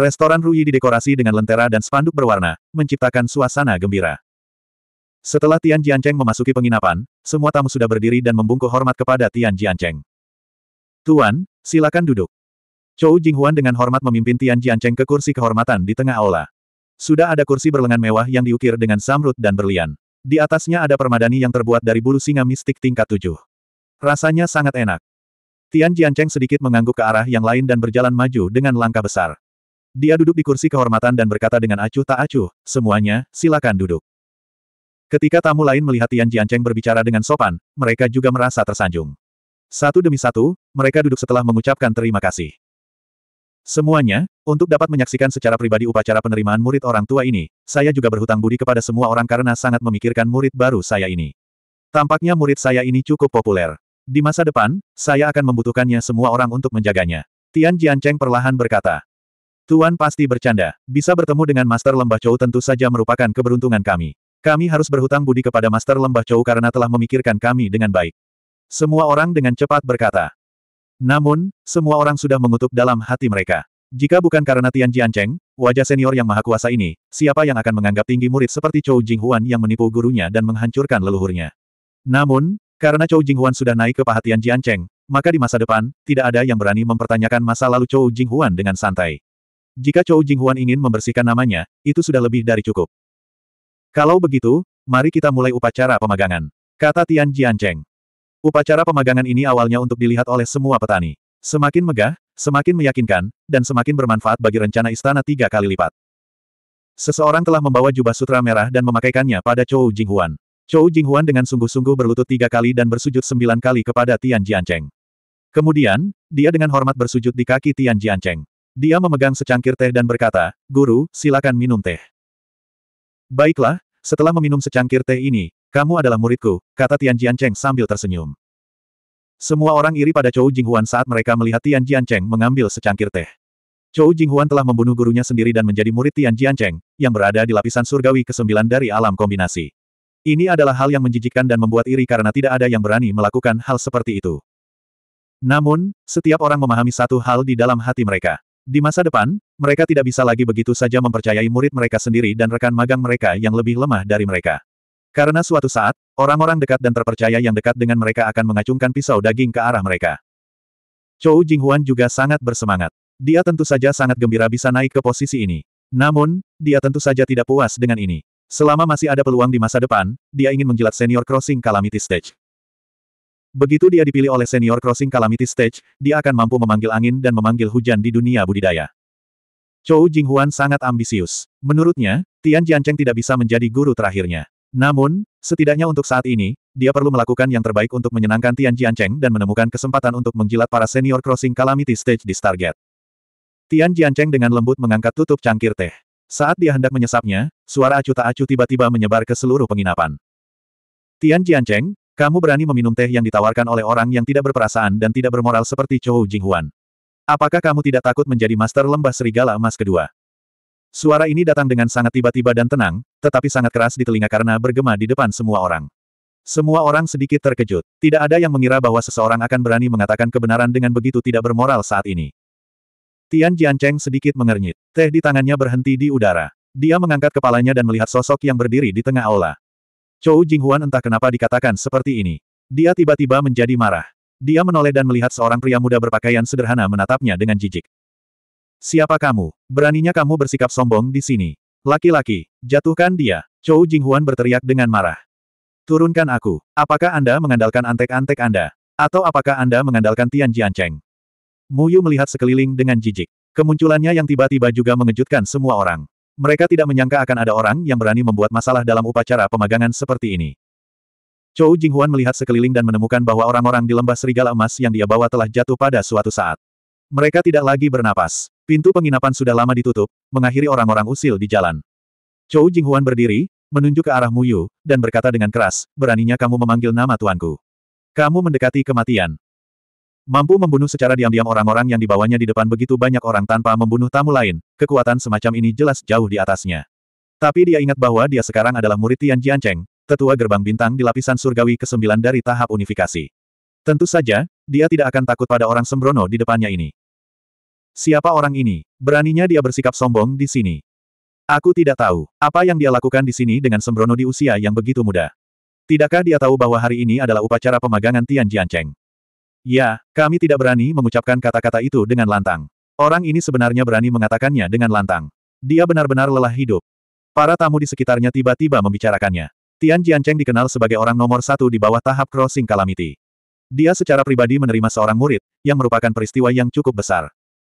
Restoran Rui didekorasi dengan lentera dan spanduk berwarna, menciptakan suasana gembira. Setelah Tian Jiancheng memasuki penginapan, semua tamu sudah berdiri dan membungkuk hormat kepada Tian Jiancheng. Tuan, silakan duduk. Chou Jinghuan dengan hormat memimpin Tian Jiancheng ke kursi kehormatan di tengah aula. Sudah ada kursi berlengan mewah yang diukir dengan samrut dan berlian. Di atasnya ada permadani yang terbuat dari bulu singa mistik tingkat tujuh. Rasanya sangat enak. Tian Jiancheng sedikit mengangguk ke arah yang lain dan berjalan maju dengan langkah besar. Dia duduk di kursi kehormatan dan berkata dengan acuh tak acuh, semuanya, silakan duduk. Ketika tamu lain melihat Tian Jiancheng berbicara dengan sopan, mereka juga merasa tersanjung. Satu demi satu, mereka duduk setelah mengucapkan terima kasih. Semuanya, untuk dapat menyaksikan secara pribadi upacara penerimaan murid orang tua ini, saya juga berhutang budi kepada semua orang karena sangat memikirkan murid baru saya ini. Tampaknya murid saya ini cukup populer. Di masa depan, saya akan membutuhkannya semua orang untuk menjaganya. Tian Jiancheng perlahan berkata. Tuan pasti bercanda. Bisa bertemu dengan Master Lembah Chou tentu saja merupakan keberuntungan kami. Kami harus berhutang budi kepada Master Lembah Chou karena telah memikirkan kami dengan baik. Semua orang dengan cepat berkata. Namun, semua orang sudah mengutuk dalam hati mereka. Jika bukan karena Tian Jiancheng, wajah senior yang maha kuasa ini, siapa yang akan menganggap tinggi murid seperti Chou Jinghuan yang menipu gurunya dan menghancurkan leluhurnya? Namun, karena Chou Jinghuan sudah naik ke pahatian Tian Jiancheng, maka di masa depan, tidak ada yang berani mempertanyakan masa lalu Chou Jinghuan dengan santai. Jika Chou Jinghuan ingin membersihkan namanya, itu sudah lebih dari cukup. Kalau begitu, mari kita mulai upacara pemagangan. Kata Tian Jiancheng. Upacara pemagangan ini awalnya untuk dilihat oleh semua petani. Semakin megah, semakin meyakinkan, dan semakin bermanfaat bagi rencana istana tiga kali lipat. Seseorang telah membawa jubah sutra merah dan memakaikannya pada Chou Jinghuan. Chou Jinghuan dengan sungguh-sungguh berlutut tiga kali dan bersujud sembilan kali kepada Tian Jiancheng. Kemudian, dia dengan hormat bersujud di kaki Tian Jiancheng. Dia memegang secangkir teh dan berkata, Guru, silakan minum teh. Baiklah, setelah meminum secangkir teh ini, kamu adalah muridku, kata Tian Jiancheng sambil tersenyum. Semua orang iri pada Chou Jinghuan saat mereka melihat Tian Jiancheng mengambil secangkir teh. Chou Jinghuan telah membunuh gurunya sendiri dan menjadi murid Tian Jiancheng, yang berada di lapisan surgawi ke-9 dari alam kombinasi. Ini adalah hal yang menjijikkan dan membuat iri karena tidak ada yang berani melakukan hal seperti itu. Namun, setiap orang memahami satu hal di dalam hati mereka. Di masa depan, mereka tidak bisa lagi begitu saja mempercayai murid mereka sendiri dan rekan magang mereka yang lebih lemah dari mereka. Karena suatu saat, orang-orang dekat dan terpercaya yang dekat dengan mereka akan mengacungkan pisau daging ke arah mereka. Chou Jinghuan juga sangat bersemangat. Dia tentu saja sangat gembira bisa naik ke posisi ini. Namun, dia tentu saja tidak puas dengan ini. Selama masih ada peluang di masa depan, dia ingin menjilat senior crossing Calamity Stage. Begitu dia dipilih oleh senior crossing calamity stage, dia akan mampu memanggil angin dan memanggil hujan di dunia budidaya. Chou Jinghuan sangat ambisius. Menurutnya, Tian Jiancheng tidak bisa menjadi guru terakhirnya. Namun, setidaknya untuk saat ini, dia perlu melakukan yang terbaik untuk menyenangkan Tian Jiancheng dan menemukan kesempatan untuk menjilat para senior crossing calamity stage di Stargate. Tian Jiancheng dengan lembut mengangkat tutup cangkir teh. Saat dia hendak menyesapnya, suara acu tak acu tiba-tiba menyebar ke seluruh penginapan. Tian Jiancheng, kamu berani meminum teh yang ditawarkan oleh orang yang tidak berperasaan dan tidak bermoral seperti Chou Jinghuan. Apakah kamu tidak takut menjadi master lembah serigala emas kedua? Suara ini datang dengan sangat tiba-tiba dan tenang, tetapi sangat keras di telinga karena bergema di depan semua orang. Semua orang sedikit terkejut. Tidak ada yang mengira bahwa seseorang akan berani mengatakan kebenaran dengan begitu tidak bermoral saat ini. Tian Jiancheng sedikit mengernyit. Teh di tangannya berhenti di udara. Dia mengangkat kepalanya dan melihat sosok yang berdiri di tengah aula. Chou Jinghuan entah kenapa dikatakan seperti ini. Dia tiba-tiba menjadi marah. Dia menoleh dan melihat seorang pria muda berpakaian sederhana menatapnya dengan jijik. Siapa kamu? Beraninya kamu bersikap sombong di sini. Laki-laki, jatuhkan dia. Chou Jinghuan berteriak dengan marah. Turunkan aku. Apakah Anda mengandalkan antek-antek Anda? Atau apakah Anda mengandalkan Tian Jiancheng? Mu Yu melihat sekeliling dengan jijik. Kemunculannya yang tiba-tiba juga mengejutkan semua orang. Mereka tidak menyangka akan ada orang yang berani membuat masalah dalam upacara pemagangan seperti ini. Chou Jinghuan melihat sekeliling dan menemukan bahwa orang-orang di lembah serigala emas yang dia bawa telah jatuh pada suatu saat. Mereka tidak lagi bernapas. Pintu penginapan sudah lama ditutup, mengakhiri orang-orang usil di jalan. Chou Jinghuan berdiri, menunjuk ke arah Muyu, dan berkata dengan keras, beraninya kamu memanggil nama tuanku. Kamu mendekati kematian. Mampu membunuh secara diam-diam orang-orang yang dibawanya di depan begitu banyak orang tanpa membunuh tamu lain, kekuatan semacam ini jelas jauh di atasnya. Tapi dia ingat bahwa dia sekarang adalah murid Tian Jiancheng, tetua gerbang bintang di lapisan surgawi ke-9 dari tahap unifikasi. Tentu saja, dia tidak akan takut pada orang sembrono di depannya ini. Siapa orang ini? Beraninya dia bersikap sombong di sini. Aku tidak tahu, apa yang dia lakukan di sini dengan sembrono di usia yang begitu muda. Tidakkah dia tahu bahwa hari ini adalah upacara pemagangan Tian Jiancheng? Ya, kami tidak berani mengucapkan kata-kata itu dengan lantang. Orang ini sebenarnya berani mengatakannya dengan lantang. Dia benar-benar lelah hidup. Para tamu di sekitarnya tiba-tiba membicarakannya. Tian Jiancheng dikenal sebagai orang nomor satu di bawah tahap crossing calamity. Dia secara pribadi menerima seorang murid, yang merupakan peristiwa yang cukup besar.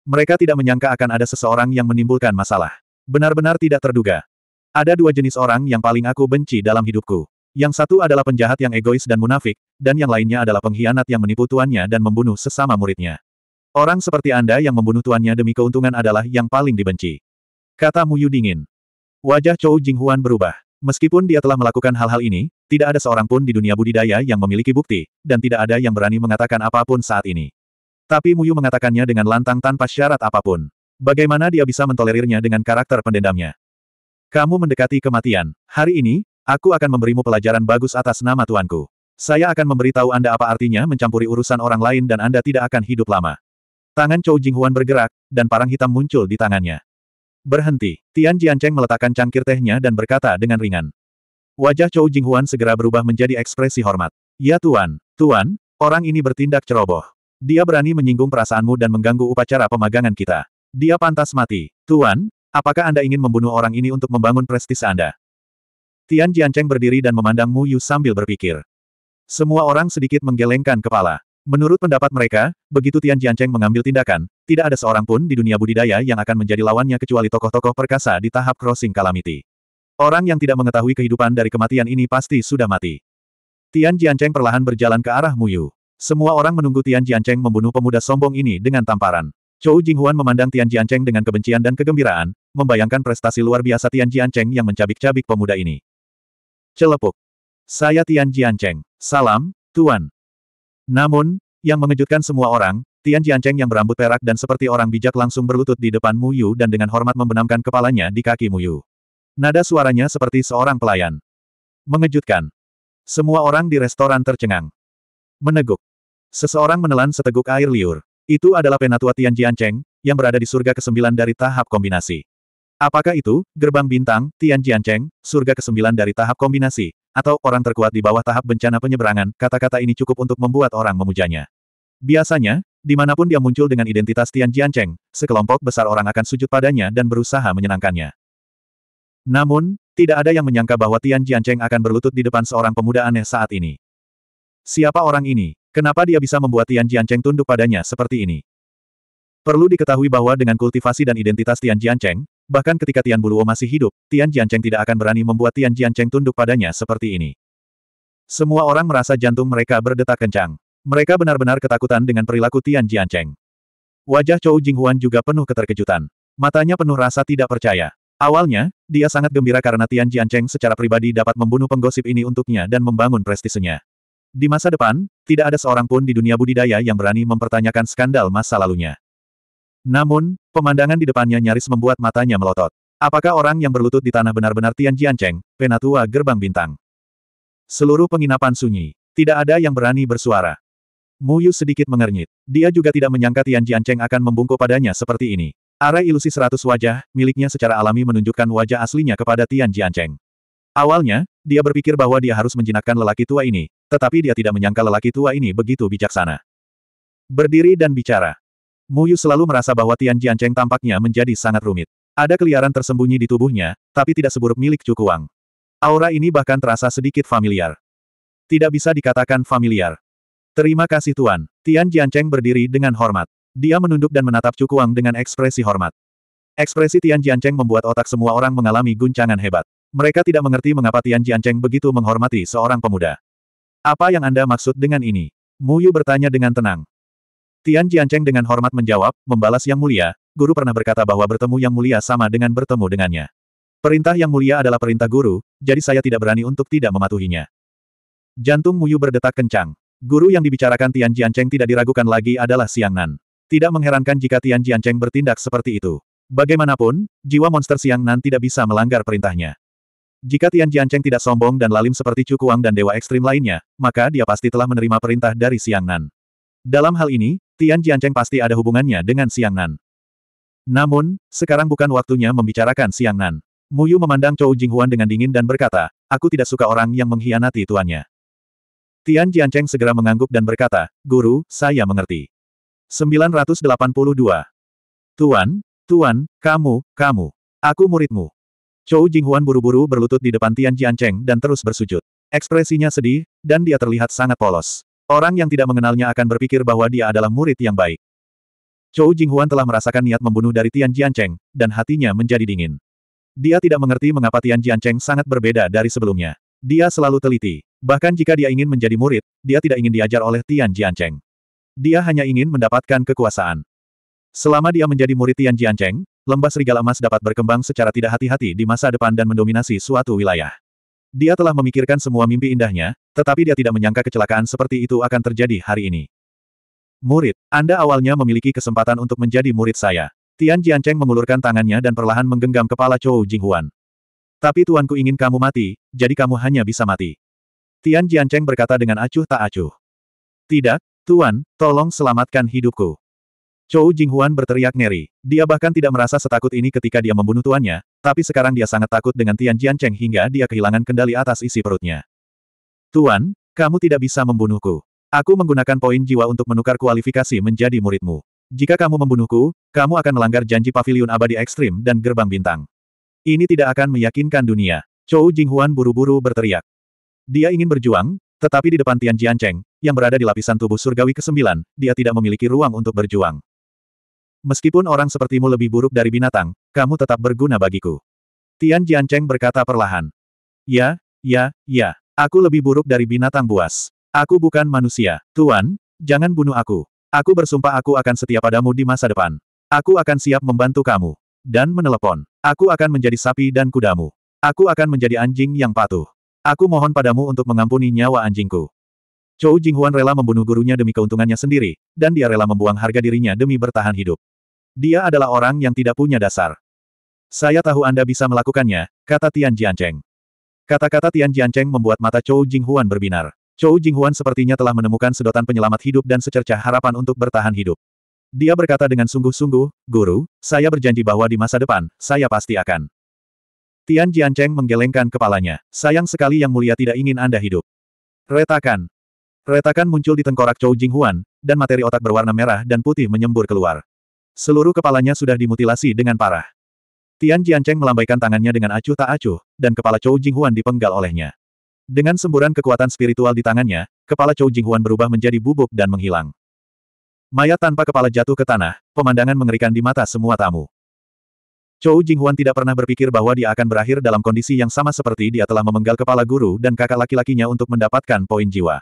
Mereka tidak menyangka akan ada seseorang yang menimbulkan masalah. Benar-benar tidak terduga. Ada dua jenis orang yang paling aku benci dalam hidupku. Yang satu adalah penjahat yang egois dan munafik, dan yang lainnya adalah pengkhianat yang menipu tuannya dan membunuh sesama muridnya. Orang seperti Anda yang membunuh tuannya demi keuntungan adalah yang paling dibenci. Kata Muyu dingin. Wajah Chou Jinghuan berubah. Meskipun dia telah melakukan hal-hal ini, tidak ada seorang pun di dunia budidaya yang memiliki bukti, dan tidak ada yang berani mengatakan apapun saat ini. Tapi Muyu mengatakannya dengan lantang tanpa syarat apapun. Bagaimana dia bisa mentolerirnya dengan karakter pendendamnya? Kamu mendekati kematian. Hari ini, Aku akan memberimu pelajaran bagus atas nama tuanku. Saya akan memberitahu Anda apa artinya mencampuri urusan orang lain dan Anda tidak akan hidup lama. Tangan Chou Jinghuan bergerak, dan parang hitam muncul di tangannya. Berhenti. Tian Jiancheng meletakkan cangkir tehnya dan berkata dengan ringan. Wajah Chou Jinghuan segera berubah menjadi ekspresi hormat. Ya Tuan, Tuan, orang ini bertindak ceroboh. Dia berani menyinggung perasaanmu dan mengganggu upacara pemagangan kita. Dia pantas mati. Tuan, apakah Anda ingin membunuh orang ini untuk membangun prestis Anda? Tian Jiancheng berdiri dan memandang Mu Yu sambil berpikir. Semua orang sedikit menggelengkan kepala. Menurut pendapat mereka, begitu Tian Jiancheng mengambil tindakan, tidak ada seorang pun di dunia budidaya yang akan menjadi lawannya kecuali tokoh-tokoh perkasa di tahap crossing calamity. Orang yang tidak mengetahui kehidupan dari kematian ini pasti sudah mati. Tian Jiancheng perlahan berjalan ke arah Mu Yu. Semua orang menunggu Tian Jiancheng membunuh pemuda sombong ini dengan tamparan. Chou Jinghuan memandang Tian Jiancheng dengan kebencian dan kegembiraan, membayangkan prestasi luar biasa Tian Jiancheng yang mencabik-cabik pemuda ini. Celepuk. Saya Tian Jiancheng. Salam, Tuan. Namun, yang mengejutkan semua orang, Tian Jiancheng yang berambut perak dan seperti orang bijak langsung berlutut di depan Mu Yu dan dengan hormat membenamkan kepalanya di kaki Mu Yu. Nada suaranya seperti seorang pelayan. Mengejutkan. Semua orang di restoran tercengang. Meneguk. Seseorang menelan seteguk air liur. Itu adalah Penatua Tian Jiancheng, yang berada di surga ke-9 dari tahap kombinasi. Apakah itu, gerbang bintang, Tian Jiancheng, surga ke-9 dari tahap kombinasi, atau orang terkuat di bawah tahap bencana penyeberangan, kata-kata ini cukup untuk membuat orang memujanya. Biasanya, dimanapun dia muncul dengan identitas Tian Jiancheng, sekelompok besar orang akan sujud padanya dan berusaha menyenangkannya. Namun, tidak ada yang menyangka bahwa Tian Jiancheng akan berlutut di depan seorang pemuda aneh saat ini. Siapa orang ini? Kenapa dia bisa membuat Tian Jiancheng tunduk padanya seperti ini? Perlu diketahui bahwa dengan kultivasi dan identitas Tian Jiancheng, Bahkan ketika Tian Buluo masih hidup, Tian Jiancheng tidak akan berani membuat Tian Jiancheng tunduk padanya seperti ini. Semua orang merasa jantung mereka berdetak kencang. Mereka benar-benar ketakutan dengan perilaku Tian Jiancheng. Wajah Chou Jinghuan juga penuh keterkejutan. Matanya penuh rasa tidak percaya. Awalnya, dia sangat gembira karena Tian Jiancheng secara pribadi dapat membunuh penggosip ini untuknya dan membangun prestisenya. Di masa depan, tidak ada seorang pun di dunia budidaya yang berani mempertanyakan skandal masa lalunya. Namun, pemandangan di depannya nyaris membuat matanya melotot. Apakah orang yang berlutut di tanah benar-benar Tian Jiancheng, penatua gerbang bintang? Seluruh penginapan sunyi. Tidak ada yang berani bersuara. Mu Yu sedikit mengernyit. Dia juga tidak menyangka Tian Jiancheng akan membungkuk padanya seperti ini. Arai ilusi seratus wajah, miliknya secara alami menunjukkan wajah aslinya kepada Tian Jiancheng. Awalnya, dia berpikir bahwa dia harus menjinakkan lelaki tua ini, tetapi dia tidak menyangka lelaki tua ini begitu bijaksana. Berdiri dan bicara. Muyu selalu merasa bahwa Tian Jiancheng tampaknya menjadi sangat rumit. Ada keliaran tersembunyi di tubuhnya, tapi tidak seburuk milik Cukuang. Aura ini bahkan terasa sedikit familiar. Tidak bisa dikatakan familiar. Terima kasih Tuan. Tian Jiancheng berdiri dengan hormat. Dia menunduk dan menatap Cukuang dengan ekspresi hormat. Ekspresi Tian Jiancheng membuat otak semua orang mengalami guncangan hebat. Mereka tidak mengerti mengapa Tian Jiancheng begitu menghormati seorang pemuda. Apa yang Anda maksud dengan ini? Muyu bertanya dengan tenang. Tian Jiancheng dengan hormat menjawab, membalas Yang Mulia, Guru pernah berkata bahwa bertemu Yang Mulia sama dengan bertemu dengannya. Perintah Yang Mulia adalah perintah Guru, jadi saya tidak berani untuk tidak mematuhinya. Jantung Muyu berdetak kencang. Guru yang dibicarakan Tian Jiancheng tidak diragukan lagi adalah Siang Nan. Tidak mengherankan jika Tian Jiancheng bertindak seperti itu. Bagaimanapun, jiwa monster Siang Nan tidak bisa melanggar perintahnya. Jika Tian Jiancheng tidak sombong dan lalim seperti Chu Kuang dan Dewa Ekstrim lainnya, maka dia pasti telah menerima perintah dari Siang Nan. Dalam hal ini, Tian Jiancheng pasti ada hubungannya dengan Siang Nan. Namun, sekarang bukan waktunya membicarakan Siang Nan. Yu memandang Chou Jinghuan dengan dingin dan berkata, aku tidak suka orang yang mengkhianati tuannya. Tian Jiancheng segera mengangguk dan berkata, Guru, saya mengerti. 982. Tuan, Tuan, kamu, kamu. Aku muridmu. Chou Jinghuan buru-buru berlutut di depan Tian Jiancheng dan terus bersujud. Ekspresinya sedih, dan dia terlihat sangat polos. Orang yang tidak mengenalnya akan berpikir bahwa dia adalah murid yang baik. Chou Jinghuan telah merasakan niat membunuh dari Tian Jiancheng, dan hatinya menjadi dingin. Dia tidak mengerti mengapa Tian Jiancheng sangat berbeda dari sebelumnya. Dia selalu teliti. Bahkan jika dia ingin menjadi murid, dia tidak ingin diajar oleh Tian Jiancheng. Dia hanya ingin mendapatkan kekuasaan. Selama dia menjadi murid Tian Jiancheng, lembah serigala emas dapat berkembang secara tidak hati-hati di masa depan dan mendominasi suatu wilayah. Dia telah memikirkan semua mimpi indahnya, tetapi dia tidak menyangka kecelakaan seperti itu akan terjadi hari ini. Murid, Anda awalnya memiliki kesempatan untuk menjadi murid saya. Tian Jiancheng mengulurkan tangannya dan perlahan menggenggam kepala Chou Jinghuan. Tapi tuanku ingin kamu mati, jadi kamu hanya bisa mati. Tian Jiancheng berkata dengan acuh tak acuh. Tidak, Tuan, tolong selamatkan hidupku. Chou Jinghuan berteriak ngeri. Dia bahkan tidak merasa setakut ini ketika dia membunuh tuannya, tapi sekarang dia sangat takut dengan Tian Jiancheng hingga dia kehilangan kendali atas isi perutnya. Tuan, kamu tidak bisa membunuhku. Aku menggunakan poin jiwa untuk menukar kualifikasi menjadi muridmu. Jika kamu membunuhku, kamu akan melanggar janji pavilion abadi ekstrim dan gerbang bintang. Ini tidak akan meyakinkan dunia. Chou Jinghuan buru-buru berteriak. Dia ingin berjuang, tetapi di depan Tian Jiancheng, yang berada di lapisan tubuh surgawi ke-9, dia tidak memiliki ruang untuk berjuang. Meskipun orang sepertimu lebih buruk dari binatang, kamu tetap berguna bagiku. Tian Jiancheng berkata perlahan. Ya, ya, ya. Aku lebih buruk dari binatang buas. Aku bukan manusia. Tuan, jangan bunuh aku. Aku bersumpah aku akan setia padamu di masa depan. Aku akan siap membantu kamu. Dan menelepon. Aku akan menjadi sapi dan kudamu. Aku akan menjadi anjing yang patuh. Aku mohon padamu untuk mengampuni nyawa anjingku. Chou Jinghuan rela membunuh gurunya demi keuntungannya sendiri, dan dia rela membuang harga dirinya demi bertahan hidup. Dia adalah orang yang tidak punya dasar. Saya tahu Anda bisa melakukannya, kata Tian Jiancheng. Kata-kata Tian Jiancheng membuat mata Chou Jinghuan berbinar. Chou Jinghuan sepertinya telah menemukan sedotan penyelamat hidup dan secercah harapan untuk bertahan hidup. Dia berkata dengan sungguh-sungguh, Guru, saya berjanji bahwa di masa depan, saya pasti akan. Tian Jiancheng menggelengkan kepalanya. Sayang sekali yang mulia tidak ingin Anda hidup. Retakan. Retakan muncul di tengkorak Chou Jinghuan, dan materi otak berwarna merah dan putih menyembur keluar. Seluruh kepalanya sudah dimutilasi dengan parah. Tian Jiancheng melambaikan tangannya dengan acuh tak acuh, dan kepala Chou Jinghuan dipenggal olehnya. Dengan semburan kekuatan spiritual di tangannya, kepala Chou Jinghuan berubah menjadi bubuk dan menghilang. Mayat tanpa kepala jatuh ke tanah, pemandangan mengerikan di mata semua tamu. Chou Jinghuan tidak pernah berpikir bahwa dia akan berakhir dalam kondisi yang sama seperti dia telah memenggal kepala guru dan kakak laki-lakinya untuk mendapatkan poin jiwa.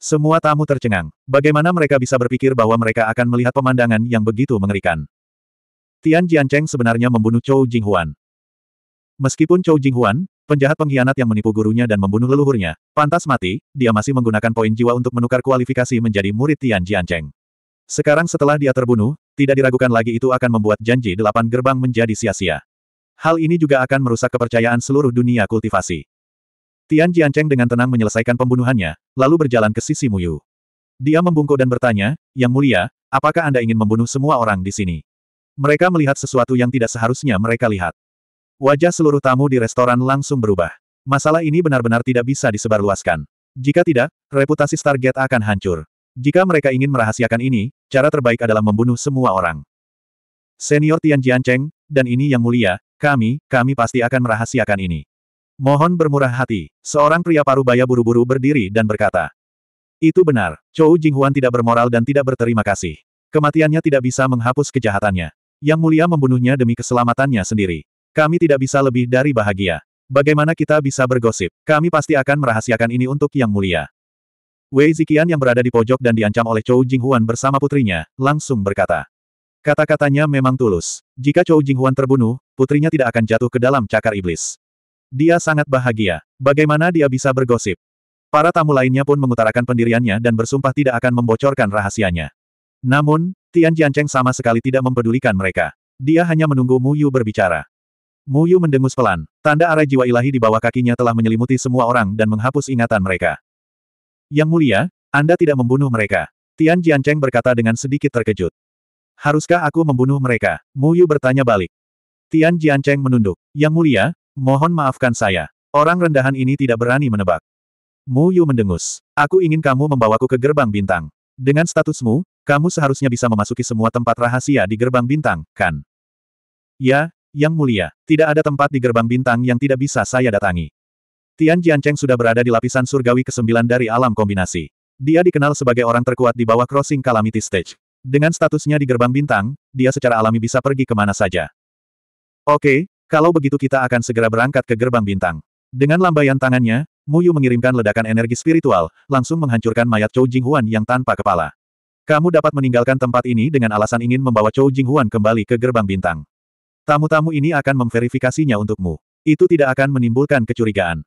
Semua tamu tercengang. Bagaimana mereka bisa berpikir bahwa mereka akan melihat pemandangan yang begitu mengerikan? Tian Jiancheng sebenarnya membunuh Chou Jinghuan. Meskipun Chou Jinghuan, penjahat pengkhianat yang menipu gurunya dan membunuh leluhurnya, pantas mati, dia masih menggunakan poin jiwa untuk menukar kualifikasi menjadi murid Tian Jiancheng. Sekarang setelah dia terbunuh, tidak diragukan lagi itu akan membuat janji delapan gerbang menjadi sia-sia. Hal ini juga akan merusak kepercayaan seluruh dunia kultivasi. Tian Jiancheng dengan tenang menyelesaikan pembunuhannya, lalu berjalan ke sisi Muyu. Dia membungkuk dan bertanya, Yang mulia, apakah Anda ingin membunuh semua orang di sini? Mereka melihat sesuatu yang tidak seharusnya mereka lihat. Wajah seluruh tamu di restoran langsung berubah. Masalah ini benar-benar tidak bisa disebarluaskan. Jika tidak, reputasi Stargate akan hancur. Jika mereka ingin merahasiakan ini, cara terbaik adalah membunuh semua orang. Senior Tian Jiancheng, dan ini yang mulia, kami, kami pasti akan merahasiakan ini. Mohon bermurah hati, seorang pria parubaya buru-buru berdiri dan berkata. Itu benar, Chou Jinghuan tidak bermoral dan tidak berterima kasih. Kematiannya tidak bisa menghapus kejahatannya. Yang mulia membunuhnya demi keselamatannya sendiri. Kami tidak bisa lebih dari bahagia. Bagaimana kita bisa bergosip? Kami pasti akan merahasiakan ini untuk Yang Mulia. Wei Zikian yang berada di pojok dan diancam oleh Chou Jinghuan bersama putrinya, langsung berkata. Kata-katanya memang tulus. Jika Chou Jinghuan terbunuh, putrinya tidak akan jatuh ke dalam cakar iblis. Dia sangat bahagia. Bagaimana dia bisa bergosip? Para tamu lainnya pun mengutarakan pendiriannya dan bersumpah tidak akan membocorkan rahasianya. Namun, Tian Jiancheng sama sekali tidak mempedulikan mereka. Dia hanya menunggu Mu Yu berbicara. Mu Yu mendengus pelan. Tanda arah jiwa ilahi di bawah kakinya telah menyelimuti semua orang dan menghapus ingatan mereka. Yang mulia, Anda tidak membunuh mereka. Tian Jiancheng berkata dengan sedikit terkejut. Haruskah aku membunuh mereka? Mu Yu bertanya balik. Tian Jiancheng menunduk. Yang mulia, Mohon maafkan saya. Orang rendahan ini tidak berani menebak. Mu Yu mendengus. Aku ingin kamu membawaku ke gerbang bintang. Dengan statusmu, kamu seharusnya bisa memasuki semua tempat rahasia di gerbang bintang, kan? Ya, Yang Mulia, tidak ada tempat di gerbang bintang yang tidak bisa saya datangi. Tian Jiancheng sudah berada di lapisan surgawi ke-9 dari alam kombinasi. Dia dikenal sebagai orang terkuat di bawah crossing calamity stage. Dengan statusnya di gerbang bintang, dia secara alami bisa pergi kemana saja. Oke, kalau begitu kita akan segera berangkat ke gerbang bintang. Dengan lambaian tangannya, Muyu mengirimkan ledakan energi spiritual, langsung menghancurkan mayat Chou Huan yang tanpa kepala. Kamu dapat meninggalkan tempat ini dengan alasan ingin membawa Chou Huan kembali ke gerbang bintang. Tamu-tamu ini akan memverifikasinya untukmu. Itu tidak akan menimbulkan kecurigaan.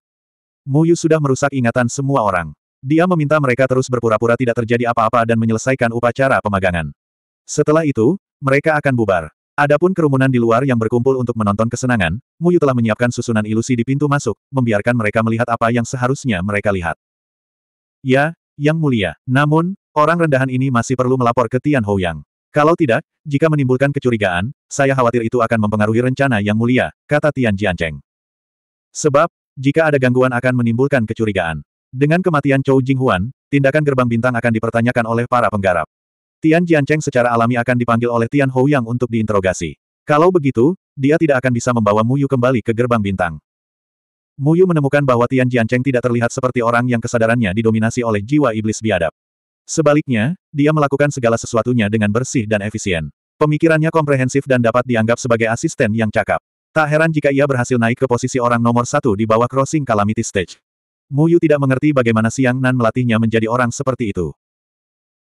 Muyu sudah merusak ingatan semua orang. Dia meminta mereka terus berpura-pura tidak terjadi apa-apa dan menyelesaikan upacara pemagangan. Setelah itu, mereka akan bubar. Adapun kerumunan di luar yang berkumpul untuk menonton kesenangan, Muyu telah menyiapkan susunan ilusi di pintu masuk, membiarkan mereka melihat apa yang seharusnya mereka lihat. Ya, Yang Mulia. Namun, orang rendahan ini masih perlu melapor ke Tian Houyang. Kalau tidak, jika menimbulkan kecurigaan, saya khawatir itu akan mempengaruhi rencana Yang Mulia, kata Tian Jiancheng. Sebab, jika ada gangguan akan menimbulkan kecurigaan. Dengan kematian Chou Jinghuan, tindakan gerbang bintang akan dipertanyakan oleh para penggarap. Tian Jiancheng secara alami akan dipanggil oleh Tian Houyang untuk diinterogasi. Kalau begitu, dia tidak akan bisa membawa Mu Yu kembali ke gerbang bintang. Mu Yu menemukan bahwa Tian Jiancheng tidak terlihat seperti orang yang kesadarannya didominasi oleh jiwa iblis biadab. Sebaliknya, dia melakukan segala sesuatunya dengan bersih dan efisien. Pemikirannya komprehensif dan dapat dianggap sebagai asisten yang cakap. Tak heran jika ia berhasil naik ke posisi orang nomor satu di bawah crossing Calamity Stage. Mu Yu tidak mengerti bagaimana Siang Nan melatihnya menjadi orang seperti itu.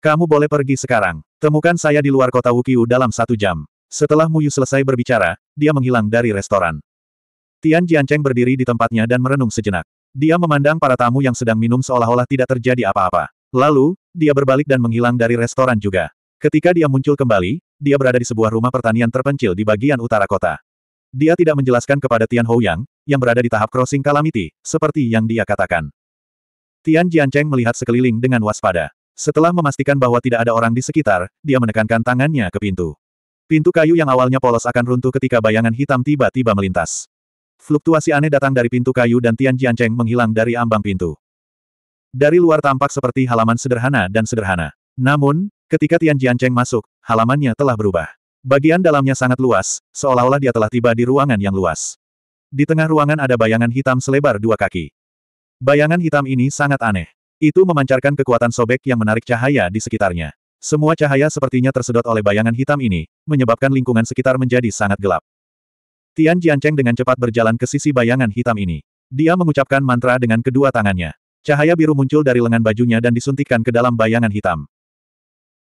Kamu boleh pergi sekarang. Temukan saya di luar kota Wukiu dalam satu jam. Setelah Muyu selesai berbicara, dia menghilang dari restoran. Tian Jiancheng berdiri di tempatnya dan merenung sejenak. Dia memandang para tamu yang sedang minum seolah-olah tidak terjadi apa-apa. Lalu, dia berbalik dan menghilang dari restoran juga. Ketika dia muncul kembali, dia berada di sebuah rumah pertanian terpencil di bagian utara kota. Dia tidak menjelaskan kepada Tian Houyang, yang berada di tahap crossing calamity, seperti yang dia katakan. Tian Jiancheng melihat sekeliling dengan waspada. Setelah memastikan bahwa tidak ada orang di sekitar, dia menekankan tangannya ke pintu. Pintu kayu yang awalnya polos akan runtuh ketika bayangan hitam tiba-tiba melintas. Fluktuasi aneh datang dari pintu kayu dan Tian Jiancheng menghilang dari ambang pintu. Dari luar tampak seperti halaman sederhana dan sederhana. Namun, ketika Tian Jiancheng masuk, halamannya telah berubah. Bagian dalamnya sangat luas, seolah-olah dia telah tiba di ruangan yang luas. Di tengah ruangan ada bayangan hitam selebar dua kaki. Bayangan hitam ini sangat aneh. Itu memancarkan kekuatan sobek yang menarik cahaya di sekitarnya. Semua cahaya sepertinya tersedot oleh bayangan hitam ini, menyebabkan lingkungan sekitar menjadi sangat gelap. Tian Jiancheng dengan cepat berjalan ke sisi bayangan hitam ini. Dia mengucapkan mantra dengan kedua tangannya. Cahaya biru muncul dari lengan bajunya dan disuntikkan ke dalam bayangan hitam.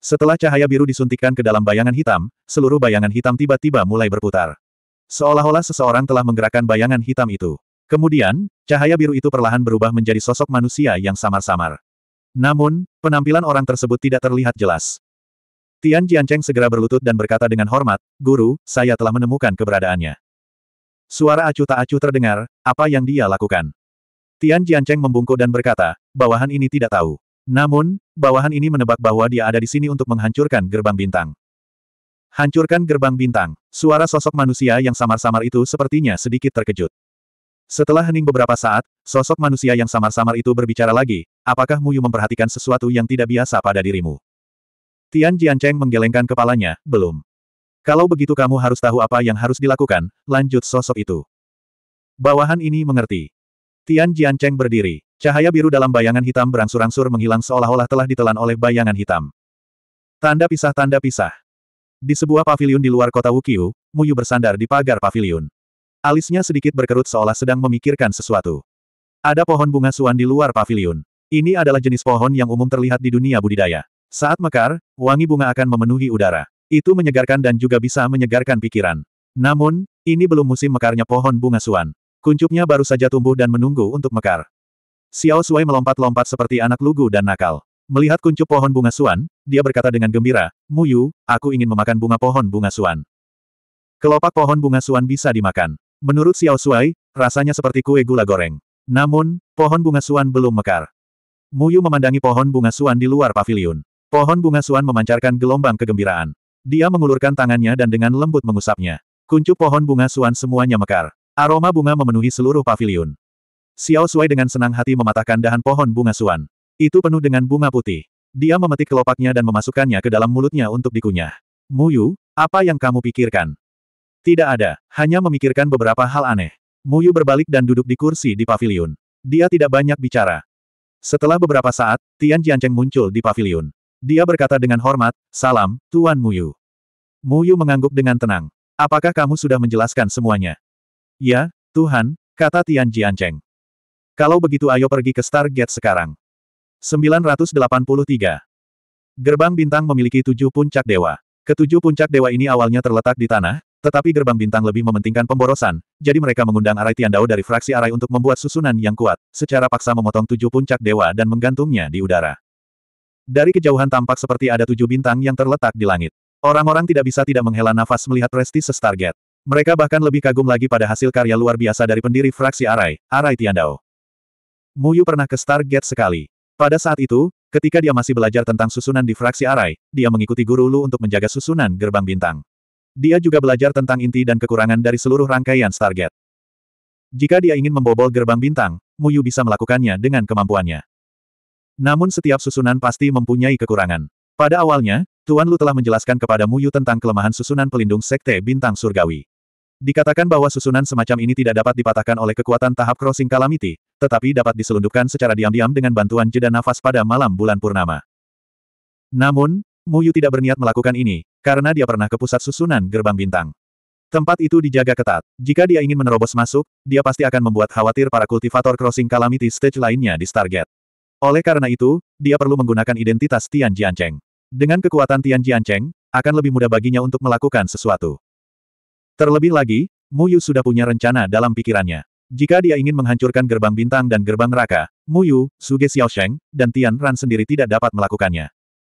Setelah cahaya biru disuntikkan ke dalam bayangan hitam, seluruh bayangan hitam tiba-tiba mulai berputar. Seolah-olah seseorang telah menggerakkan bayangan hitam itu. Kemudian, Cahaya biru itu perlahan berubah menjadi sosok manusia yang samar-samar. Namun, penampilan orang tersebut tidak terlihat jelas. Tian Jiancheng segera berlutut dan berkata dengan hormat, Guru, saya telah menemukan keberadaannya. Suara acuh tak acuh terdengar, apa yang dia lakukan. Tian Jiancheng membungkuk dan berkata, bawahan ini tidak tahu. Namun, bawahan ini menebak bahwa dia ada di sini untuk menghancurkan gerbang bintang. Hancurkan gerbang bintang. Suara sosok manusia yang samar-samar itu sepertinya sedikit terkejut. Setelah hening beberapa saat, sosok manusia yang samar-samar itu berbicara lagi, apakah Muyu memperhatikan sesuatu yang tidak biasa pada dirimu? Tian Jiancheng menggelengkan kepalanya, belum. Kalau begitu kamu harus tahu apa yang harus dilakukan, lanjut sosok itu. Bawahan ini mengerti. Tian Jiancheng berdiri. Cahaya biru dalam bayangan hitam berangsur-angsur menghilang seolah-olah telah ditelan oleh bayangan hitam. Tanda pisah-tanda pisah. Di sebuah pavilion di luar kota Wukiu, Muyu bersandar di pagar pavilion. Alisnya sedikit berkerut seolah sedang memikirkan sesuatu. Ada pohon bunga suan di luar pavilion. Ini adalah jenis pohon yang umum terlihat di dunia budidaya. Saat mekar, wangi bunga akan memenuhi udara. Itu menyegarkan dan juga bisa menyegarkan pikiran. Namun, ini belum musim mekarnya pohon bunga suan. Kuncupnya baru saja tumbuh dan menunggu untuk mekar. Xiao Suai melompat-lompat seperti anak lugu dan nakal. Melihat kuncup pohon bunga suan, dia berkata dengan gembira, Muyu, aku ingin memakan bunga pohon bunga suan. Kelopak pohon bunga suan bisa dimakan. Menurut Xiao Shuai, rasanya seperti kue gula goreng. Namun, pohon bunga suan belum mekar. Muyu memandangi pohon bunga suan di luar pavilion. Pohon bunga suan memancarkan gelombang kegembiraan. Dia mengulurkan tangannya dan dengan lembut mengusapnya. Kuncup pohon bunga suan semuanya mekar. Aroma bunga memenuhi seluruh pavilion. Xiao Shuai dengan senang hati mematahkan dahan pohon bunga suan. Itu penuh dengan bunga putih. Dia memetik kelopaknya dan memasukkannya ke dalam mulutnya untuk dikunyah. Muyu, apa yang kamu pikirkan? Tidak ada, hanya memikirkan beberapa hal aneh. Muyu berbalik dan duduk di kursi di pavilion. Dia tidak banyak bicara. Setelah beberapa saat, Tian Jiancheng muncul di pavilion. Dia berkata dengan hormat, Salam, Tuan Muyu. Muyu mengangguk dengan tenang. Apakah kamu sudah menjelaskan semuanya? Ya, Tuhan, kata Tian Jiancheng. Kalau begitu ayo pergi ke Stargate sekarang. 983. Gerbang bintang memiliki tujuh puncak dewa. Ketujuh puncak dewa ini awalnya terletak di tanah, tetapi gerbang bintang lebih mementingkan pemborosan, jadi mereka mengundang Arai Tiandao dari fraksi Arai untuk membuat susunan yang kuat, secara paksa memotong tujuh puncak dewa dan menggantungnya di udara. Dari kejauhan tampak seperti ada tujuh bintang yang terletak di langit. Orang-orang tidak bisa tidak menghela nafas melihat prestise Stargate. Mereka bahkan lebih kagum lagi pada hasil karya luar biasa dari pendiri fraksi Arai, Arai Tiandao. Muyu pernah ke Stargate sekali. Pada saat itu, ketika dia masih belajar tentang susunan di fraksi Arai, dia mengikuti guru Lu untuk menjaga susunan gerbang bintang. Dia juga belajar tentang inti dan kekurangan dari seluruh rangkaian Stargate. Jika dia ingin membobol gerbang bintang, Muyu bisa melakukannya dengan kemampuannya. Namun setiap susunan pasti mempunyai kekurangan. Pada awalnya, Tuan Lu telah menjelaskan kepada Muyu tentang kelemahan susunan pelindung Sekte Bintang Surgawi. Dikatakan bahwa susunan semacam ini tidak dapat dipatahkan oleh kekuatan tahap crossing kalamiti, tetapi dapat diselundupkan secara diam-diam dengan bantuan jeda nafas pada malam bulan purnama. Namun, Muyu tidak berniat melakukan ini, karena dia pernah ke pusat susunan gerbang bintang. Tempat itu dijaga ketat. Jika dia ingin menerobos masuk, dia pasti akan membuat khawatir para kultivator crossing calamity stage lainnya di Stargate. Oleh karena itu, dia perlu menggunakan identitas Tian Jiancheng. Dengan kekuatan Tian Jiancheng, akan lebih mudah baginya untuk melakukan sesuatu. Terlebih lagi, Muyu sudah punya rencana dalam pikirannya. Jika dia ingin menghancurkan gerbang bintang dan gerbang neraka, Muyu, Suge Xiaosheng, dan Tian Ran sendiri tidak dapat melakukannya.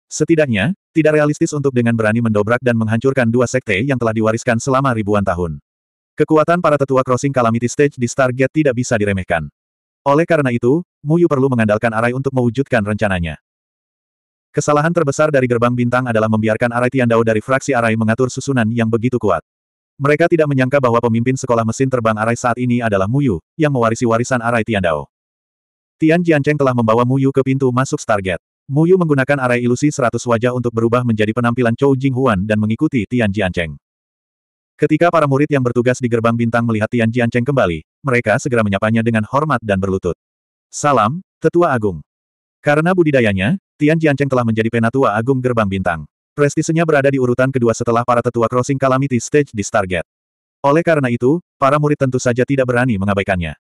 Setidaknya, tidak realistis untuk dengan berani mendobrak dan menghancurkan dua sekte yang telah diwariskan selama ribuan tahun. Kekuatan para tetua crossing calamity stage di Stargate tidak bisa diremehkan. Oleh karena itu, Muyu perlu mengandalkan Arai untuk mewujudkan rencananya. Kesalahan terbesar dari gerbang bintang adalah membiarkan Arai Tiandao dari fraksi Arai mengatur susunan yang begitu kuat. Mereka tidak menyangka bahwa pemimpin sekolah mesin terbang Arai saat ini adalah Muyu, yang mewarisi warisan Arai Tiandao. Tian Jiancheng telah membawa Muyu ke pintu masuk Stargate. Mu Yu menggunakan arai ilusi seratus wajah untuk berubah menjadi penampilan Chou Jinghuan dan mengikuti Tian Jiancheng. Ketika para murid yang bertugas di gerbang bintang melihat Tian Jiancheng kembali, mereka segera menyapanya dengan hormat dan berlutut. Salam, Tetua Agung. Karena budidayanya, Tian Jiancheng telah menjadi penatua agung gerbang bintang. Prestisenya berada di urutan kedua setelah para tetua crossing calamity stage di Stargate. Oleh karena itu, para murid tentu saja tidak berani mengabaikannya.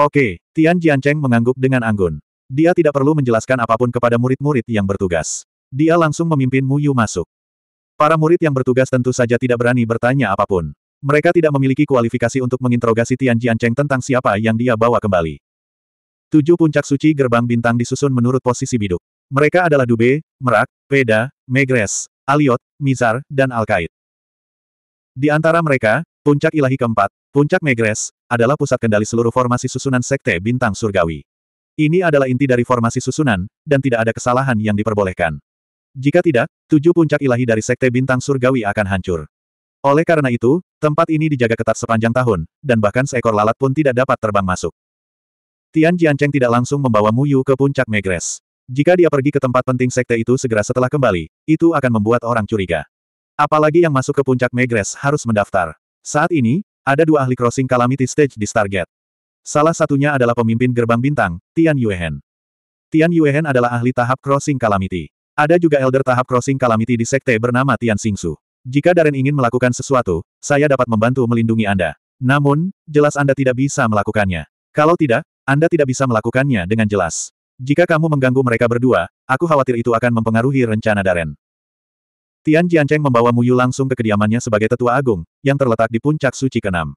Oke, Tian Jiancheng mengangguk dengan anggun. Dia tidak perlu menjelaskan apapun kepada murid-murid yang bertugas. Dia langsung memimpin Mu Yu masuk. Para murid yang bertugas tentu saja tidak berani bertanya apapun. Mereka tidak memiliki kualifikasi untuk menginterogasi Tian Jiancheng tentang siapa yang dia bawa kembali. Tujuh puncak suci gerbang bintang disusun menurut posisi biduk. Mereka adalah Dube, Merak, Peda, Megres, Aliot, Mizar, dan Alkait. Di antara mereka, puncak ilahi keempat, puncak Megres, adalah pusat kendali seluruh formasi susunan sekte bintang surgawi. Ini adalah inti dari formasi susunan, dan tidak ada kesalahan yang diperbolehkan. Jika tidak, tujuh puncak ilahi dari Sekte Bintang Surgawi akan hancur. Oleh karena itu, tempat ini dijaga ketat sepanjang tahun, dan bahkan seekor lalat pun tidak dapat terbang masuk. Tian Jiancheng tidak langsung membawa Muyu ke puncak Megres. Jika dia pergi ke tempat penting sekte itu segera setelah kembali, itu akan membuat orang curiga. Apalagi yang masuk ke puncak Megres harus mendaftar. Saat ini, ada dua ahli crossing Calamity Stage di Stargate. Salah satunya adalah pemimpin gerbang bintang, Tian Yuehen. Tian Yuehen adalah ahli tahap crossing calamity. Ada juga elder tahap crossing calamity di sekte bernama Tian Xingsu. Jika Daren ingin melakukan sesuatu, saya dapat membantu melindungi Anda. Namun, jelas Anda tidak bisa melakukannya. Kalau tidak, Anda tidak bisa melakukannya dengan jelas. Jika kamu mengganggu mereka berdua, aku khawatir itu akan mempengaruhi rencana Daren. Tian Jiancheng membawa Muyu langsung ke kediamannya sebagai tetua agung, yang terletak di puncak suci keenam.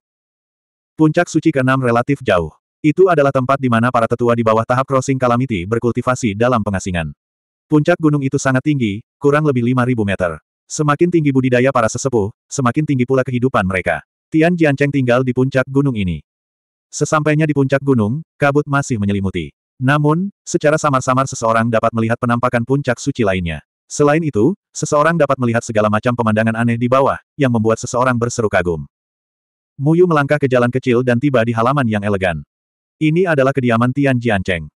Puncak suci ke-6 relatif jauh. Itu adalah tempat di mana para tetua di bawah tahap crossing kalamiti berkultivasi dalam pengasingan. Puncak gunung itu sangat tinggi, kurang lebih 5.000 meter. Semakin tinggi budidaya para sesepuh, semakin tinggi pula kehidupan mereka. Tian Jiancheng tinggal di puncak gunung ini. Sesampainya di puncak gunung, kabut masih menyelimuti. Namun, secara samar-samar seseorang dapat melihat penampakan puncak suci lainnya. Selain itu, seseorang dapat melihat segala macam pemandangan aneh di bawah, yang membuat seseorang berseru kagum. Muyu melangkah ke jalan kecil dan tiba di halaman yang elegan. Ini adalah kediaman Tian Jiancheng.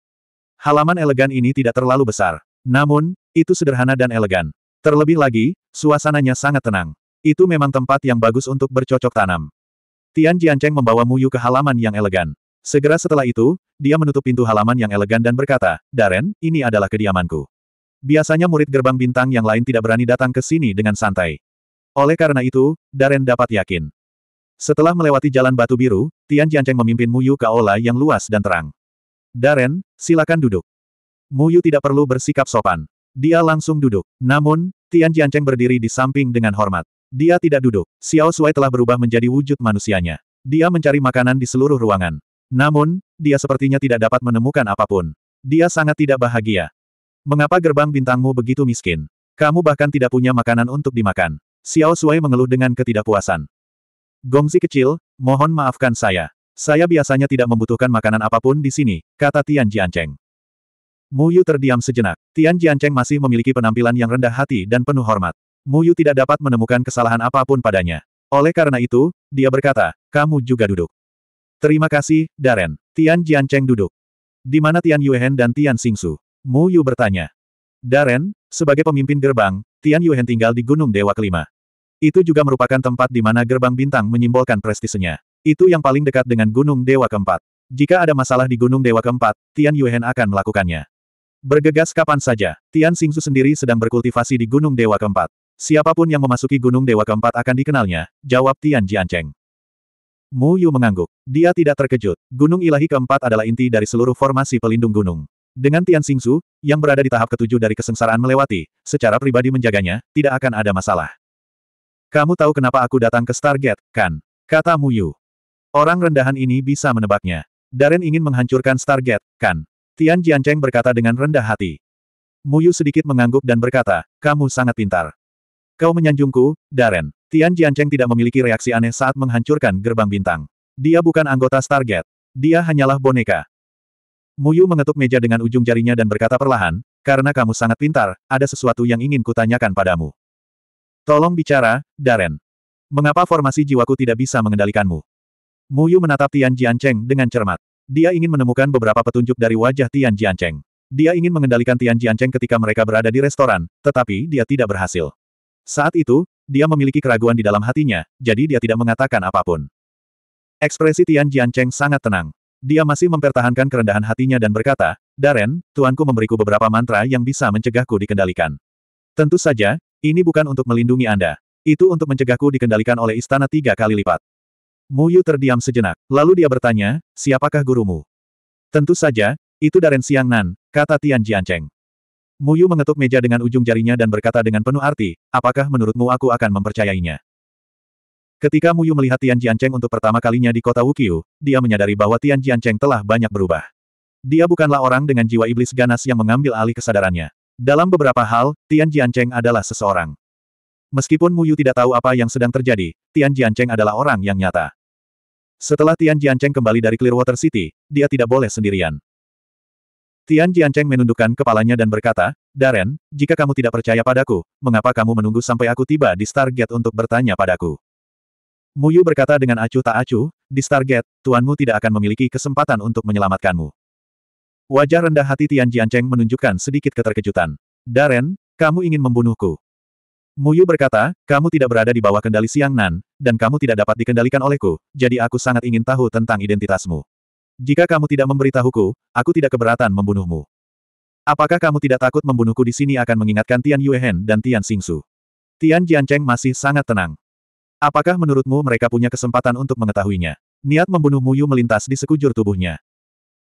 Halaman elegan ini tidak terlalu besar. Namun, itu sederhana dan elegan. Terlebih lagi, suasananya sangat tenang. Itu memang tempat yang bagus untuk bercocok tanam. Tian Jiancheng membawa Muyu ke halaman yang elegan. Segera setelah itu, dia menutup pintu halaman yang elegan dan berkata, Daren, ini adalah kediamanku. Biasanya murid gerbang bintang yang lain tidak berani datang ke sini dengan santai. Oleh karena itu, Daren dapat yakin. Setelah melewati jalan batu biru, Tian Jianceng memimpin Muyu ke aula yang luas dan terang. Daren, silakan duduk. Muyu tidak perlu bersikap sopan. Dia langsung duduk. Namun, Tian Jianceng berdiri di samping dengan hormat. Dia tidak duduk. Xiao Shuai telah berubah menjadi wujud manusianya. Dia mencari makanan di seluruh ruangan. Namun, dia sepertinya tidak dapat menemukan apapun. Dia sangat tidak bahagia. Mengapa gerbang bintangmu begitu miskin? Kamu bahkan tidak punya makanan untuk dimakan. Xiao Shuai mengeluh dengan ketidakpuasan. Gongsi kecil, mohon maafkan saya. Saya biasanya tidak membutuhkan makanan apapun di sini, kata Tian Jiancheng. Mu Yu terdiam sejenak. Tian Jiancheng masih memiliki penampilan yang rendah hati dan penuh hormat. Mu Yu tidak dapat menemukan kesalahan apapun padanya. Oleh karena itu, dia berkata, kamu juga duduk. Terima kasih, Daren. Tian Jiancheng duduk. Di mana Tian Yuehen dan Tian Mu Yu bertanya. Daren, sebagai pemimpin gerbang, Tian Yuehen tinggal di Gunung Dewa Kelima. Itu juga merupakan tempat di mana gerbang bintang menyimbolkan prestisenya. Itu yang paling dekat dengan Gunung Dewa keempat. Jika ada masalah di Gunung Dewa keempat, Tian Yuehen akan melakukannya. Bergegas kapan saja, Tian Xingsu sendiri sedang berkultivasi di Gunung Dewa keempat. Siapapun yang memasuki Gunung Dewa keempat akan dikenalnya, jawab Tian Jiancheng. Mu Yu mengangguk. Dia tidak terkejut. Gunung ilahi keempat adalah inti dari seluruh formasi pelindung gunung. Dengan Tian Xingsu, yang berada di tahap ketujuh dari kesengsaraan melewati, secara pribadi menjaganya, tidak akan ada masalah. Kamu tahu kenapa aku datang ke Stargate, kan? Kata Muyu. Orang rendahan ini bisa menebaknya. Darren ingin menghancurkan Stargate, kan? Tian Jiancheng berkata dengan rendah hati. Muyu sedikit mengangguk dan berkata, kamu sangat pintar. Kau menyanjungku, Darren. Tian Jiancheng tidak memiliki reaksi aneh saat menghancurkan gerbang bintang. Dia bukan anggota Stargate. Dia hanyalah boneka. Muyu mengetuk meja dengan ujung jarinya dan berkata perlahan, karena kamu sangat pintar, ada sesuatu yang ingin kutanyakan padamu. Tolong bicara, Daren. Mengapa formasi jiwaku tidak bisa mengendalikanmu? Muyu menatap Tian Jiancheng dengan cermat. Dia ingin menemukan beberapa petunjuk dari wajah Tian Jiancheng. Dia ingin mengendalikan Tian Jiancheng ketika mereka berada di restoran, tetapi dia tidak berhasil. Saat itu, dia memiliki keraguan di dalam hatinya, jadi dia tidak mengatakan apapun. Ekspresi Tian Jiancheng sangat tenang. Dia masih mempertahankan kerendahan hatinya dan berkata, Daren, tuanku memberiku beberapa mantra yang bisa mencegahku dikendalikan. Tentu saja, ini bukan untuk melindungi Anda. Itu untuk mencegahku dikendalikan oleh istana tiga kali lipat. Mu Yu terdiam sejenak, lalu dia bertanya, siapakah gurumu? Tentu saja, itu Daren Siang Nan, kata Tian Jiancheng. Yu mengetuk meja dengan ujung jarinya dan berkata dengan penuh arti, apakah menurutmu aku akan mempercayainya? Ketika Mu Yu melihat Tian Jiancheng untuk pertama kalinya di kota Wukiu, dia menyadari bahwa Tian Jiancheng telah banyak berubah. Dia bukanlah orang dengan jiwa iblis ganas yang mengambil alih kesadarannya. Dalam beberapa hal, Tian Jiancheng adalah seseorang. Meskipun Mu Yu tidak tahu apa yang sedang terjadi, Tian Jiancheng adalah orang yang nyata. Setelah Tian Jiancheng kembali dari Clearwater City, dia tidak boleh sendirian. Tian Jiancheng menundukkan kepalanya dan berkata, Daren, jika kamu tidak percaya padaku, mengapa kamu menunggu sampai aku tiba di Stargate untuk bertanya padaku? Muyu berkata dengan acuh tak acuh, di Stargate, tuanmu tidak akan memiliki kesempatan untuk menyelamatkanmu. Wajah rendah hati Tian Jiancheng menunjukkan sedikit keterkejutan. Daren, kamu ingin membunuhku. Muyu berkata, kamu tidak berada di bawah kendali Siang Nan, dan kamu tidak dapat dikendalikan olehku, jadi aku sangat ingin tahu tentang identitasmu. Jika kamu tidak memberitahuku, aku tidak keberatan membunuhmu. Apakah kamu tidak takut membunuhku di sini akan mengingatkan Tian Yuehen dan Tian Xingsu? Tian Jiancheng masih sangat tenang. Apakah menurutmu mereka punya kesempatan untuk mengetahuinya? Niat membunuh Muyu melintas di sekujur tubuhnya.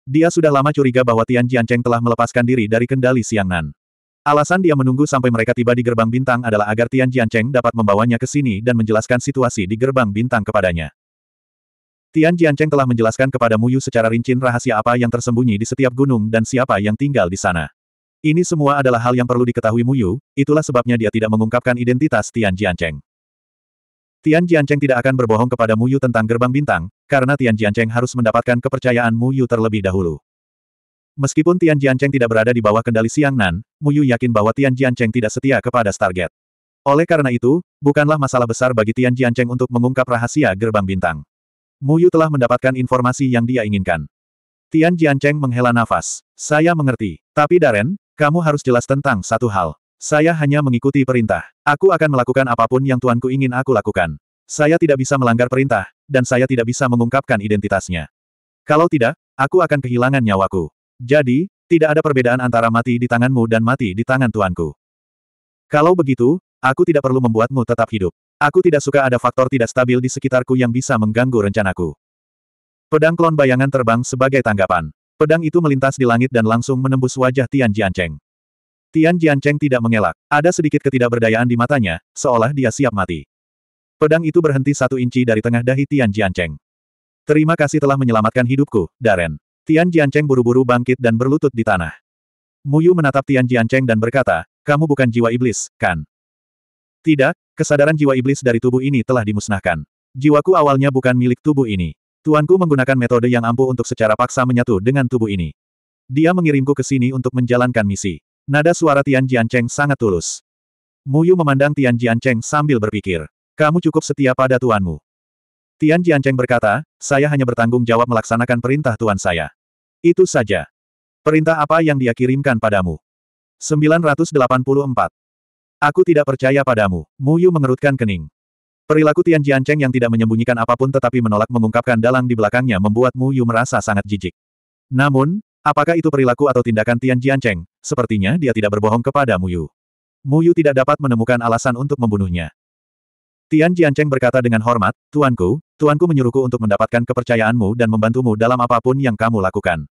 Dia sudah lama curiga bahwa Tian Jiancheng telah melepaskan diri dari kendali Nan. Alasan dia menunggu sampai mereka tiba di gerbang bintang adalah agar Tian Jiancheng dapat membawanya ke sini dan menjelaskan situasi di gerbang bintang kepadanya. Tian Jiancheng telah menjelaskan kepada Mu Yu secara rinci rahasia apa yang tersembunyi di setiap gunung dan siapa yang tinggal di sana. Ini semua adalah hal yang perlu diketahui Mu Yu. itulah sebabnya dia tidak mengungkapkan identitas Tian Jiancheng. Tian Jiancheng tidak akan berbohong kepada Mu Yu tentang gerbang bintang, karena Tian Jiancheng harus mendapatkan kepercayaan Mu Yu terlebih dahulu. Meskipun Tian Jiancheng tidak berada di bawah kendali Siang Nan, Mu Yu yakin bahwa Tian Jiancheng tidak setia kepada Stargate. Oleh karena itu, bukanlah masalah besar bagi Tian Jiancheng untuk mengungkap rahasia gerbang bintang. Mu Yu telah mendapatkan informasi yang dia inginkan. Tian Jiancheng menghela nafas. Saya mengerti. Tapi Daren, kamu harus jelas tentang satu hal. Saya hanya mengikuti perintah. Aku akan melakukan apapun yang tuanku ingin aku lakukan. Saya tidak bisa melanggar perintah, dan saya tidak bisa mengungkapkan identitasnya. Kalau tidak, aku akan kehilangan nyawaku. Jadi, tidak ada perbedaan antara mati di tanganmu dan mati di tangan tuanku. Kalau begitu, aku tidak perlu membuatmu tetap hidup. Aku tidak suka ada faktor tidak stabil di sekitarku yang bisa mengganggu rencanaku. Pedang klon bayangan terbang sebagai tanggapan. Pedang itu melintas di langit dan langsung menembus wajah Tian Jiancheng. Tian Jiancheng tidak mengelak. Ada sedikit ketidakberdayaan di matanya, seolah dia siap mati. Pedang itu berhenti satu inci dari tengah dahi Tian Jiancheng. Terima kasih telah menyelamatkan hidupku, Daren. Tian Jiancheng buru-buru bangkit dan berlutut di tanah. Muyu menatap Tian Jiancheng dan berkata, kamu bukan jiwa iblis, kan? Tidak, kesadaran jiwa iblis dari tubuh ini telah dimusnahkan. Jiwaku awalnya bukan milik tubuh ini. Tuanku menggunakan metode yang ampuh untuk secara paksa menyatu dengan tubuh ini. Dia mengirimku ke sini untuk menjalankan misi. Nada suara Tian Jiancheng sangat tulus. Mu Yu memandang Tian Jiancheng sambil berpikir. Kamu cukup setia pada tuanmu. Tian Jiancheng berkata, saya hanya bertanggung jawab melaksanakan perintah tuan saya. Itu saja. Perintah apa yang dia kirimkan padamu? 984. Aku tidak percaya padamu. Mu Yu mengerutkan kening. Perilaku Tian Jiancheng yang tidak menyembunyikan apapun tetapi menolak mengungkapkan dalang di belakangnya membuat Mu Yu merasa sangat jijik. Namun, Apakah itu perilaku atau tindakan Tian Jiancheng? Sepertinya dia tidak berbohong kepada Mu Yu. Mu Yu tidak dapat menemukan alasan untuk membunuhnya. Tian Jiancheng berkata dengan hormat, Tuanku, Tuanku menyuruhku untuk mendapatkan kepercayaanmu dan membantumu dalam apapun yang kamu lakukan.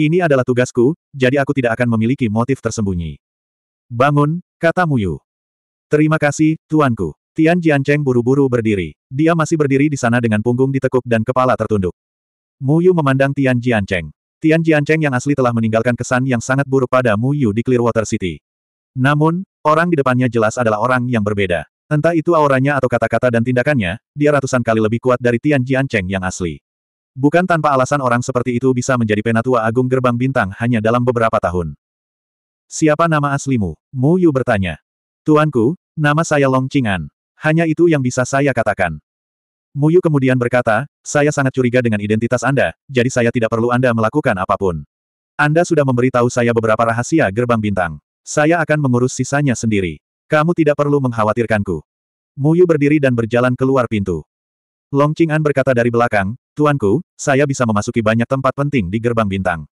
Ini adalah tugasku, jadi aku tidak akan memiliki motif tersembunyi. Bangun, kata Mu Yu. Terima kasih, Tuanku. Tian Jiancheng buru-buru berdiri. Dia masih berdiri di sana dengan punggung ditekuk dan kepala tertunduk. Mu Yu memandang Tian Jiancheng. Tian Jiancheng yang asli telah meninggalkan kesan yang sangat buruk pada Mu Yu di Clearwater City. Namun, orang di depannya jelas adalah orang yang berbeda. Entah itu auranya atau kata-kata dan tindakannya, dia ratusan kali lebih kuat dari Tian Jiancheng yang asli. Bukan tanpa alasan orang seperti itu bisa menjadi penatua agung gerbang bintang hanya dalam beberapa tahun. Siapa nama aslimu? Mu Yu bertanya. Tuanku, nama saya Long Qing'an. Hanya itu yang bisa saya katakan. Muyu kemudian berkata, saya sangat curiga dengan identitas Anda, jadi saya tidak perlu Anda melakukan apapun. Anda sudah memberitahu saya beberapa rahasia gerbang bintang. Saya akan mengurus sisanya sendiri. Kamu tidak perlu mengkhawatirkanku. Muyu berdiri dan berjalan keluar pintu. Long Qing'an berkata dari belakang, Tuanku, saya bisa memasuki banyak tempat penting di gerbang bintang.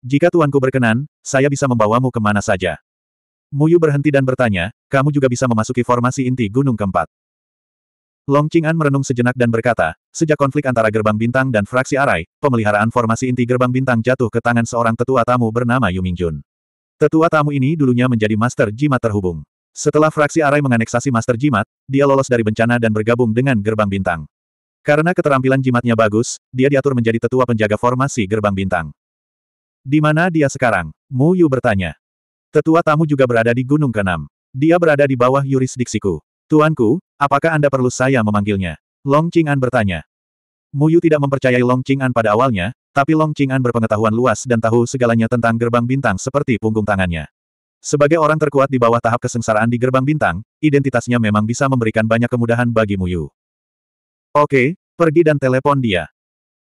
Jika tuanku berkenan, saya bisa membawamu kemana saja. Muyu berhenti dan bertanya, kamu juga bisa memasuki formasi inti gunung keempat. Long Qing'an merenung sejenak dan berkata, sejak konflik antara gerbang bintang dan fraksi Arai, pemeliharaan formasi inti gerbang bintang jatuh ke tangan seorang tetua tamu bernama Yu Mingjun. Tetua tamu ini dulunya menjadi Master Jimat terhubung. Setelah fraksi Arai menganeksasi Master Jimat, dia lolos dari bencana dan bergabung dengan gerbang bintang. Karena keterampilan jimatnya bagus, dia diatur menjadi tetua penjaga formasi gerbang bintang. Di mana dia sekarang? Mu Yu bertanya. Tetua tamu juga berada di Gunung Kenam. Dia berada di bawah yurisdiksiku. Tuanku, apakah Anda perlu saya memanggilnya? Long Qing'an bertanya. Mu Yu tidak mempercayai Long Qing'an pada awalnya, tapi Long Qing'an berpengetahuan luas dan tahu segalanya tentang gerbang bintang seperti punggung tangannya. Sebagai orang terkuat di bawah tahap kesengsaraan di gerbang bintang, identitasnya memang bisa memberikan banyak kemudahan bagi Mu Yu. Oke, pergi dan telepon dia.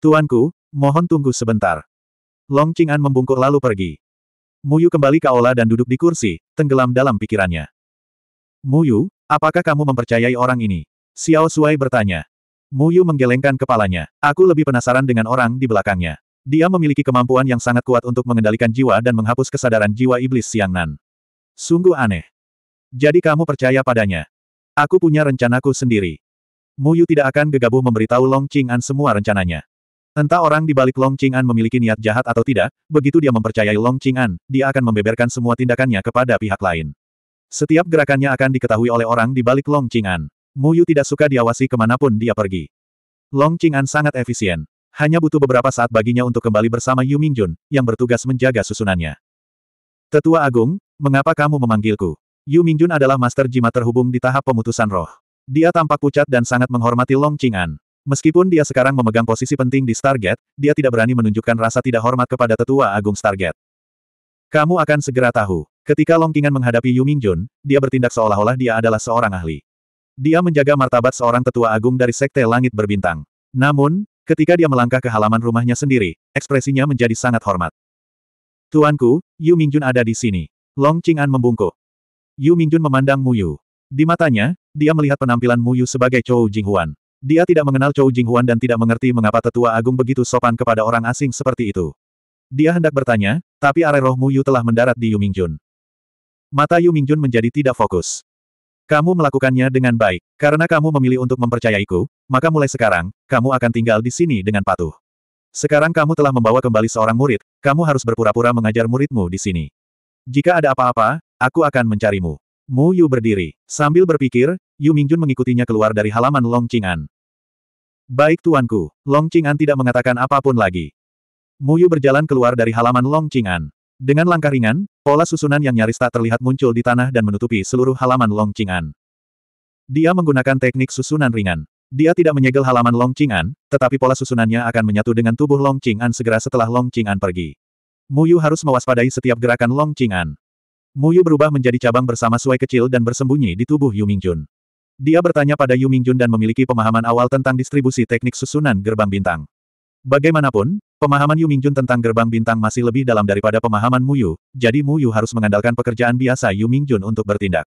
Tuanku, mohon tunggu sebentar. Long Qing'an membungkuk lalu pergi. Mu Yu kembali ke aula dan duduk di kursi, tenggelam dalam pikirannya. Mu Yu. Apakah kamu mempercayai orang ini? Xiao Suai bertanya. Mu Yu menggelengkan kepalanya. Aku lebih penasaran dengan orang di belakangnya. Dia memiliki kemampuan yang sangat kuat untuk mengendalikan jiwa dan menghapus kesadaran jiwa iblis Siang Nan. Sungguh aneh. Jadi kamu percaya padanya. Aku punya rencanaku sendiri. Mu Yu tidak akan gegabah memberitahu Long Qing An semua rencananya. Entah orang di balik Long Qing An memiliki niat jahat atau tidak, begitu dia mempercayai Long Qing An, dia akan membeberkan semua tindakannya kepada pihak lain. Setiap gerakannya akan diketahui oleh orang di balik Long Qing'an. Mu Yu tidak suka diawasi kemanapun dia pergi. Long Qing'an sangat efisien. Hanya butuh beberapa saat baginya untuk kembali bersama Yu Mingjun, yang bertugas menjaga susunannya. Tetua Agung, mengapa kamu memanggilku? Yu Mingjun adalah master jima terhubung di tahap pemutusan roh. Dia tampak pucat dan sangat menghormati Long Qing'an. Meskipun dia sekarang memegang posisi penting di Stargate, dia tidak berani menunjukkan rasa tidak hormat kepada Tetua Agung Stargate. Kamu akan segera tahu. Ketika Long Qing'an menghadapi Yu Mingjun, dia bertindak seolah-olah dia adalah seorang ahli. Dia menjaga martabat seorang tetua agung dari Sekte Langit Berbintang. Namun, ketika dia melangkah ke halaman rumahnya sendiri, ekspresinya menjadi sangat hormat. Tuanku, Yu Mingjun ada di sini. Long Qing'an membungkuk. Yu Mingjun memandang Muyu. Di matanya, dia melihat penampilan Muyu sebagai Chou Jinghuan. Dia tidak mengenal Chou Jinghuan dan tidak mengerti mengapa tetua agung begitu sopan kepada orang asing seperti itu. Dia hendak bertanya, tapi are roh Muyu telah mendarat di Yu Mingjun. Mata Yu Mingjun menjadi tidak fokus. Kamu melakukannya dengan baik. Karena kamu memilih untuk mempercayaiku, maka mulai sekarang, kamu akan tinggal di sini dengan patuh. Sekarang kamu telah membawa kembali seorang murid, kamu harus berpura-pura mengajar muridmu di sini. Jika ada apa-apa, aku akan mencarimu. Mu Yu berdiri. Sambil berpikir, Yu Mingjun mengikutinya keluar dari halaman Long Qing'an. Baik tuanku, Long Qing'an tidak mengatakan apapun lagi. Mu Yu berjalan keluar dari halaman Long Qing'an. Dengan langkah ringan, pola susunan yang nyaris tak terlihat muncul di tanah dan menutupi seluruh halaman Long Qing'an. Dia menggunakan teknik susunan ringan. Dia tidak menyegel halaman Long Qing'an, tetapi pola susunannya akan menyatu dengan tubuh Long Qing'an segera setelah Long Qing'an pergi. Muyu harus mewaspadai setiap gerakan Long Qing'an. Muyu berubah menjadi cabang bersama suai kecil dan bersembunyi di tubuh Yu Mingjun. Dia bertanya pada Yu Mingjun dan memiliki pemahaman awal tentang distribusi teknik susunan gerbang bintang. Bagaimanapun, Pemahaman Yu Mingjun tentang gerbang bintang masih lebih dalam daripada pemahaman Mu Yu, jadi Mu Yu harus mengandalkan pekerjaan biasa Yu Mingjun untuk bertindak.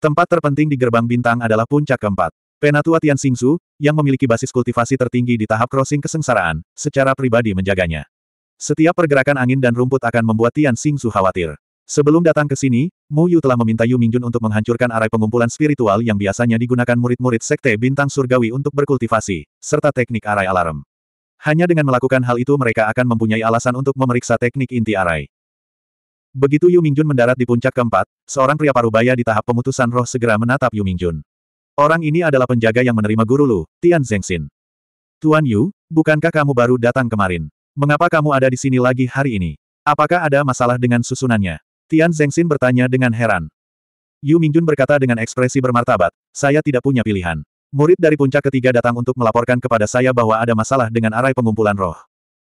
Tempat terpenting di gerbang bintang adalah puncak keempat. Penatua Tian Xingsu, yang memiliki basis kultivasi tertinggi di tahap crossing kesengsaraan, secara pribadi menjaganya. Setiap pergerakan angin dan rumput akan membuat Tian Xingsu khawatir. Sebelum datang ke sini, Mu Yu telah meminta Yu Mingjun untuk menghancurkan arai pengumpulan spiritual yang biasanya digunakan murid-murid Sekte Bintang Surgawi untuk berkultivasi, serta teknik arai alarm. Hanya dengan melakukan hal itu mereka akan mempunyai alasan untuk memeriksa teknik inti arai. Begitu Yu Mingjun mendarat di puncak keempat, seorang pria parubaya di tahap pemutusan roh segera menatap Yu Mingjun. Orang ini adalah penjaga yang menerima guru Lu, Tian Zengxin. Tuan Yu, bukankah kamu baru datang kemarin? Mengapa kamu ada di sini lagi hari ini? Apakah ada masalah dengan susunannya? Tian Zengxin bertanya dengan heran. Yu Mingjun berkata dengan ekspresi bermartabat, saya tidak punya pilihan. Murid dari puncak ketiga datang untuk melaporkan kepada saya bahwa ada masalah dengan arai pengumpulan roh.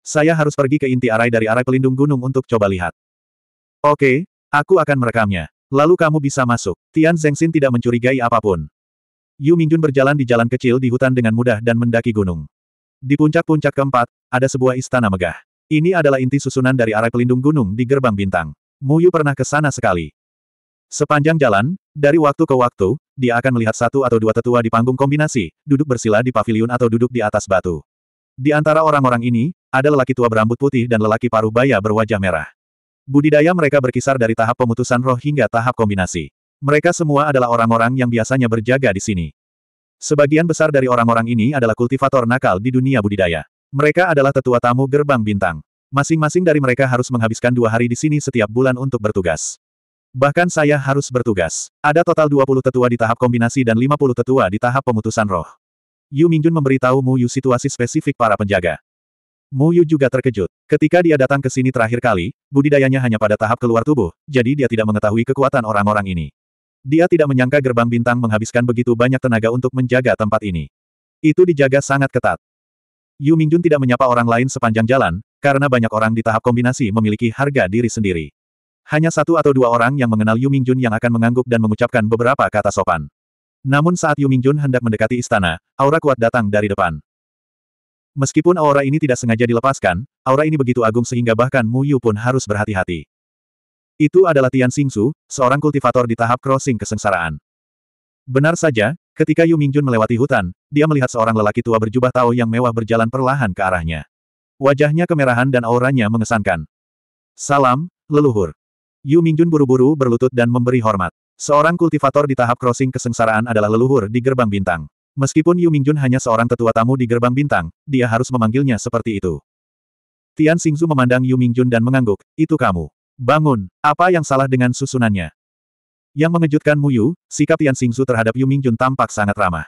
Saya harus pergi ke inti arai dari arai pelindung gunung untuk coba lihat. Oke, aku akan merekamnya. Lalu kamu bisa masuk. Tian Zengxin tidak mencurigai apapun. Yu Mingjun berjalan di jalan kecil di hutan dengan mudah dan mendaki gunung. Di puncak-puncak keempat, ada sebuah istana megah. Ini adalah inti susunan dari arai pelindung gunung di Gerbang Bintang. Mu Yu pernah ke sana sekali. Sepanjang jalan, dari waktu ke waktu, dia akan melihat satu atau dua tetua di panggung kombinasi, duduk bersila di pavilion atau duduk di atas batu. Di antara orang-orang ini, ada lelaki tua berambut putih dan lelaki paruh baya berwajah merah. Budidaya mereka berkisar dari tahap pemutusan roh hingga tahap kombinasi. Mereka semua adalah orang-orang yang biasanya berjaga di sini. Sebagian besar dari orang-orang ini adalah kultivator nakal di dunia budidaya. Mereka adalah tetua tamu gerbang bintang. Masing-masing dari mereka harus menghabiskan dua hari di sini setiap bulan untuk bertugas. Bahkan saya harus bertugas. Ada total 20 tetua di tahap kombinasi dan 50 tetua di tahap pemutusan roh. Yu Mingjun memberitahu Mu Yu situasi spesifik para penjaga. Mu Yu juga terkejut. Ketika dia datang ke sini terakhir kali, budidayanya hanya pada tahap keluar tubuh, jadi dia tidak mengetahui kekuatan orang-orang ini. Dia tidak menyangka gerbang bintang menghabiskan begitu banyak tenaga untuk menjaga tempat ini. Itu dijaga sangat ketat. Yu Mingjun tidak menyapa orang lain sepanjang jalan, karena banyak orang di tahap kombinasi memiliki harga diri sendiri. Hanya satu atau dua orang yang mengenal Yu Mingjun yang akan mengangguk dan mengucapkan beberapa kata sopan. Namun saat Yu Mingjun hendak mendekati istana, aura kuat datang dari depan. Meskipun aura ini tidak sengaja dilepaskan, aura ini begitu agung sehingga bahkan Mu Yu pun harus berhati-hati. Itu adalah Tian Xingsu, seorang kultivator di tahap crossing kesengsaraan. Benar saja, ketika Yu Mingjun melewati hutan, dia melihat seorang lelaki tua berjubah tao yang mewah berjalan perlahan ke arahnya. Wajahnya kemerahan dan auranya mengesankan. Salam, leluhur. Yu Mingjun buru-buru berlutut dan memberi hormat. Seorang kultivator di tahap crossing kesengsaraan adalah leluhur di gerbang bintang. Meskipun Yu Mingjun hanya seorang tetua tamu di gerbang bintang, dia harus memanggilnya seperti itu. Tian Xingzu memandang Yu Mingjun dan mengangguk, itu kamu. Bangun, apa yang salah dengan susunannya? Yang mengejutkan Mu Yu, sikap Tian Xingzu terhadap Yu Mingjun tampak sangat ramah.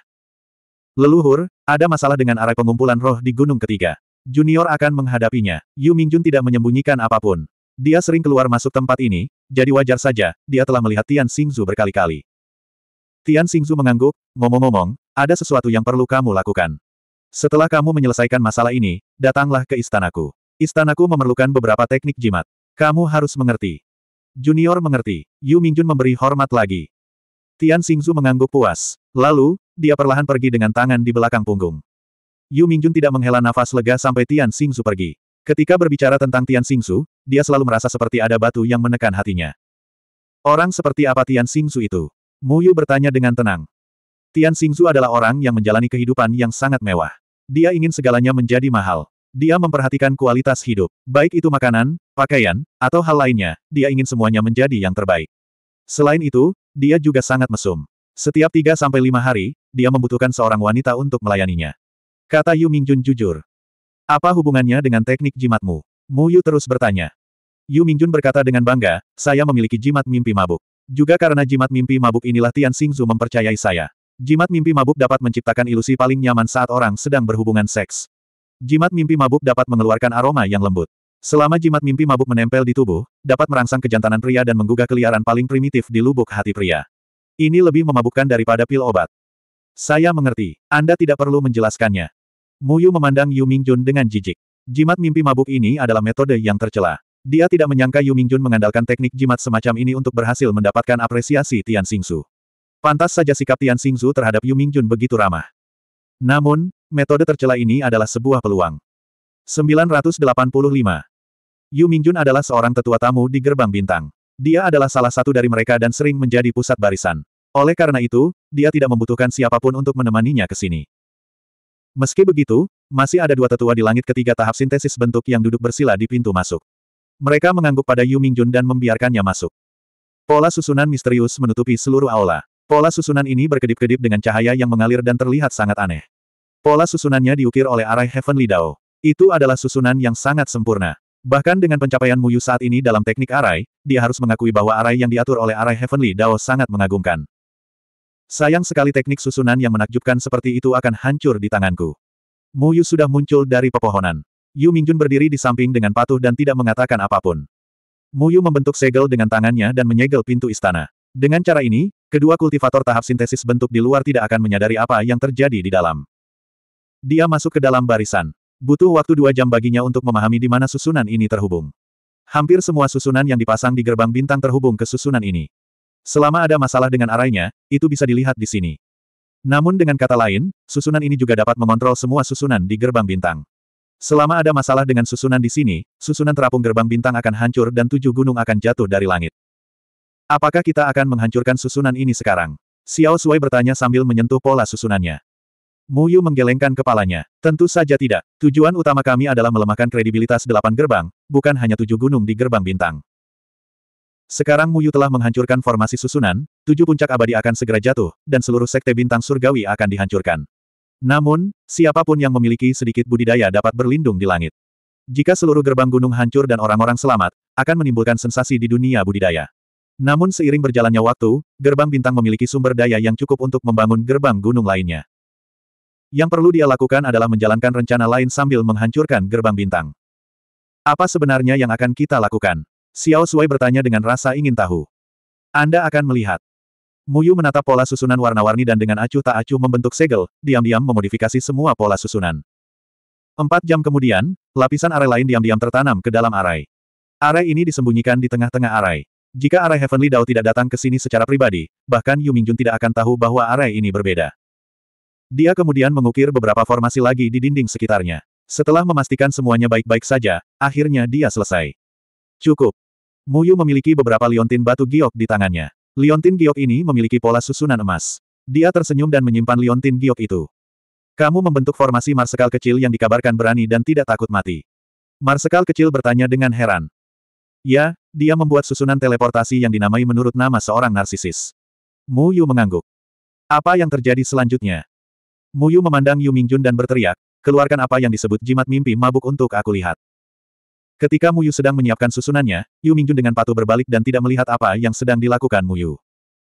Leluhur, ada masalah dengan arah pengumpulan roh di gunung ketiga. Junior akan menghadapinya. Yu Mingjun tidak menyembunyikan apapun. Dia sering keluar masuk tempat ini, jadi wajar saja, dia telah melihat Tian Xingzu berkali-kali. Tian Xingzu mengangguk, ngomong-ngomong, ada sesuatu yang perlu kamu lakukan. Setelah kamu menyelesaikan masalah ini, datanglah ke istanaku. Istanaku memerlukan beberapa teknik jimat. Kamu harus mengerti. Junior mengerti. Yu Mingjun memberi hormat lagi. Tian Xingzu mengangguk puas. Lalu, dia perlahan pergi dengan tangan di belakang punggung. Yu Mingjun tidak menghela nafas lega sampai Tian Xingzu pergi. Ketika berbicara tentang Tian Xingzu, dia selalu merasa seperti ada batu yang menekan hatinya. Orang seperti apa Tian Xingzu itu? Yu bertanya dengan tenang. Tian Xingzu adalah orang yang menjalani kehidupan yang sangat mewah. Dia ingin segalanya menjadi mahal. Dia memperhatikan kualitas hidup, baik itu makanan, pakaian, atau hal lainnya, dia ingin semuanya menjadi yang terbaik. Selain itu, dia juga sangat mesum. Setiap 3-5 hari, dia membutuhkan seorang wanita untuk melayaninya. Kata Yu Mingjun jujur. Apa hubungannya dengan teknik jimatmu? Mu Yu terus bertanya. Yu Mingjun berkata dengan bangga, saya memiliki jimat mimpi mabuk. Juga karena jimat mimpi mabuk inilah Tian Xingzu mempercayai saya. Jimat mimpi mabuk dapat menciptakan ilusi paling nyaman saat orang sedang berhubungan seks. Jimat mimpi mabuk dapat mengeluarkan aroma yang lembut. Selama jimat mimpi mabuk menempel di tubuh, dapat merangsang kejantanan pria dan menggugah keliaran paling primitif di lubuk hati pria. Ini lebih memabukkan daripada pil obat. Saya mengerti, Anda tidak perlu menjelaskannya. Muyu memandang Yu Mingjun dengan jijik. Jimat mimpi mabuk ini adalah metode yang tercela. Dia tidak menyangka Yu Mingjun mengandalkan teknik jimat semacam ini untuk berhasil mendapatkan apresiasi Tian Xingzu. Pantas saja sikap Tian Xingzu terhadap Yu Mingjun begitu ramah. Namun, metode tercela ini adalah sebuah peluang. 985. Yu Mingjun adalah seorang tetua tamu di gerbang bintang. Dia adalah salah satu dari mereka dan sering menjadi pusat barisan. Oleh karena itu, dia tidak membutuhkan siapapun untuk menemaninya ke sini. Meski begitu, masih ada dua tetua di langit ketiga tahap sintesis bentuk yang duduk bersila di pintu masuk. Mereka mengangguk pada Yu Mingjun dan membiarkannya masuk. Pola susunan misterius menutupi seluruh aula. Pola susunan ini berkedip-kedip dengan cahaya yang mengalir dan terlihat sangat aneh. Pola susunannya diukir oleh arai Heavenly Dao. Itu adalah susunan yang sangat sempurna. Bahkan dengan pencapaian Muyu saat ini dalam teknik arai, dia harus mengakui bahwa arai yang diatur oleh arai Heavenly Dao sangat mengagumkan. Sayang sekali teknik susunan yang menakjubkan seperti itu akan hancur di tanganku. Mu Yu sudah muncul dari pepohonan. Yu Mingjun berdiri di samping dengan patuh dan tidak mengatakan apapun. Mu Yu membentuk segel dengan tangannya dan menyegel pintu istana. Dengan cara ini, kedua kultivator tahap sintesis bentuk di luar tidak akan menyadari apa yang terjadi di dalam. Dia masuk ke dalam barisan. Butuh waktu dua jam baginya untuk memahami di mana susunan ini terhubung. Hampir semua susunan yang dipasang di gerbang bintang terhubung ke susunan ini. Selama ada masalah dengan arahnya, itu bisa dilihat di sini. Namun dengan kata lain, susunan ini juga dapat mengontrol semua susunan di gerbang bintang. Selama ada masalah dengan susunan di sini, susunan terapung gerbang bintang akan hancur dan tujuh gunung akan jatuh dari langit. Apakah kita akan menghancurkan susunan ini sekarang? Xiao Shuai bertanya sambil menyentuh pola susunannya. Mu Yu menggelengkan kepalanya. Tentu saja tidak. Tujuan utama kami adalah melemahkan kredibilitas delapan gerbang, bukan hanya tujuh gunung di gerbang bintang. Sekarang Muyu telah menghancurkan formasi susunan, tujuh puncak abadi akan segera jatuh, dan seluruh sekte bintang surgawi akan dihancurkan. Namun, siapapun yang memiliki sedikit budidaya dapat berlindung di langit. Jika seluruh gerbang gunung hancur dan orang-orang selamat, akan menimbulkan sensasi di dunia budidaya. Namun seiring berjalannya waktu, gerbang bintang memiliki sumber daya yang cukup untuk membangun gerbang gunung lainnya. Yang perlu dia lakukan adalah menjalankan rencana lain sambil menghancurkan gerbang bintang. Apa sebenarnya yang akan kita lakukan? Xiao Sui bertanya dengan rasa ingin tahu. Anda akan melihat. Muyu menatap pola susunan warna-warni dan dengan acuh tak acuh membentuk segel, diam-diam memodifikasi semua pola susunan. Empat jam kemudian, lapisan arai lain diam-diam tertanam ke dalam arai. Arai ini disembunyikan di tengah-tengah arai. Jika arai Heavenly Dao tidak datang ke sini secara pribadi, bahkan Yu Mingjun tidak akan tahu bahwa arai ini berbeda. Dia kemudian mengukir beberapa formasi lagi di dinding sekitarnya. Setelah memastikan semuanya baik-baik saja, akhirnya dia selesai. Cukup, Muyu memiliki beberapa liontin batu giok di tangannya. Liontin giok ini memiliki pola susunan emas. Dia tersenyum dan menyimpan liontin giok itu. Kamu membentuk formasi marsekal kecil yang dikabarkan berani dan tidak takut mati. Marsekal kecil bertanya dengan heran. Ya, dia membuat susunan teleportasi yang dinamai menurut nama seorang narsisis. Mu Yu mengangguk. Apa yang terjadi selanjutnya? Mu Yu memandang Yu Mingjun dan berteriak, keluarkan apa yang disebut jimat mimpi mabuk untuk aku lihat. Ketika Muyu sedang menyiapkan susunannya, Yu Mingjun dengan patuh berbalik dan tidak melihat apa yang sedang dilakukan Muyu.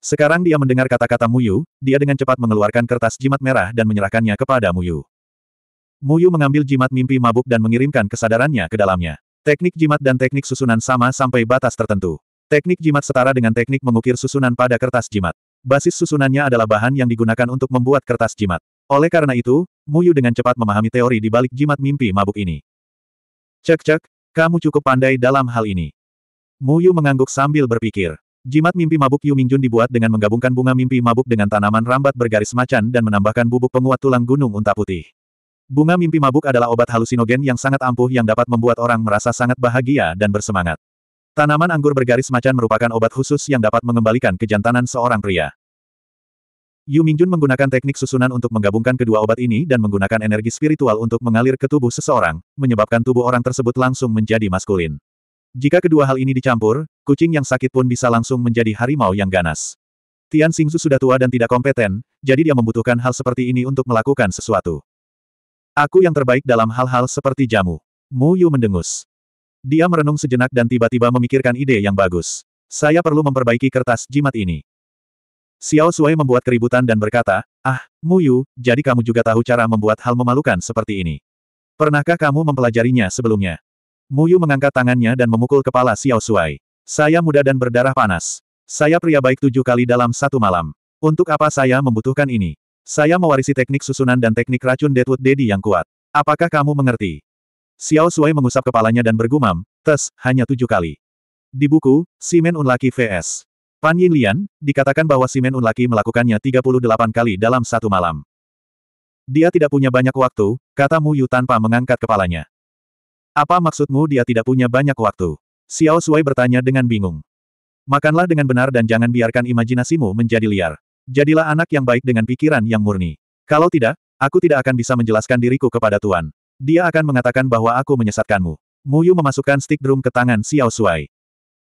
Sekarang dia mendengar kata-kata Muyu, dia dengan cepat mengeluarkan kertas jimat merah dan menyerahkannya kepada Muyu. Muyu mengambil jimat mimpi mabuk dan mengirimkan kesadarannya ke dalamnya. Teknik jimat dan teknik susunan sama sampai batas tertentu. Teknik jimat setara dengan teknik mengukir susunan pada kertas jimat. Basis susunannya adalah bahan yang digunakan untuk membuat kertas jimat. Oleh karena itu, Muyu dengan cepat memahami teori di balik jimat mimpi mabuk ini. Cek-cek, kamu cukup pandai dalam hal ini. Mu Yu mengangguk sambil berpikir. Jimat mimpi mabuk Yu Mingjun dibuat dengan menggabungkan bunga mimpi mabuk dengan tanaman rambat bergaris macan dan menambahkan bubuk penguat tulang gunung unta putih. Bunga mimpi mabuk adalah obat halusinogen yang sangat ampuh yang dapat membuat orang merasa sangat bahagia dan bersemangat. Tanaman anggur bergaris macan merupakan obat khusus yang dapat mengembalikan kejantanan seorang pria. Yu Mingjun menggunakan teknik susunan untuk menggabungkan kedua obat ini dan menggunakan energi spiritual untuk mengalir ke tubuh seseorang, menyebabkan tubuh orang tersebut langsung menjadi maskulin. Jika kedua hal ini dicampur, kucing yang sakit pun bisa langsung menjadi harimau yang ganas. Tian Xingzu sudah tua dan tidak kompeten, jadi dia membutuhkan hal seperti ini untuk melakukan sesuatu. Aku yang terbaik dalam hal-hal seperti jamu. Mu Yu mendengus. Dia merenung sejenak dan tiba-tiba memikirkan ide yang bagus. Saya perlu memperbaiki kertas jimat ini. Xiao Sui membuat keributan dan berkata, Ah, Muyu, jadi kamu juga tahu cara membuat hal memalukan seperti ini. Pernahkah kamu mempelajarinya sebelumnya? Muyu mengangkat tangannya dan memukul kepala Xiao Sui. Saya muda dan berdarah panas. Saya pria baik tujuh kali dalam satu malam. Untuk apa saya membutuhkan ini? Saya mewarisi teknik susunan dan teknik racun Deadwood Daddy yang kuat. Apakah kamu mengerti? Xiao Sui mengusap kepalanya dan bergumam, tes, hanya tujuh kali. Di buku, Simen Unlucky VS. Pan Yinlian, dikatakan bahwa Simen Unlaki melakukannya 38 kali dalam satu malam. Dia tidak punya banyak waktu, kata Mu Yu tanpa mengangkat kepalanya. Apa maksudmu dia tidak punya banyak waktu? Xiao Sui bertanya dengan bingung. Makanlah dengan benar dan jangan biarkan imajinasimu menjadi liar. Jadilah anak yang baik dengan pikiran yang murni. Kalau tidak, aku tidak akan bisa menjelaskan diriku kepada Tuan. Dia akan mengatakan bahwa aku menyesatkanmu. Mu Yu memasukkan stick drum ke tangan Xiao Sui.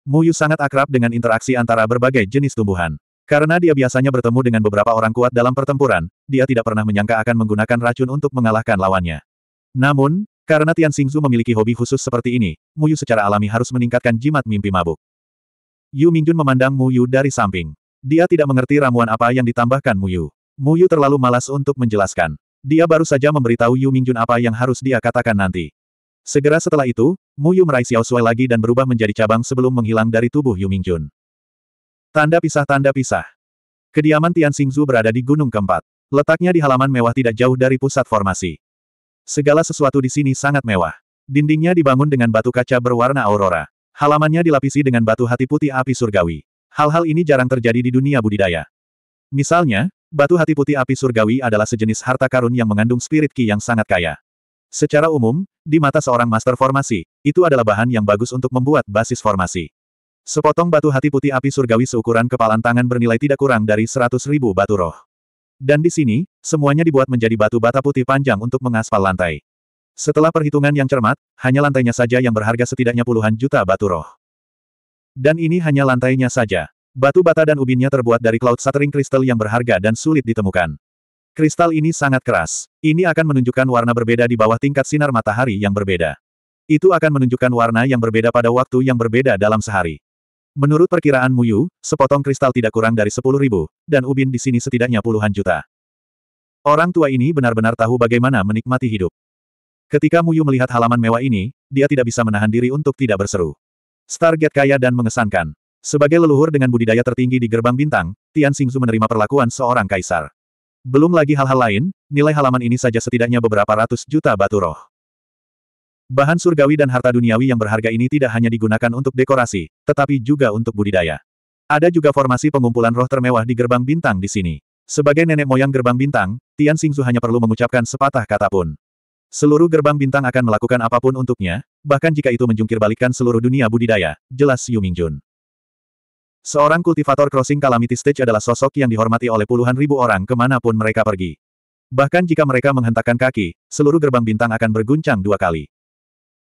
Muyu sangat akrab dengan interaksi antara berbagai jenis tumbuhan. Karena dia biasanya bertemu dengan beberapa orang kuat dalam pertempuran, dia tidak pernah menyangka akan menggunakan racun untuk mengalahkan lawannya. Namun, karena Tian Xingzu memiliki hobi khusus seperti ini, Muyu secara alami harus meningkatkan jimat mimpi mabuk. Yu Mingjun memandang Muyu dari samping. Dia tidak mengerti ramuan apa yang ditambahkan Muyu. Muyu terlalu malas untuk menjelaskan. Dia baru saja memberitahu Yu Mingjun apa yang harus dia katakan nanti. Segera setelah itu, Mu Yu meraih Xiao Sui lagi dan berubah menjadi cabang sebelum menghilang dari tubuh Yu Mingjun. Tanda pisah-tanda pisah. Kediaman Tian Xingzu berada di gunung keempat. Letaknya di halaman mewah tidak jauh dari pusat formasi. Segala sesuatu di sini sangat mewah. Dindingnya dibangun dengan batu kaca berwarna aurora. Halamannya dilapisi dengan batu hati putih api surgawi. Hal-hal ini jarang terjadi di dunia budidaya. Misalnya, batu hati putih api surgawi adalah sejenis harta karun yang mengandung spirit ki yang sangat kaya. Secara umum, di mata seorang master formasi, itu adalah bahan yang bagus untuk membuat basis formasi. Sepotong batu hati putih api surgawi seukuran kepalan tangan bernilai tidak kurang dari seratus ribu batu roh. Dan di sini, semuanya dibuat menjadi batu bata putih panjang untuk mengaspal lantai. Setelah perhitungan yang cermat, hanya lantainya saja yang berharga setidaknya puluhan juta batu roh. Dan ini hanya lantainya saja. Batu bata dan ubinnya terbuat dari cloud shattering kristal yang berharga dan sulit ditemukan. Kristal ini sangat keras. Ini akan menunjukkan warna berbeda di bawah tingkat sinar matahari yang berbeda. Itu akan menunjukkan warna yang berbeda pada waktu yang berbeda dalam sehari. Menurut perkiraan Muyu, sepotong kristal tidak kurang dari sepuluh ribu, dan ubin di sini setidaknya puluhan juta. Orang tua ini benar-benar tahu bagaimana menikmati hidup. Ketika Muyu melihat halaman mewah ini, dia tidak bisa menahan diri untuk tidak berseru. Stargate kaya dan mengesankan. Sebagai leluhur dengan budidaya tertinggi di gerbang bintang, Tian Xingzu menerima perlakuan seorang kaisar. Belum lagi hal-hal lain, nilai halaman ini saja setidaknya beberapa ratus juta batu roh. Bahan surgawi dan harta duniawi yang berharga ini tidak hanya digunakan untuk dekorasi, tetapi juga untuk budidaya. Ada juga formasi pengumpulan roh termewah di gerbang bintang di sini. Sebagai nenek moyang gerbang bintang, Tian Xingzu hanya perlu mengucapkan sepatah kata pun. Seluruh gerbang bintang akan melakukan apapun untuknya, bahkan jika itu menjungkirbalikkan seluruh dunia budidaya, jelas Yu Mingjun. Seorang kultivator crossing Calamity Stage adalah sosok yang dihormati oleh puluhan ribu orang kemanapun mereka pergi. Bahkan jika mereka menghentakkan kaki, seluruh gerbang bintang akan berguncang dua kali.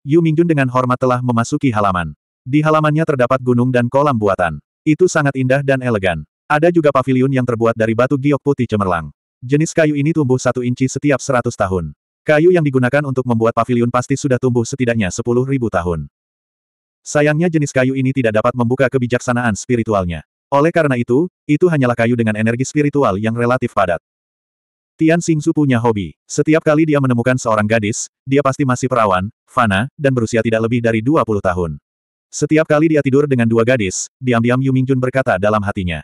Yu Mingjun dengan hormat telah memasuki halaman. Di halamannya terdapat gunung dan kolam buatan. Itu sangat indah dan elegan. Ada juga pavilion yang terbuat dari batu giok putih cemerlang. Jenis kayu ini tumbuh satu inci setiap seratus tahun. Kayu yang digunakan untuk membuat pavilion pasti sudah tumbuh setidaknya sepuluh ribu tahun. Sayangnya jenis kayu ini tidak dapat membuka kebijaksanaan spiritualnya. Oleh karena itu, itu hanyalah kayu dengan energi spiritual yang relatif padat. Tian Xingsu punya hobi. Setiap kali dia menemukan seorang gadis, dia pasti masih perawan, fana, dan berusia tidak lebih dari 20 tahun. Setiap kali dia tidur dengan dua gadis, diam-diam Yu Mingjun berkata dalam hatinya.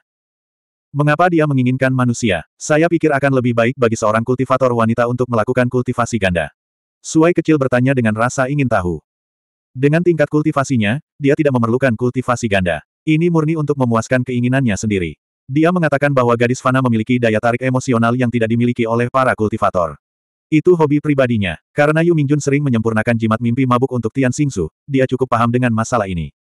Mengapa dia menginginkan manusia? Saya pikir akan lebih baik bagi seorang kultivator wanita untuk melakukan kultivasi ganda. Suai kecil bertanya dengan rasa ingin tahu. Dengan tingkat kultivasinya, dia tidak memerlukan kultivasi ganda. Ini murni untuk memuaskan keinginannya sendiri. Dia mengatakan bahwa gadis Fana memiliki daya tarik emosional yang tidak dimiliki oleh para kultivator. Itu hobi pribadinya. Karena Yu Mingjun sering menyempurnakan jimat mimpi mabuk untuk Tian Xingsu, dia cukup paham dengan masalah ini.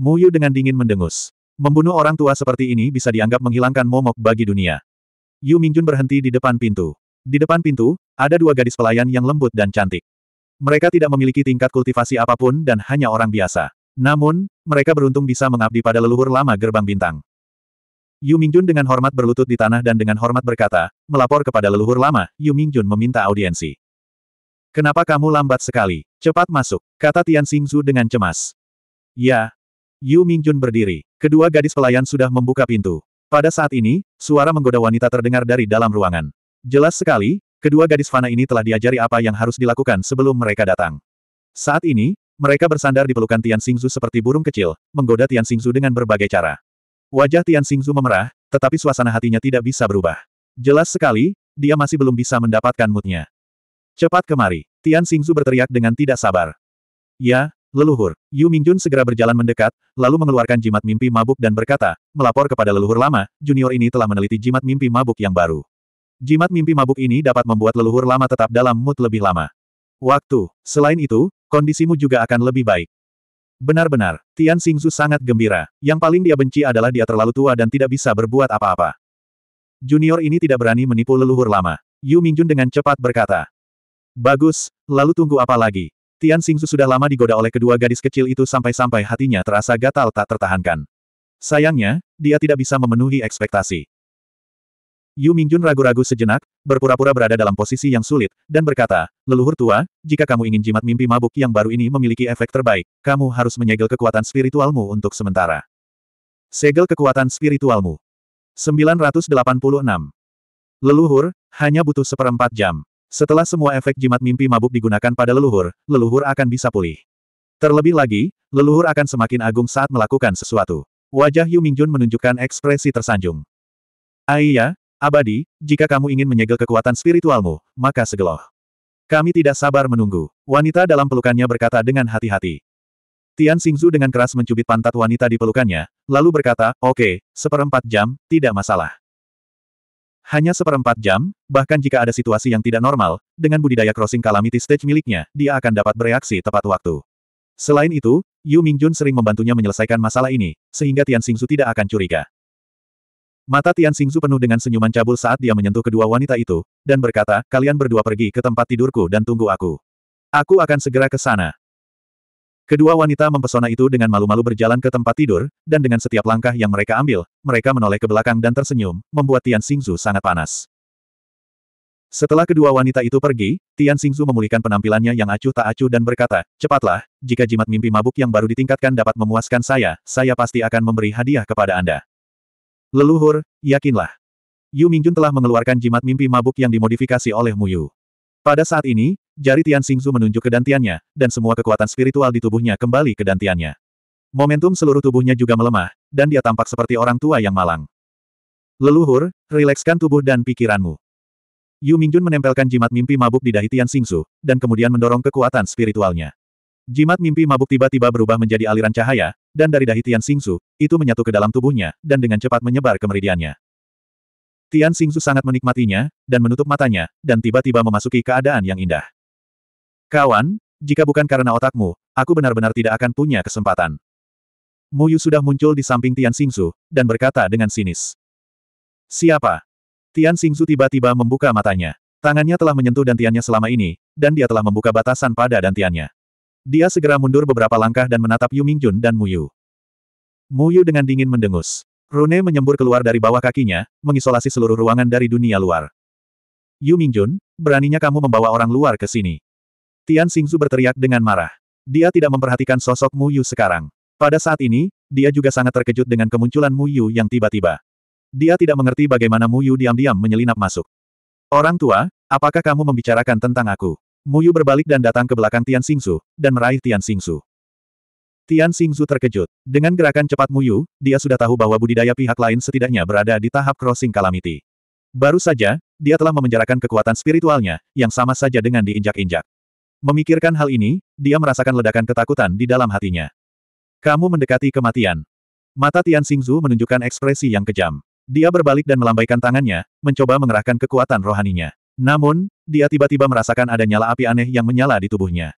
Mu Yu dengan dingin mendengus. Membunuh orang tua seperti ini bisa dianggap menghilangkan momok bagi dunia. Yu Mingjun berhenti di depan pintu. Di depan pintu, ada dua gadis pelayan yang lembut dan cantik. Mereka tidak memiliki tingkat kultivasi apapun dan hanya orang biasa. Namun, mereka beruntung bisa mengabdi pada leluhur lama gerbang bintang. Yu Mingjun dengan hormat berlutut di tanah dan dengan hormat berkata, melapor kepada leluhur lama, Yu Mingjun meminta audiensi. Kenapa kamu lambat sekali? Cepat masuk, kata Tian Xingzu dengan cemas. Ya. Yu Mingjun berdiri. Kedua gadis pelayan sudah membuka pintu. Pada saat ini, suara menggoda wanita terdengar dari dalam ruangan. Jelas sekali, Kedua gadis fana ini telah diajari apa yang harus dilakukan sebelum mereka datang. Saat ini, mereka bersandar di pelukan Tian Xingzu seperti burung kecil, menggoda Tian Xingzu dengan berbagai cara. Wajah Tian Xingzu memerah, tetapi suasana hatinya tidak bisa berubah. Jelas sekali, dia masih belum bisa mendapatkan moodnya. Cepat kemari, Tian Xingzu berteriak dengan tidak sabar. Ya, leluhur. Yu Mingjun segera berjalan mendekat, lalu mengeluarkan jimat mimpi mabuk dan berkata, melapor kepada leluhur lama, junior ini telah meneliti jimat mimpi mabuk yang baru. Jimat mimpi mabuk ini dapat membuat leluhur lama tetap dalam mood lebih lama. Waktu. Selain itu, kondisimu juga akan lebih baik. Benar-benar, Tian Xingzu sangat gembira. Yang paling dia benci adalah dia terlalu tua dan tidak bisa berbuat apa-apa. Junior ini tidak berani menipu leluhur lama. Yu Mingjun dengan cepat berkata. Bagus, lalu tunggu apa lagi? Tian Xingzu sudah lama digoda oleh kedua gadis kecil itu sampai-sampai hatinya terasa gatal tak tertahankan. Sayangnya, dia tidak bisa memenuhi ekspektasi. Yu Mingjun ragu-ragu sejenak, berpura-pura berada dalam posisi yang sulit, dan berkata, leluhur tua, jika kamu ingin jimat mimpi mabuk yang baru ini memiliki efek terbaik, kamu harus menyegel kekuatan spiritualmu untuk sementara. Segel kekuatan spiritualmu. 986. Leluhur, hanya butuh seperempat jam. Setelah semua efek jimat mimpi mabuk digunakan pada leluhur, leluhur akan bisa pulih. Terlebih lagi, leluhur akan semakin agung saat melakukan sesuatu. Wajah Yu Mingjun menunjukkan ekspresi tersanjung. Aiyah. Ah, Abadi, jika kamu ingin menyegel kekuatan spiritualmu, maka segeloh. Kami tidak sabar menunggu. Wanita dalam pelukannya berkata dengan hati-hati. Tian Xingzu dengan keras mencubit pantat wanita di pelukannya, lalu berkata, oke, okay, seperempat jam, tidak masalah. Hanya seperempat jam, bahkan jika ada situasi yang tidak normal, dengan budidaya crossing calamity stage miliknya, dia akan dapat bereaksi tepat waktu. Selain itu, Yu Mingjun sering membantunya menyelesaikan masalah ini, sehingga Tian Xingzu tidak akan curiga. Mata Tian Xingzu penuh dengan senyuman cabul saat dia menyentuh kedua wanita itu, dan berkata, kalian berdua pergi ke tempat tidurku dan tunggu aku. Aku akan segera ke sana. Kedua wanita mempesona itu dengan malu-malu berjalan ke tempat tidur, dan dengan setiap langkah yang mereka ambil, mereka menoleh ke belakang dan tersenyum, membuat Tian Xingzu sangat panas. Setelah kedua wanita itu pergi, Tian Xingzu memulihkan penampilannya yang acuh tak acuh dan berkata, cepatlah, jika jimat mimpi mabuk yang baru ditingkatkan dapat memuaskan saya, saya pasti akan memberi hadiah kepada Anda. Leluhur, yakinlah. Yu Mingjun telah mengeluarkan jimat mimpi mabuk yang dimodifikasi oleh Muyu. Pada saat ini, jari Tian Xingzu menunjuk ke dantiannya, dan semua kekuatan spiritual di tubuhnya kembali ke dantiannya. Momentum seluruh tubuhnya juga melemah, dan dia tampak seperti orang tua yang malang. Leluhur, rilekskan tubuh dan pikiranmu. Yu Mingjun menempelkan jimat mimpi mabuk di dahi Tian Xingzu, dan kemudian mendorong kekuatan spiritualnya. Jimat mimpi mabuk tiba-tiba berubah menjadi aliran cahaya, dan dari dahi Tian Xingzu, itu menyatu ke dalam tubuhnya, dan dengan cepat menyebar ke meridiannya. Tian Xingzu sangat menikmatinya, dan menutup matanya, dan tiba-tiba memasuki keadaan yang indah. Kawan, jika bukan karena otakmu, aku benar-benar tidak akan punya kesempatan. Muyu sudah muncul di samping Tian Xingzu, dan berkata dengan sinis. Siapa? Tian Xingzu tiba-tiba membuka matanya. Tangannya telah menyentuh dantiannya selama ini, dan dia telah membuka batasan pada dantiannya. Dia segera mundur beberapa langkah dan menatap Yu Mingjun dan Mu Yu. Mu Yu dengan dingin mendengus. Rune menyembur keluar dari bawah kakinya, mengisolasi seluruh ruangan dari dunia luar. Yu Mingjun, beraninya kamu membawa orang luar ke sini. Tian Xingzu berteriak dengan marah. Dia tidak memperhatikan sosok Mu Yu sekarang. Pada saat ini, dia juga sangat terkejut dengan kemunculan Mu Yu yang tiba-tiba. Dia tidak mengerti bagaimana Mu Yu diam-diam menyelinap masuk. Orang tua, apakah kamu membicarakan tentang aku? Muyu berbalik dan datang ke belakang Tian Xingsu, dan meraih Tian Xingsu. Tian Xingsu terkejut. Dengan gerakan cepat Muyu, dia sudah tahu bahwa budidaya pihak lain setidaknya berada di tahap crossing calamity. Baru saja, dia telah memenjarakan kekuatan spiritualnya, yang sama saja dengan diinjak-injak. Memikirkan hal ini, dia merasakan ledakan ketakutan di dalam hatinya. Kamu mendekati kematian. Mata Tian Xingzu menunjukkan ekspresi yang kejam. Dia berbalik dan melambaikan tangannya, mencoba mengerahkan kekuatan rohaninya. Namun, dia tiba-tiba merasakan ada nyala api aneh yang menyala di tubuhnya.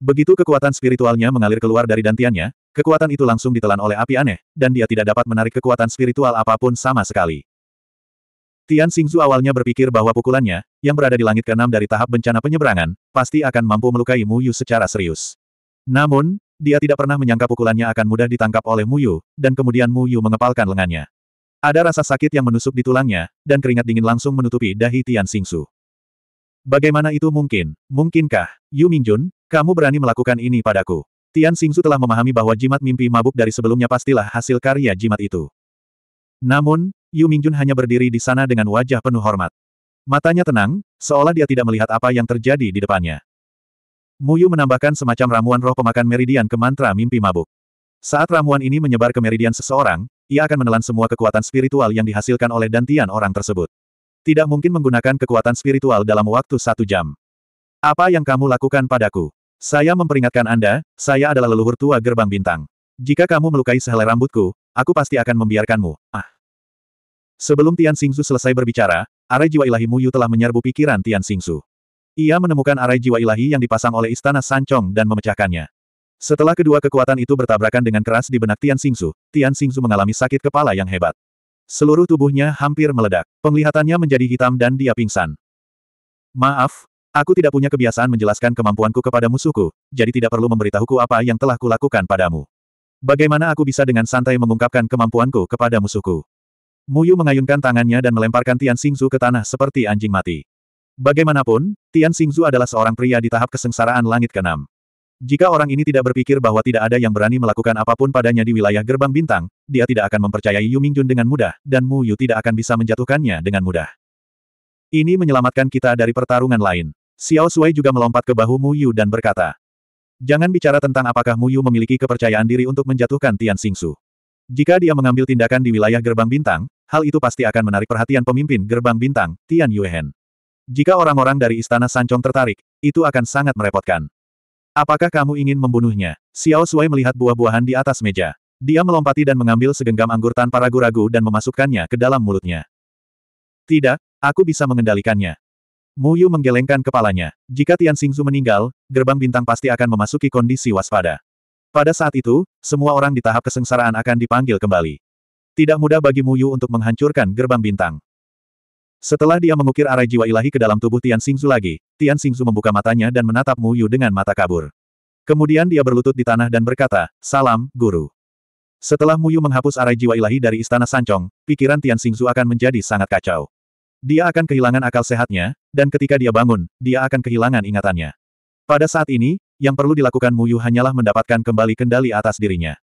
Begitu kekuatan spiritualnya mengalir keluar dari dantiannya, kekuatan itu langsung ditelan oleh api aneh, dan dia tidak dapat menarik kekuatan spiritual apapun sama sekali. Tian Xingzu awalnya berpikir bahwa pukulannya, yang berada di langit keenam dari tahap bencana penyeberangan, pasti akan mampu melukai Mu Yu secara serius. Namun, dia tidak pernah menyangka pukulannya akan mudah ditangkap oleh Mu Yu, dan kemudian Mu Yu mengepalkan lengannya. Ada rasa sakit yang menusuk di tulangnya, dan keringat dingin langsung menutupi dahi Tian Xingzu. Bagaimana itu mungkin? Mungkinkah, Yu Mingjun, kamu berani melakukan ini padaku? Tian Xingzu telah memahami bahwa jimat mimpi mabuk dari sebelumnya pastilah hasil karya jimat itu. Namun, Yu Mingjun hanya berdiri di sana dengan wajah penuh hormat. Matanya tenang, seolah dia tidak melihat apa yang terjadi di depannya. Muyu menambahkan semacam ramuan roh pemakan meridian ke mantra mimpi mabuk. Saat ramuan ini menyebar ke meridian seseorang, ia akan menelan semua kekuatan spiritual yang dihasilkan oleh dantian orang tersebut. Tidak mungkin menggunakan kekuatan spiritual dalam waktu satu jam. Apa yang kamu lakukan padaku? Saya memperingatkan Anda, saya adalah leluhur tua gerbang bintang. Jika kamu melukai sehelai rambutku, aku pasti akan membiarkanmu. Ah. Sebelum Tian Xingzu selesai berbicara, arai jiwa ilahi Muyu telah menyerbu pikiran Tian Xingzu. Ia menemukan arai jiwa ilahi yang dipasang oleh istana Sancong dan memecahkannya. Setelah kedua kekuatan itu bertabrakan dengan keras di benak Tian Xingzu, Tian Xingzu mengalami sakit kepala yang hebat. Seluruh tubuhnya hampir meledak. Penglihatannya menjadi hitam dan dia pingsan. Maaf, aku tidak punya kebiasaan menjelaskan kemampuanku kepada musuhku, jadi tidak perlu memberitahuku apa yang telah kulakukan padamu. Bagaimana aku bisa dengan santai mengungkapkan kemampuanku kepada musuhku? Muyu mengayunkan tangannya dan melemparkan Tian Xingzu ke tanah seperti anjing mati. Bagaimanapun, Tian Xingzu adalah seorang pria di tahap kesengsaraan langit keenam. Jika orang ini tidak berpikir bahwa tidak ada yang berani melakukan apapun padanya di wilayah gerbang bintang, dia tidak akan mempercayai Yu Mingjun dengan mudah, dan Mu Yu tidak akan bisa menjatuhkannya dengan mudah. Ini menyelamatkan kita dari pertarungan lain. Xiao Sui juga melompat ke bahu Mu Yu dan berkata, Jangan bicara tentang apakah Mu Yu memiliki kepercayaan diri untuk menjatuhkan Tian Xingsu. Jika dia mengambil tindakan di wilayah gerbang bintang, hal itu pasti akan menarik perhatian pemimpin gerbang bintang, Tian Yuehen. Jika orang-orang dari Istana Sancong tertarik, itu akan sangat merepotkan. Apakah kamu ingin membunuhnya? Xiao Sui melihat buah-buahan di atas meja. Dia melompati dan mengambil segenggam anggur tanpa ragu-ragu dan memasukkannya ke dalam mulutnya. Tidak, aku bisa mengendalikannya. Mu Yu menggelengkan kepalanya. Jika Tian Xingzu meninggal, gerbang bintang pasti akan memasuki kondisi waspada. Pada saat itu, semua orang di tahap kesengsaraan akan dipanggil kembali. Tidak mudah bagi Mu Yu untuk menghancurkan gerbang bintang. Setelah dia mengukir arah jiwa ilahi ke dalam tubuh Tian Xingzu lagi, Tian Xingzu membuka matanya dan menatap Mu Yu dengan mata kabur. Kemudian dia berlutut di tanah dan berkata, Salam, Guru. Setelah Mu Yu menghapus arah jiwa ilahi dari Istana Sancong, pikiran Tian Xingzu akan menjadi sangat kacau. Dia akan kehilangan akal sehatnya, dan ketika dia bangun, dia akan kehilangan ingatannya. Pada saat ini, yang perlu dilakukan Mu Yu hanyalah mendapatkan kembali kendali atas dirinya.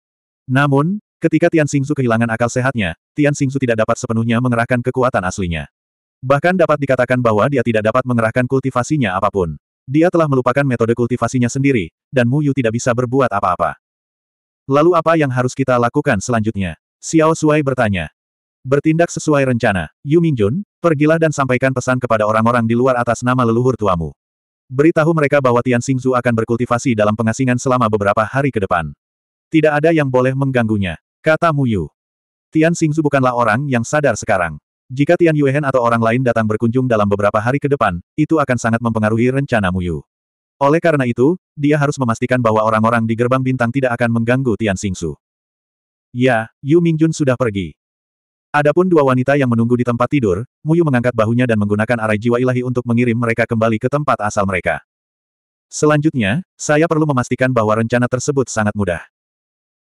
Namun, ketika Tian Xingzu kehilangan akal sehatnya, Tian Xingzu tidak dapat sepenuhnya mengerahkan kekuatan aslinya. Bahkan dapat dikatakan bahwa dia tidak dapat mengerahkan kultivasinya apapun. Dia telah melupakan metode kultivasinya sendiri, dan Mu Yu tidak bisa berbuat apa-apa. Lalu apa yang harus kita lakukan selanjutnya? Xiao Shuai bertanya. Bertindak sesuai rencana, Yu Mingjun, pergilah dan sampaikan pesan kepada orang-orang di luar atas nama leluhur tuamu. Beritahu mereka bahwa Tian Xingzu akan berkultivasi dalam pengasingan selama beberapa hari ke depan. Tidak ada yang boleh mengganggunya, kata Mu Yu. Tian Xingzu bukanlah orang yang sadar sekarang. Jika Tian Yuehen atau orang lain datang berkunjung dalam beberapa hari ke depan, itu akan sangat mempengaruhi rencana Muyu. Oleh karena itu, dia harus memastikan bahwa orang-orang di gerbang bintang tidak akan mengganggu Tian Xingsu. Ya, Yu Mingjun sudah pergi. Adapun dua wanita yang menunggu di tempat tidur, Muyu mengangkat bahunya dan menggunakan arai jiwa ilahi untuk mengirim mereka kembali ke tempat asal mereka. Selanjutnya, saya perlu memastikan bahwa rencana tersebut sangat mudah.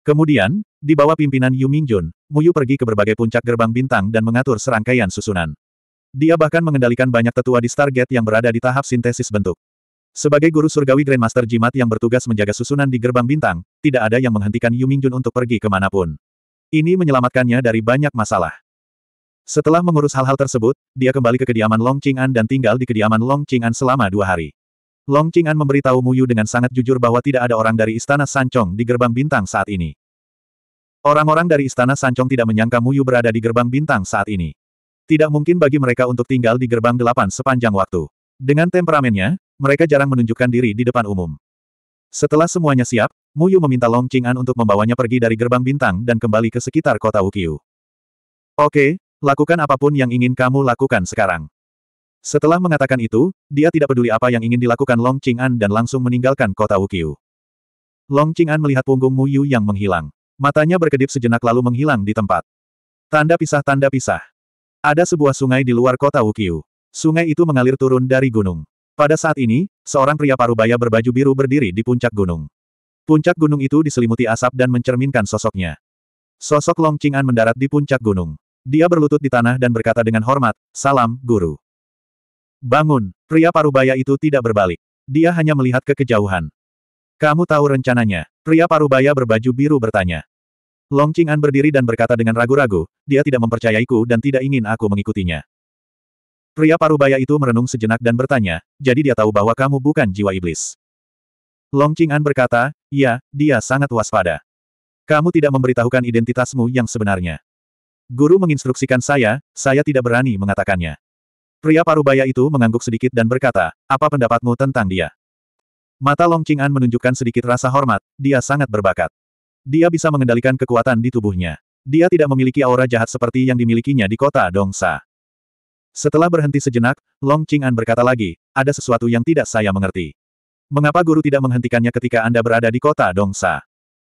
Kemudian, di bawah pimpinan Yu Mingjun, Muyu pergi ke berbagai puncak gerbang bintang dan mengatur serangkaian susunan. Dia bahkan mengendalikan banyak tetua di Stargate yang berada di tahap sintesis bentuk. Sebagai guru surgawi Grandmaster Jimat yang bertugas menjaga susunan di gerbang bintang, tidak ada yang menghentikan Yu Mingjun untuk pergi kemanapun. Ini menyelamatkannya dari banyak masalah. Setelah mengurus hal-hal tersebut, dia kembali ke kediaman Long Qing'an dan tinggal di kediaman Long Qing'an selama dua hari. Long Qing'an memberitahu Mu Yu dengan sangat jujur bahwa tidak ada orang dari Istana Sancong di Gerbang Bintang saat ini. Orang-orang dari Istana Sancong tidak menyangka Mu Yu berada di Gerbang Bintang saat ini. Tidak mungkin bagi mereka untuk tinggal di Gerbang Delapan sepanjang waktu. Dengan temperamennya, mereka jarang menunjukkan diri di depan umum. Setelah semuanya siap, Mu Yu meminta Long Qing'an untuk membawanya pergi dari Gerbang Bintang dan kembali ke sekitar kota Wukiu. Oke, lakukan apapun yang ingin kamu lakukan sekarang. Setelah mengatakan itu, dia tidak peduli apa yang ingin dilakukan Long Qing'an dan langsung meninggalkan kota Wukiu. Long Qing'an melihat punggung Mu Yu yang menghilang. Matanya berkedip sejenak lalu menghilang di tempat. Tanda pisah-tanda pisah. Ada sebuah sungai di luar kota Wukiu. Sungai itu mengalir turun dari gunung. Pada saat ini, seorang pria parubaya berbaju biru berdiri di puncak gunung. Puncak gunung itu diselimuti asap dan mencerminkan sosoknya. Sosok Long Qing'an mendarat di puncak gunung. Dia berlutut di tanah dan berkata dengan hormat, Salam, Guru. Bangun, pria parubaya itu tidak berbalik. Dia hanya melihat ke kejauhan. Kamu tahu rencananya, pria parubaya berbaju biru bertanya. Long Qing'an berdiri dan berkata dengan ragu-ragu, dia tidak mempercayaiku dan tidak ingin aku mengikutinya. Pria parubaya itu merenung sejenak dan bertanya, jadi dia tahu bahwa kamu bukan jiwa iblis. Long Qing'an berkata, ya, dia sangat waspada. Kamu tidak memberitahukan identitasmu yang sebenarnya. Guru menginstruksikan saya, saya tidak berani mengatakannya. Pria parubaya itu mengangguk sedikit dan berkata, apa pendapatmu tentang dia? Mata Long Qing'an menunjukkan sedikit rasa hormat, dia sangat berbakat. Dia bisa mengendalikan kekuatan di tubuhnya. Dia tidak memiliki aura jahat seperti yang dimilikinya di kota Dongsa. Setelah berhenti sejenak, Long Qing'an berkata lagi, ada sesuatu yang tidak saya mengerti. Mengapa guru tidak menghentikannya ketika Anda berada di kota Dongsa?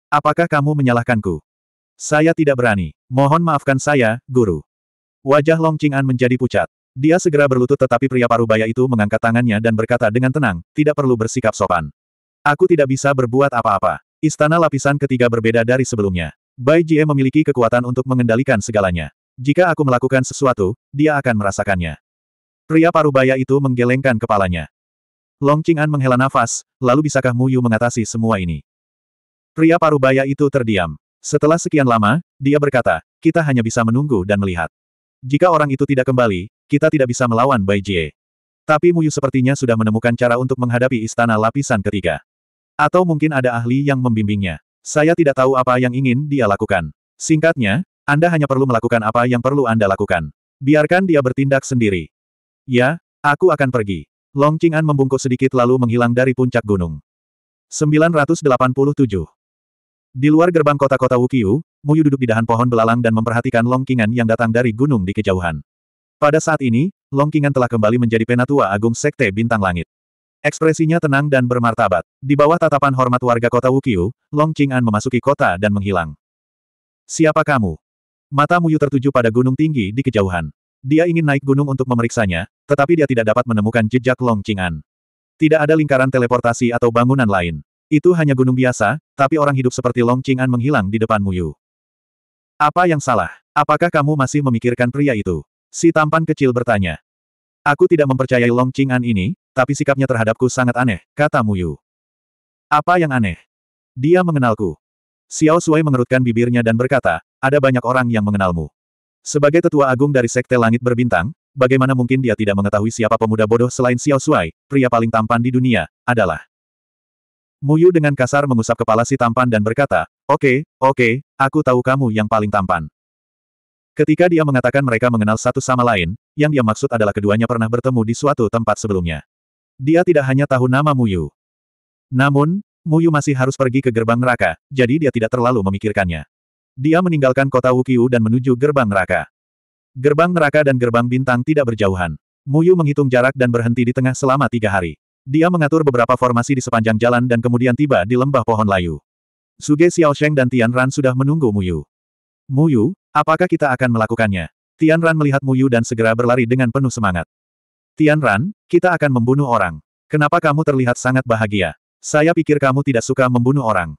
Apakah kamu menyalahkanku? Saya tidak berani. Mohon maafkan saya, guru. Wajah Long Qing'an menjadi pucat. Dia segera berlutut tetapi pria parubaya itu mengangkat tangannya dan berkata dengan tenang, tidak perlu bersikap sopan. Aku tidak bisa berbuat apa-apa. Istana lapisan ketiga berbeda dari sebelumnya. Bai Jie memiliki kekuatan untuk mengendalikan segalanya. Jika aku melakukan sesuatu, dia akan merasakannya. Pria parubaya itu menggelengkan kepalanya. Long Qing'an menghela nafas, lalu bisakah Mu Yu mengatasi semua ini? Pria parubaya itu terdiam. Setelah sekian lama, dia berkata, kita hanya bisa menunggu dan melihat. Jika orang itu tidak kembali, kita tidak bisa melawan Bai Jie. Tapi Muyu sepertinya sudah menemukan cara untuk menghadapi istana lapisan ketiga. Atau mungkin ada ahli yang membimbingnya. Saya tidak tahu apa yang ingin dia lakukan. Singkatnya, Anda hanya perlu melakukan apa yang perlu Anda lakukan. Biarkan dia bertindak sendiri. Ya, aku akan pergi. Long Qing'an membungkuk sedikit lalu menghilang dari puncak gunung. 987. Di luar gerbang kota-kota Wukyu, Muyu duduk di dahan pohon belalang dan memperhatikan Long Qing'an yang datang dari gunung di kejauhan. Pada saat ini, Longkingan telah kembali menjadi penatua agung Sekte Bintang Langit. Ekspresinya tenang dan bermartabat. Di bawah tatapan hormat warga kota Wukiu, Long Qing'an memasuki kota dan menghilang. Siapa kamu? Mata Muyu tertuju pada gunung tinggi di kejauhan. Dia ingin naik gunung untuk memeriksanya, tetapi dia tidak dapat menemukan jejak Long Qing'an. Tidak ada lingkaran teleportasi atau bangunan lain. Itu hanya gunung biasa, tapi orang hidup seperti Long Qing'an menghilang di depan Muyu. Apa yang salah? Apakah kamu masih memikirkan pria itu? Si tampan kecil bertanya. Aku tidak mempercayai Long Qing'an ini, tapi sikapnya terhadapku sangat aneh, kata Mu Yu, Apa yang aneh? Dia mengenalku. Xiao Sui mengerutkan bibirnya dan berkata, ada banyak orang yang mengenalmu. Sebagai tetua agung dari Sekte Langit Berbintang, bagaimana mungkin dia tidak mengetahui siapa pemuda bodoh selain Xiao Sui, pria paling tampan di dunia, adalah. Mu Yu dengan kasar mengusap kepala si tampan dan berkata, Oke, okay, oke, okay, aku tahu kamu yang paling tampan. Ketika dia mengatakan mereka mengenal satu sama lain, yang dia maksud adalah keduanya pernah bertemu di suatu tempat sebelumnya. Dia tidak hanya tahu nama Muyu. Namun, Muyu masih harus pergi ke gerbang neraka, jadi dia tidak terlalu memikirkannya. Dia meninggalkan kota Wukiu dan menuju gerbang neraka. Gerbang neraka dan gerbang bintang tidak berjauhan. Muyu menghitung jarak dan berhenti di tengah selama tiga hari. Dia mengatur beberapa formasi di sepanjang jalan dan kemudian tiba di lembah pohon layu. Suge Xiaosheng dan Tian Ran sudah menunggu Muyu. Muyu, Apakah kita akan melakukannya? Tian Ran melihat Mu Yu dan segera berlari dengan penuh semangat. Tian Ran, kita akan membunuh orang. Kenapa kamu terlihat sangat bahagia? Saya pikir kamu tidak suka membunuh orang.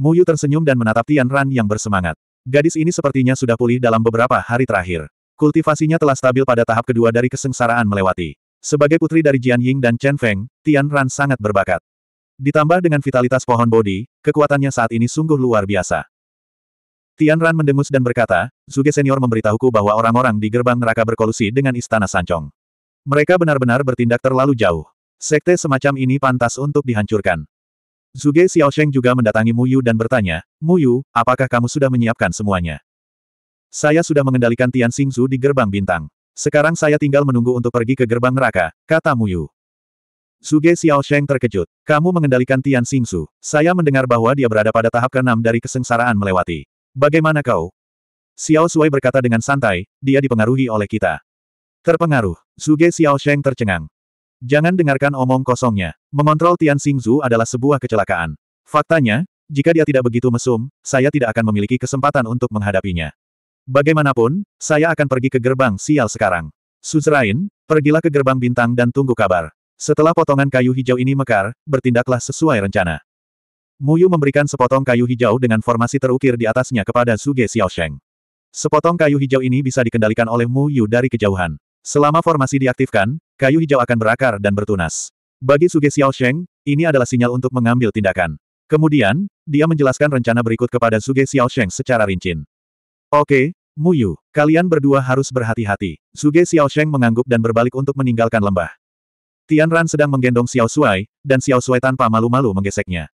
Mu Yu tersenyum dan menatap Tian Ran yang bersemangat. Gadis ini sepertinya sudah pulih dalam beberapa hari terakhir. Kultivasinya telah stabil pada tahap kedua dari kesengsaraan melewati. Sebagai putri dari Jian Ying dan Chen Feng, Tian Ran sangat berbakat. Ditambah dengan vitalitas pohon bodi, kekuatannya saat ini sungguh luar biasa. Tian Ran mendemus dan berkata, Zuge Senior memberitahuku bahwa orang-orang di gerbang neraka berkolusi dengan Istana Sancong. Mereka benar-benar bertindak terlalu jauh. Sekte semacam ini pantas untuk dihancurkan. Zuge Xiaosheng juga mendatangi Mu Yu dan bertanya, Mu Yu, apakah kamu sudah menyiapkan semuanya? Saya sudah mengendalikan Tian Xingzu di gerbang bintang. Sekarang saya tinggal menunggu untuk pergi ke gerbang neraka, kata Mu Yu. Suge Xiaosheng terkejut. Kamu mengendalikan Tian Xingzu. Saya mendengar bahwa dia berada pada tahap keenam dari kesengsaraan melewati. Bagaimana kau? Xiao Sui berkata dengan santai, dia dipengaruhi oleh kita. Terpengaruh, Suge Xiao Sheng tercengang. Jangan dengarkan omong kosongnya. Mengontrol Tian Zhu adalah sebuah kecelakaan. Faktanya, jika dia tidak begitu mesum, saya tidak akan memiliki kesempatan untuk menghadapinya. Bagaimanapun, saya akan pergi ke gerbang sial sekarang. Suzerain, pergilah ke gerbang bintang dan tunggu kabar. Setelah potongan kayu hijau ini mekar, bertindaklah sesuai rencana. Muyu memberikan sepotong kayu hijau dengan formasi terukir di atasnya kepada Suge Xiaosheng. Sepotong kayu hijau ini bisa dikendalikan oleh Muyu dari kejauhan. Selama formasi diaktifkan, kayu hijau akan berakar dan bertunas. Bagi Suge Sheng, ini adalah sinyal untuk mengambil tindakan. Kemudian, dia menjelaskan rencana berikut kepada Suge Sheng secara rinci. Oke, Muyu, kalian berdua harus berhati-hati. Suge Sheng mengangguk dan berbalik untuk meninggalkan lembah. Tian Ran sedang menggendong Xiao Shuai, dan Xiao Shuai tanpa malu-malu menggeseknya.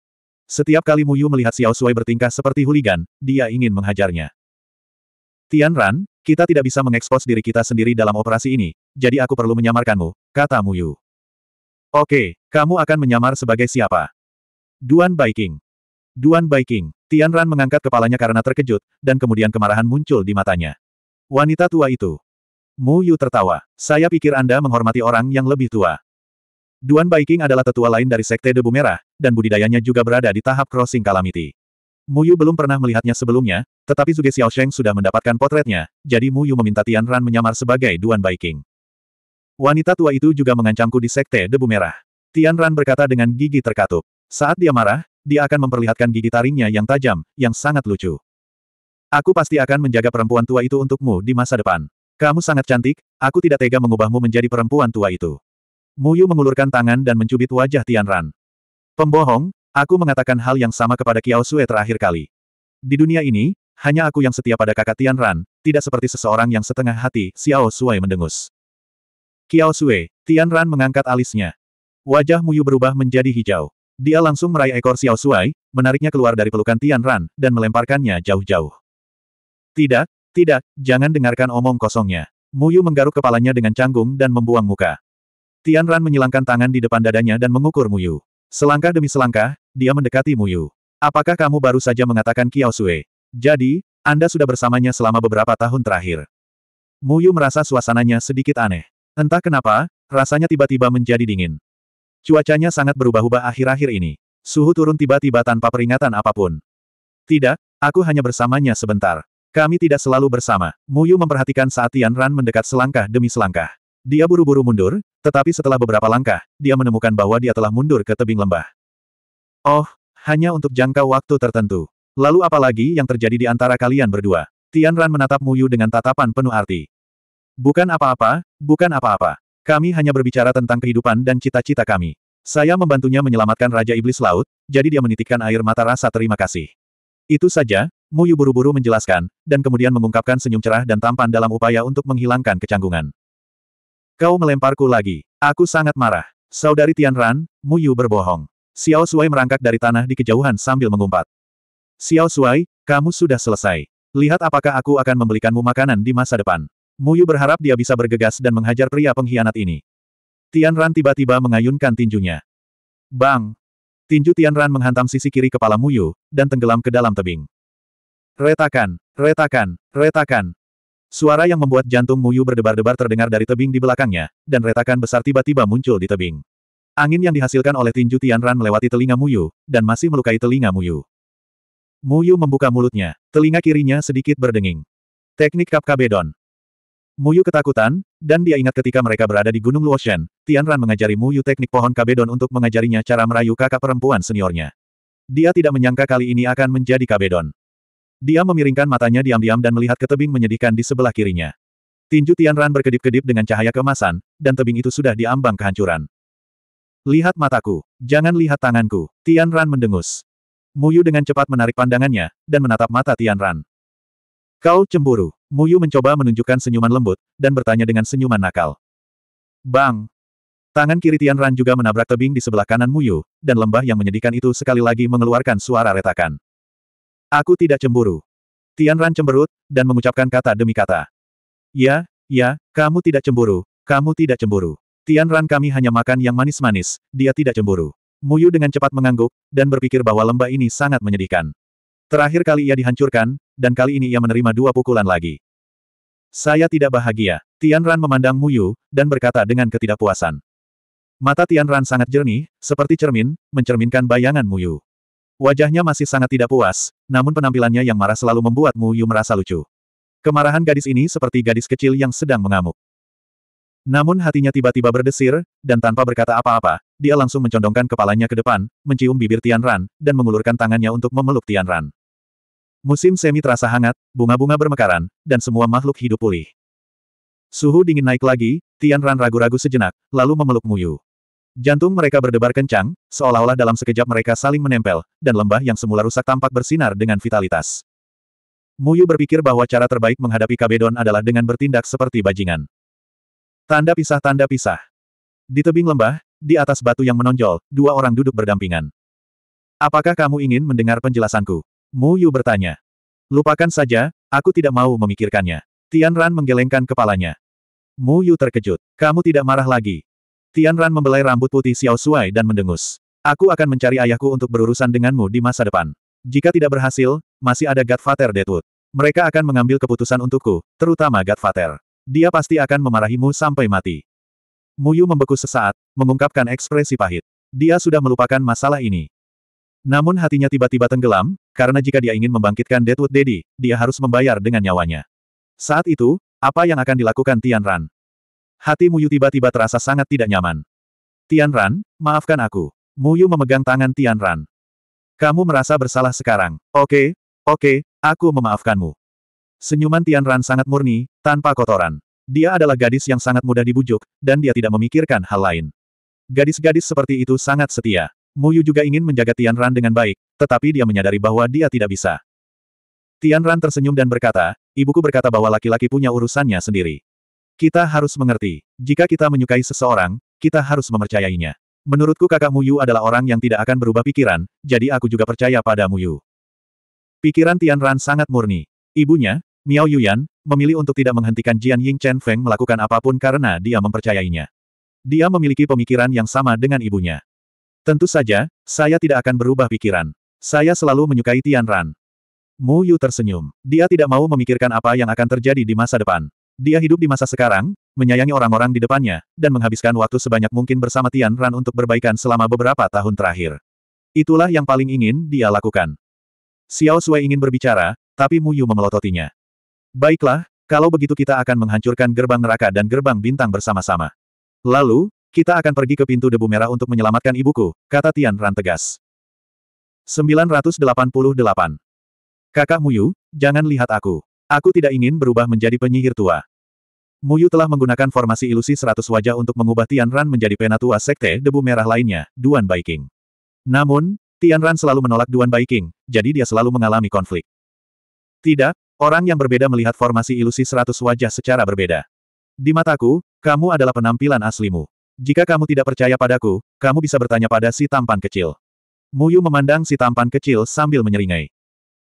Setiap kali Muyu melihat Xiao Sui bertingkah seperti huligan, dia ingin menghajarnya. Tian Ran, kita tidak bisa mengekspos diri kita sendiri dalam operasi ini, jadi aku perlu menyamarkanmu, kata Muyu. Oke, kamu akan menyamar sebagai siapa? Duan Baiking. Duan Baiking, Tian Ran mengangkat kepalanya karena terkejut, dan kemudian kemarahan muncul di matanya. Wanita tua itu. Mu Yu tertawa. Saya pikir Anda menghormati orang yang lebih tua. Duan Baiking adalah tetua lain dari Sekte Debu Merah, dan budidayanya juga berada di tahap crossing calamity. Muyu belum pernah melihatnya sebelumnya, tetapi Zuge Sheng sudah mendapatkan potretnya, jadi Muyu meminta Tian Ran menyamar sebagai Duan Baiking. Wanita tua itu juga mengancamku di Sekte Debu Merah. Tian Ran berkata dengan gigi terkatup. Saat dia marah, dia akan memperlihatkan gigi taringnya yang tajam, yang sangat lucu. Aku pasti akan menjaga perempuan tua itu untukmu di masa depan. Kamu sangat cantik, aku tidak tega mengubahmu menjadi perempuan tua itu. Muyu mengulurkan tangan dan mencubit wajah Tian Ran. Pembohong, aku mengatakan hal yang sama kepada Kiao Sue terakhir kali. Di dunia ini, hanya aku yang setia pada kakak Tian Ran, tidak seperti seseorang yang setengah hati, Xiao Sue mendengus. Kiao Sue, Ran mengangkat alisnya. Wajah Muyu berubah menjadi hijau. Dia langsung meraih ekor Xiao Sue, menariknya keluar dari pelukan Tian Ran dan melemparkannya jauh-jauh. Tidak, tidak, jangan dengarkan omong kosongnya. Muyu menggaruk kepalanya dengan canggung dan membuang muka. Tian Ran menyilangkan tangan di depan dadanya dan mengukur Muyu. Selangkah demi selangkah, dia mendekati Muyu. Apakah kamu baru saja mengatakan Kiao Sui? Jadi, Anda sudah bersamanya selama beberapa tahun terakhir. Muyu merasa suasananya sedikit aneh. Entah kenapa, rasanya tiba-tiba menjadi dingin. Cuacanya sangat berubah-ubah akhir-akhir ini. Suhu turun tiba-tiba tanpa peringatan apapun. Tidak, aku hanya bersamanya sebentar. Kami tidak selalu bersama. Muyu memperhatikan saat Tian Ran mendekat selangkah demi selangkah. Dia buru-buru mundur, tetapi setelah beberapa langkah, dia menemukan bahwa dia telah mundur ke tebing lembah. Oh, hanya untuk jangka waktu tertentu. Lalu apa lagi yang terjadi di antara kalian berdua? Tian Ran menatap Muyu dengan tatapan penuh arti. Bukan apa-apa, bukan apa-apa. Kami hanya berbicara tentang kehidupan dan cita-cita kami. Saya membantunya menyelamatkan Raja Iblis Laut, jadi dia menitikkan air mata rasa terima kasih. Itu saja, Muyu buru-buru menjelaskan, dan kemudian mengungkapkan senyum cerah dan tampan dalam upaya untuk menghilangkan kecanggungan. Kau melemparku lagi. Aku sangat marah. Saudari Tian Tianran, Yu berbohong. Xiao Suai merangkak dari tanah di kejauhan sambil mengumpat. Xiao Suai, kamu sudah selesai. Lihat apakah aku akan membelikanmu makanan di masa depan. Mu Yu berharap dia bisa bergegas dan menghajar pria pengkhianat ini. Tian Ran tiba-tiba mengayunkan tinjunya. Bang! Tinju Tian Ran menghantam sisi kiri kepala Mu Yu dan tenggelam ke dalam tebing. Retakan, retakan, retakan, Suara yang membuat jantung Muyu berdebar-debar terdengar dari tebing di belakangnya, dan retakan besar tiba-tiba muncul di tebing. Angin yang dihasilkan oleh tinju Tianran melewati telinga Muyu, dan masih melukai telinga Muyu. Muyu membuka mulutnya, telinga kirinya sedikit berdenging. Teknik Kapkabedon. Muyu ketakutan, dan dia ingat ketika mereka berada di Gunung Luoshan, Tianran mengajari Muyu teknik pohon kabedon untuk mengajarinya cara merayu kakak perempuan seniornya. Dia tidak menyangka kali ini akan menjadi kabedon. Dia memiringkan matanya diam-diam dan melihat ke tebing menyedihkan di sebelah kirinya. Tinju Tianran berkedip-kedip dengan cahaya kemasan, dan tebing itu sudah diambang kehancuran. Lihat mataku, jangan lihat tanganku, Tianran mendengus. Muyu dengan cepat menarik pandangannya, dan menatap mata Tianran. Kau cemburu, Muyu mencoba menunjukkan senyuman lembut, dan bertanya dengan senyuman nakal. Bang! Tangan kiri Tianran juga menabrak tebing di sebelah kanan Muyu, dan lembah yang menyedihkan itu sekali lagi mengeluarkan suara retakan. Aku tidak cemburu. Tian Ran cemberut, dan mengucapkan kata demi kata. Ya, ya, kamu tidak cemburu, kamu tidak cemburu. Tian Ran kami hanya makan yang manis-manis, dia tidak cemburu. Muyu dengan cepat mengangguk, dan berpikir bahwa lembah ini sangat menyedihkan. Terakhir kali ia dihancurkan, dan kali ini ia menerima dua pukulan lagi. Saya tidak bahagia. Tian Ran memandang Muyu, dan berkata dengan ketidakpuasan. Mata Tian Ran sangat jernih, seperti cermin, mencerminkan bayangan Muyu. Wajahnya masih sangat tidak puas, namun penampilannya yang marah selalu membuat Mu Yu merasa lucu. Kemarahan gadis ini seperti gadis kecil yang sedang mengamuk. Namun hatinya tiba-tiba berdesir, dan tanpa berkata apa-apa, dia langsung mencondongkan kepalanya ke depan, mencium bibir Tian Ran, dan mengulurkan tangannya untuk memeluk Tian Ran. Musim semi terasa hangat, bunga-bunga bermekaran, dan semua makhluk hidup pulih. Suhu dingin naik lagi, Tian Ran ragu-ragu sejenak, lalu memeluk Muyu. Jantung mereka berdebar kencang, seolah-olah dalam sekejap mereka saling menempel, dan lembah yang semula rusak tampak bersinar dengan vitalitas. Muyu berpikir bahwa cara terbaik menghadapi Kabedon adalah dengan bertindak seperti bajingan. Tanda pisah-tanda pisah. Di tebing lembah, di atas batu yang menonjol, dua orang duduk berdampingan. Apakah kamu ingin mendengar penjelasanku? Mu Yu bertanya. Lupakan saja, aku tidak mau memikirkannya. Tian Ran menggelengkan kepalanya. Mu Yu terkejut. Kamu tidak marah lagi. Tian Ran membelai rambut putih Xiao Shuai dan mendengus. Aku akan mencari ayahku untuk berurusan denganmu di masa depan. Jika tidak berhasil, masih ada Godfather Deadwood. Mereka akan mengambil keputusan untukku, terutama Godfather. Dia pasti akan memarahimu sampai mati. Muyu membeku sesaat, mengungkapkan ekspresi pahit. Dia sudah melupakan masalah ini. Namun hatinya tiba-tiba tenggelam, karena jika dia ingin membangkitkan Deadwood Daddy, dia harus membayar dengan nyawanya. Saat itu, apa yang akan dilakukan Tian Ran? Hati Muyu tiba-tiba terasa sangat tidak nyaman. Tian Ran, maafkan aku. Muyu memegang tangan Tian Ran. Kamu merasa bersalah sekarang. Oke, oke, aku memaafkanmu. Senyuman Tian Ran sangat murni, tanpa kotoran. Dia adalah gadis yang sangat mudah dibujuk, dan dia tidak memikirkan hal lain. Gadis-gadis seperti itu sangat setia. Muyu juga ingin menjaga Tian Ran dengan baik, tetapi dia menyadari bahwa dia tidak bisa. Tian Ran tersenyum dan berkata, ibuku berkata bahwa laki-laki punya urusannya sendiri. Kita harus mengerti, jika kita menyukai seseorang, kita harus mempercayainya. Menurutku kakakmu Yu adalah orang yang tidak akan berubah pikiran, jadi aku juga percaya padamu Yu. Pikiran Tian Ran sangat murni. Ibunya, Miao Yuyan, memilih untuk tidak menghentikan Jian Ying Chen Feng melakukan apapun karena dia mempercayainya. Dia memiliki pemikiran yang sama dengan ibunya. Tentu saja, saya tidak akan berubah pikiran. Saya selalu menyukai Tian Ran. Mu Yu tersenyum. Dia tidak mau memikirkan apa yang akan terjadi di masa depan. Dia hidup di masa sekarang, menyayangi orang-orang di depannya, dan menghabiskan waktu sebanyak mungkin bersama Tian Ran untuk berbaikan selama beberapa tahun terakhir. Itulah yang paling ingin dia lakukan. Xiao Sui ingin berbicara, tapi Mu Yu memelototinya. Baiklah, kalau begitu kita akan menghancurkan gerbang neraka dan gerbang bintang bersama-sama. Lalu, kita akan pergi ke pintu debu merah untuk menyelamatkan ibuku, kata Tian Ran tegas. 988. Kakak Mu Yu, jangan lihat aku. Aku tidak ingin berubah menjadi penyihir tua. Muyu telah menggunakan formasi ilusi seratus wajah untuk mengubah Tian Ran menjadi penatua sekte debu merah lainnya, Duan Baiking. Namun, Tian Ran selalu menolak Duan Baiking, jadi dia selalu mengalami konflik. Tidak, orang yang berbeda melihat formasi ilusi seratus wajah secara berbeda. Di mataku, kamu adalah penampilan aslimu. Jika kamu tidak percaya padaku, kamu bisa bertanya pada si tampan kecil. Muyu memandang si tampan kecil sambil menyeringai.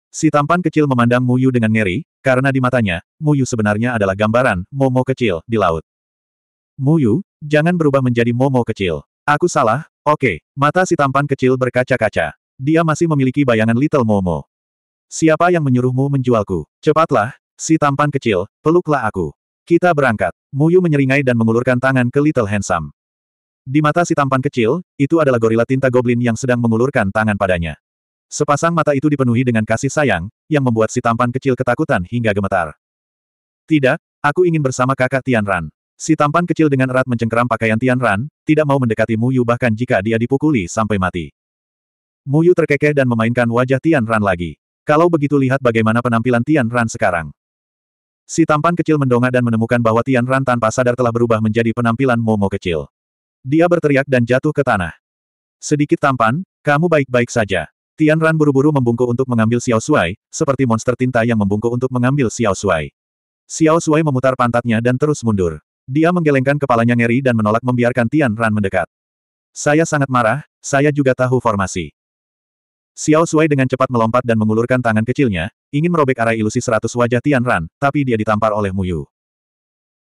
Si tampan kecil memandang Muyu dengan ngeri, karena di matanya, Muyu sebenarnya adalah gambaran Momo kecil di laut. Muyu, jangan berubah menjadi Momo kecil. Aku salah, oke, mata si tampan kecil berkaca-kaca. Dia masih memiliki bayangan Little Momo. Siapa yang menyuruhmu menjualku? Cepatlah, si tampan kecil, peluklah aku. Kita berangkat. Muyu menyeringai dan mengulurkan tangan ke Little Handsome. Di mata si tampan kecil, itu adalah gorila tinta goblin yang sedang mengulurkan tangan padanya. Sepasang mata itu dipenuhi dengan kasih sayang, yang membuat si tampan kecil ketakutan hingga gemetar. Tidak, aku ingin bersama kakak Tian Ran. Si tampan kecil dengan erat mencengkeram pakaian Tian Ran, tidak mau mendekati Mu Muyu bahkan jika dia dipukuli sampai mati. Muyu terkekeh dan memainkan wajah Tian Ran lagi. Kalau begitu lihat bagaimana penampilan Tian Ran sekarang. Si tampan kecil mendongak dan menemukan bahwa Tian Ran tanpa sadar telah berubah menjadi penampilan Momo kecil. Dia berteriak dan jatuh ke tanah. Sedikit tampan, kamu baik-baik saja. Tian Ran buru-buru membungkuk untuk mengambil Xiao Shuai, seperti monster tinta yang membungkuk untuk mengambil Xiao Shuai. Xiao Shuai memutar pantatnya dan terus mundur. Dia menggelengkan kepalanya ngeri dan menolak membiarkan Tian Ran mendekat. Saya sangat marah, saya juga tahu formasi. Xiao Suai dengan cepat melompat dan mengulurkan tangan kecilnya, ingin merobek arah ilusi seratus wajah Tian Ran, tapi dia ditampar oleh Mu Yu.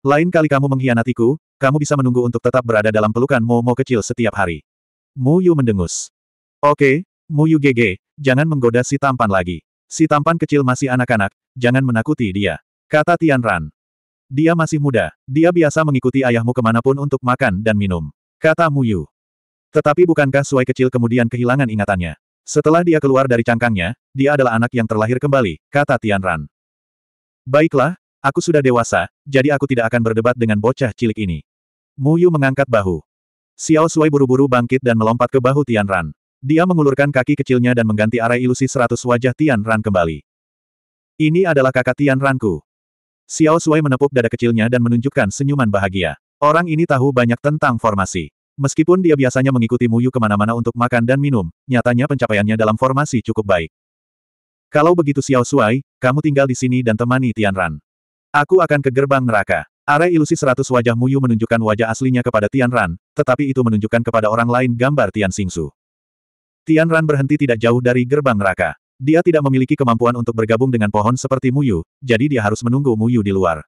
Lain kali kamu mengkhianatiku, kamu bisa menunggu untuk tetap berada dalam pelukan Momo kecil setiap hari. Mu Yu mendengus. Oke, Muyu Gege, jangan menggoda si tampan lagi. Si tampan kecil masih anak-anak, jangan menakuti dia. Kata Tian Ran. Dia masih muda, dia biasa mengikuti ayahmu kemanapun untuk makan dan minum. Kata Muyu. Tetapi bukankah Suai kecil kemudian kehilangan ingatannya? Setelah dia keluar dari cangkangnya, dia adalah anak yang terlahir kembali, kata Tian Ran. Baiklah, aku sudah dewasa, jadi aku tidak akan berdebat dengan bocah cilik ini. Muyu mengangkat bahu. Xiao Sui buru-buru bangkit dan melompat ke bahu Tian Ran. Dia mengulurkan kaki kecilnya dan mengganti arah ilusi seratus wajah Tian Ran kembali. Ini adalah kakak Tian Ranku. Xiao Shuai menepuk dada kecilnya dan menunjukkan senyuman bahagia. Orang ini tahu banyak tentang formasi. Meskipun dia biasanya mengikuti Muyu kemana-mana untuk makan dan minum, nyatanya pencapaiannya dalam formasi cukup baik. Kalau begitu Xiao Shuai, kamu tinggal di sini dan temani Tian Ran. Aku akan ke gerbang neraka. Arai ilusi seratus wajah Muyu menunjukkan wajah aslinya kepada Tian Ran, tetapi itu menunjukkan kepada orang lain gambar Tian Xingsu. Tian Ran berhenti tidak jauh dari gerbang neraka. Dia tidak memiliki kemampuan untuk bergabung dengan pohon seperti Muyu, jadi dia harus menunggu Muyu di luar.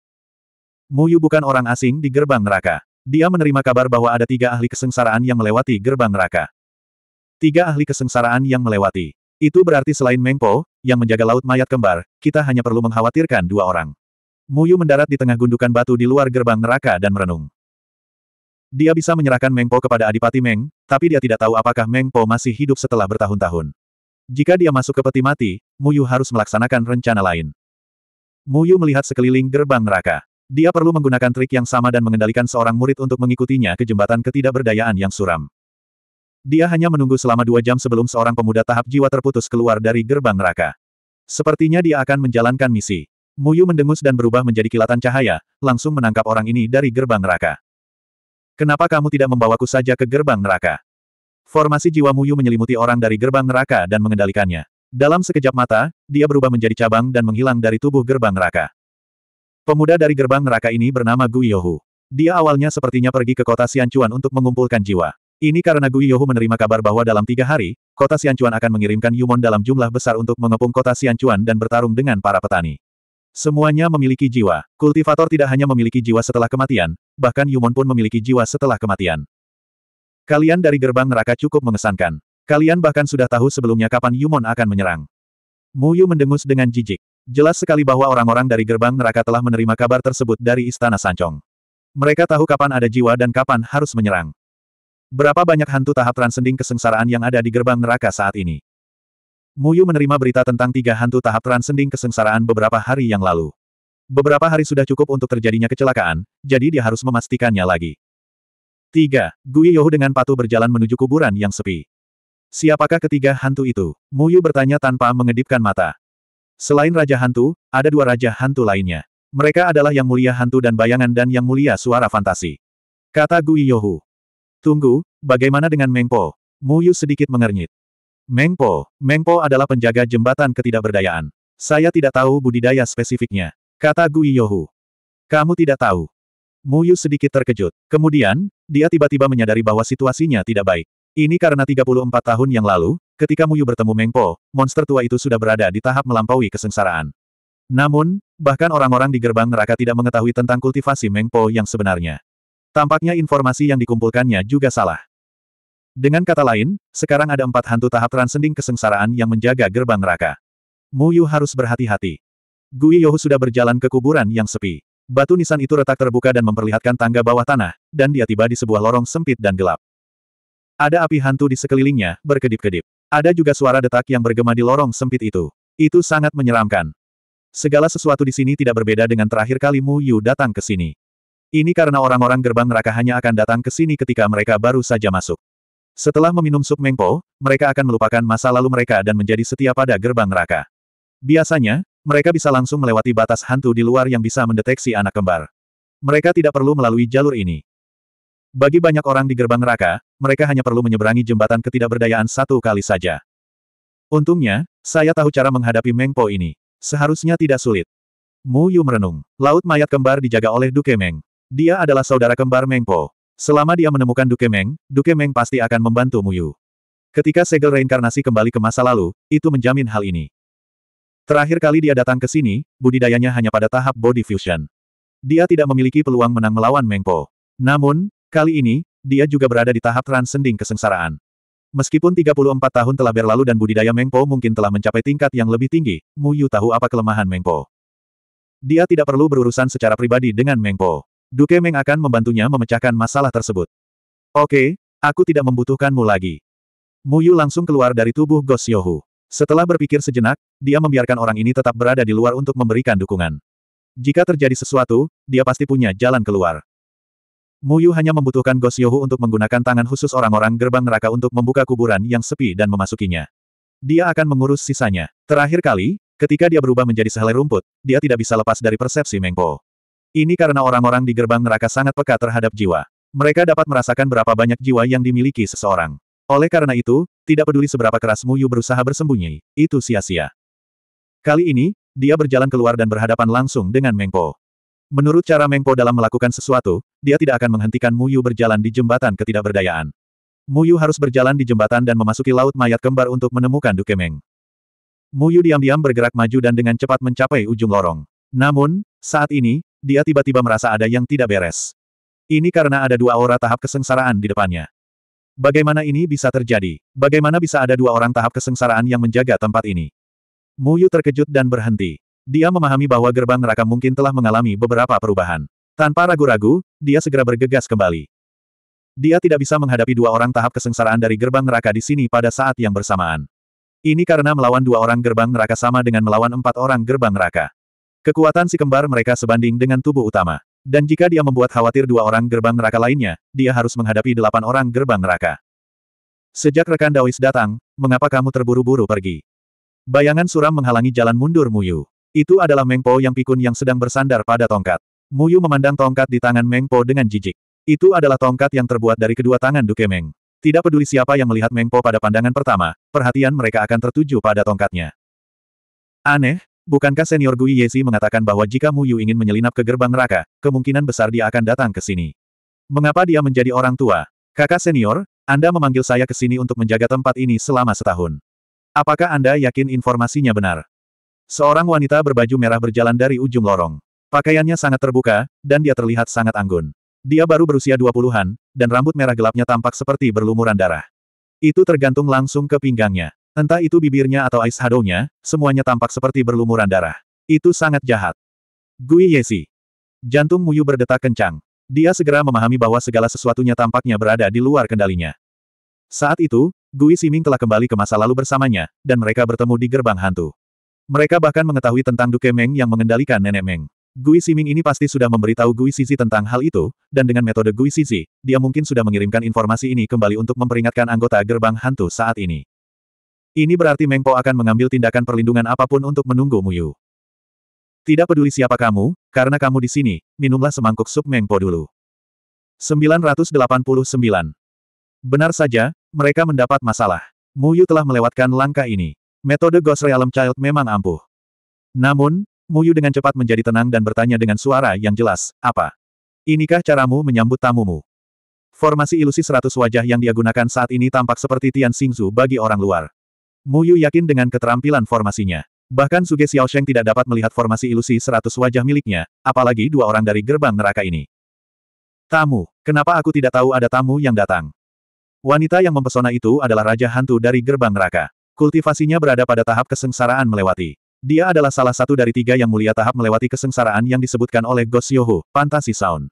Muyu bukan orang asing di gerbang neraka. Dia menerima kabar bahwa ada tiga ahli kesengsaraan yang melewati gerbang neraka. Tiga ahli kesengsaraan yang melewati. Itu berarti selain Mengpo, yang menjaga laut mayat kembar, kita hanya perlu mengkhawatirkan dua orang. Muyu mendarat di tengah gundukan batu di luar gerbang neraka dan merenung. Dia bisa menyerahkan Meng Po kepada Adipati Meng, tapi dia tidak tahu apakah Meng Po masih hidup setelah bertahun-tahun. Jika dia masuk ke peti mati, Muyu harus melaksanakan rencana lain. Muyu melihat sekeliling gerbang neraka. Dia perlu menggunakan trik yang sama dan mengendalikan seorang murid untuk mengikutinya ke jembatan ketidakberdayaan yang suram. Dia hanya menunggu selama dua jam sebelum seorang pemuda tahap jiwa terputus keluar dari gerbang neraka. Sepertinya dia akan menjalankan misi. Muyu mendengus dan berubah menjadi kilatan cahaya, langsung menangkap orang ini dari gerbang neraka. Kenapa kamu tidak membawaku saja ke gerbang neraka? Formasi jiwa Muyu menyelimuti orang dari gerbang neraka dan mengendalikannya. Dalam sekejap mata, dia berubah menjadi cabang dan menghilang dari tubuh gerbang neraka. Pemuda dari gerbang neraka ini bernama Gui Yohu. Dia awalnya sepertinya pergi ke kota Siancuan untuk mengumpulkan jiwa. Ini karena Gui Yohu menerima kabar bahwa dalam tiga hari, kota Siancuan akan mengirimkan Yumon dalam jumlah besar untuk mengepung kota Siancuan dan bertarung dengan para petani. Semuanya memiliki jiwa. Kultivator tidak hanya memiliki jiwa setelah kematian, bahkan Yumon pun memiliki jiwa setelah kematian. Kalian dari gerbang neraka cukup mengesankan. Kalian bahkan sudah tahu sebelumnya kapan Yumon akan menyerang. Muyu mendengus dengan jijik. Jelas sekali bahwa orang-orang dari gerbang neraka telah menerima kabar tersebut dari Istana Sancong. Mereka tahu kapan ada jiwa dan kapan harus menyerang. Berapa banyak hantu tahap transending kesengsaraan yang ada di gerbang neraka saat ini? Muyu menerima berita tentang tiga hantu tahap transcending kesengsaraan beberapa hari yang lalu. Beberapa hari sudah cukup untuk terjadinya kecelakaan, jadi dia harus memastikannya lagi. 3. Gui Yohu dengan patuh berjalan menuju kuburan yang sepi. Siapakah ketiga hantu itu? Muyu bertanya tanpa mengedipkan mata. Selain Raja Hantu, ada dua Raja Hantu lainnya. Mereka adalah Yang Mulia Hantu dan Bayangan dan Yang Mulia Suara Fantasi. Kata Gui Yohu. Tunggu, bagaimana dengan Mengpo? Muyu sedikit mengernyit. Mengpo, Mengpo adalah penjaga jembatan ketidakberdayaan. Saya tidak tahu budidaya spesifiknya, kata Gui Yohu. Kamu tidak tahu. Muyu sedikit terkejut. Kemudian, dia tiba-tiba menyadari bahwa situasinya tidak baik. Ini karena 34 tahun yang lalu, ketika Muyu bertemu Mengpo, monster tua itu sudah berada di tahap melampaui kesengsaraan. Namun, bahkan orang-orang di gerbang neraka tidak mengetahui tentang kultivasi Mengpo yang sebenarnya. Tampaknya informasi yang dikumpulkannya juga salah. Dengan kata lain, sekarang ada empat hantu tahap transending kesengsaraan yang menjaga gerbang neraka. Mu Yu harus berhati-hati. Gui Yohu sudah berjalan ke kuburan yang sepi. Batu nisan itu retak terbuka dan memperlihatkan tangga bawah tanah, dan dia tiba di sebuah lorong sempit dan gelap. Ada api hantu di sekelilingnya, berkedip-kedip. Ada juga suara detak yang bergema di lorong sempit itu. Itu sangat menyeramkan. Segala sesuatu di sini tidak berbeda dengan terakhir kali Mu Yu datang ke sini. Ini karena orang-orang gerbang neraka hanya akan datang ke sini ketika mereka baru saja masuk. Setelah meminum sup Mengpo, mereka akan melupakan masa lalu mereka dan menjadi setia pada gerbang neraka. Biasanya, mereka bisa langsung melewati batas hantu di luar yang bisa mendeteksi anak kembar. Mereka tidak perlu melalui jalur ini. Bagi banyak orang di gerbang neraka, mereka hanya perlu menyeberangi jembatan ketidakberdayaan satu kali saja. Untungnya, saya tahu cara menghadapi Mengpo ini. Seharusnya tidak sulit. Mu Yu merenung. Laut mayat kembar dijaga oleh Duke Meng. Dia adalah saudara kembar Mengpo. Selama dia menemukan Duke Meng, Duke Meng pasti akan membantu Muyu. Ketika segel reinkarnasi kembali ke masa lalu, itu menjamin hal ini. Terakhir kali dia datang ke sini, budidayanya hanya pada tahap body fusion. Dia tidak memiliki peluang menang melawan Mengpo. Namun, kali ini, dia juga berada di tahap transcending kesengsaraan. Meskipun 34 tahun telah berlalu dan budidaya Mengpo mungkin telah mencapai tingkat yang lebih tinggi, Mu Yu tahu apa kelemahan Mengpo. Dia tidak perlu berurusan secara pribadi dengan Mengpo. Duke Meng akan membantunya memecahkan masalah tersebut. Oke, aku tidak membutuhkanmu lagi. Mu Yu langsung keluar dari tubuh Ghost Yohu. Setelah berpikir sejenak, dia membiarkan orang ini tetap berada di luar untuk memberikan dukungan. Jika terjadi sesuatu, dia pasti punya jalan keluar. Mu Yu hanya membutuhkan Ghost Yohu untuk menggunakan tangan khusus orang-orang gerbang neraka untuk membuka kuburan yang sepi dan memasukinya. Dia akan mengurus sisanya. Terakhir kali, ketika dia berubah menjadi sehelai rumput, dia tidak bisa lepas dari persepsi Mengpo. Ini karena orang-orang di gerbang neraka sangat peka terhadap jiwa. Mereka dapat merasakan berapa banyak jiwa yang dimiliki seseorang. Oleh karena itu, tidak peduli seberapa keras Mu Yu berusaha bersembunyi, itu sia-sia. Kali ini, dia berjalan keluar dan berhadapan langsung dengan Mengpo. Menurut cara Mengpo dalam melakukan sesuatu, dia tidak akan menghentikan Mu Yu berjalan di jembatan ketidakberdayaan. Mu Yu harus berjalan di jembatan dan memasuki laut mayat kembar untuk menemukan Duke Meng. Mu Yu diam-diam bergerak maju dan dengan cepat mencapai ujung lorong. Namun, saat ini, dia tiba-tiba merasa ada yang tidak beres. Ini karena ada dua aura tahap kesengsaraan di depannya. Bagaimana ini bisa terjadi? Bagaimana bisa ada dua orang tahap kesengsaraan yang menjaga tempat ini? Muyu terkejut dan berhenti. Dia memahami bahwa gerbang neraka mungkin telah mengalami beberapa perubahan. Tanpa ragu-ragu, dia segera bergegas kembali. Dia tidak bisa menghadapi dua orang tahap kesengsaraan dari gerbang neraka di sini pada saat yang bersamaan. Ini karena melawan dua orang gerbang neraka sama dengan melawan empat orang gerbang neraka. Kekuatan si kembar mereka sebanding dengan tubuh utama. Dan jika dia membuat khawatir dua orang gerbang neraka lainnya, dia harus menghadapi delapan orang gerbang neraka. Sejak rekan Dawis datang, mengapa kamu terburu-buru pergi? Bayangan suram menghalangi jalan mundur Muyu. Itu adalah Mengpo yang pikun yang sedang bersandar pada tongkat. Muyu memandang tongkat di tangan Mengpo dengan jijik. Itu adalah tongkat yang terbuat dari kedua tangan Duke Meng. Tidak peduli siapa yang melihat Mengpo pada pandangan pertama, perhatian mereka akan tertuju pada tongkatnya. Aneh, Bukankah senior Gui Yezi mengatakan bahwa jika Mu Yu ingin menyelinap ke gerbang neraka, kemungkinan besar dia akan datang ke sini? Mengapa dia menjadi orang tua? Kakak senior, Anda memanggil saya ke sini untuk menjaga tempat ini selama setahun. Apakah Anda yakin informasinya benar? Seorang wanita berbaju merah berjalan dari ujung lorong. Pakaiannya sangat terbuka, dan dia terlihat sangat anggun. Dia baru berusia 20-an, dan rambut merah gelapnya tampak seperti berlumuran darah. Itu tergantung langsung ke pinggangnya. Entah itu bibirnya atau ice shadow-nya, semuanya tampak seperti berlumuran darah. Itu sangat jahat. Gui Yesi. Jantung Muyu berdetak kencang. Dia segera memahami bahwa segala sesuatunya tampaknya berada di luar kendalinya. Saat itu, Gui Siming telah kembali ke masa lalu bersamanya, dan mereka bertemu di gerbang hantu. Mereka bahkan mengetahui tentang Duke Meng yang mengendalikan Nenek Meng. Gui Siming ini pasti sudah memberitahu Gui Sisi tentang hal itu, dan dengan metode Gui Sisi, dia mungkin sudah mengirimkan informasi ini kembali untuk memperingatkan anggota gerbang hantu saat ini. Ini berarti Mengpo akan mengambil tindakan perlindungan apapun untuk menunggu Muyu. Tidak peduli siapa kamu, karena kamu di sini, minumlah semangkuk sup Mengpo dulu. 989. Benar saja, mereka mendapat masalah. Muyu telah melewatkan langkah ini. Metode Ghost Realm Child memang ampuh. Namun, Muyu dengan cepat menjadi tenang dan bertanya dengan suara yang jelas, apa? Inikah caramu menyambut tamumu? Formasi ilusi seratus wajah yang dia gunakan saat ini tampak seperti Tian Xingzu bagi orang luar. Mu Yu yakin dengan keterampilan formasinya. Bahkan Suge Sheng tidak dapat melihat formasi ilusi seratus wajah miliknya, apalagi dua orang dari gerbang neraka ini. Tamu, kenapa aku tidak tahu ada tamu yang datang? Wanita yang mempesona itu adalah Raja Hantu dari gerbang neraka. Kultivasinya berada pada tahap kesengsaraan melewati. Dia adalah salah satu dari tiga yang mulia tahap melewati kesengsaraan yang disebutkan oleh Ghost Yohu, Fantasi Sound.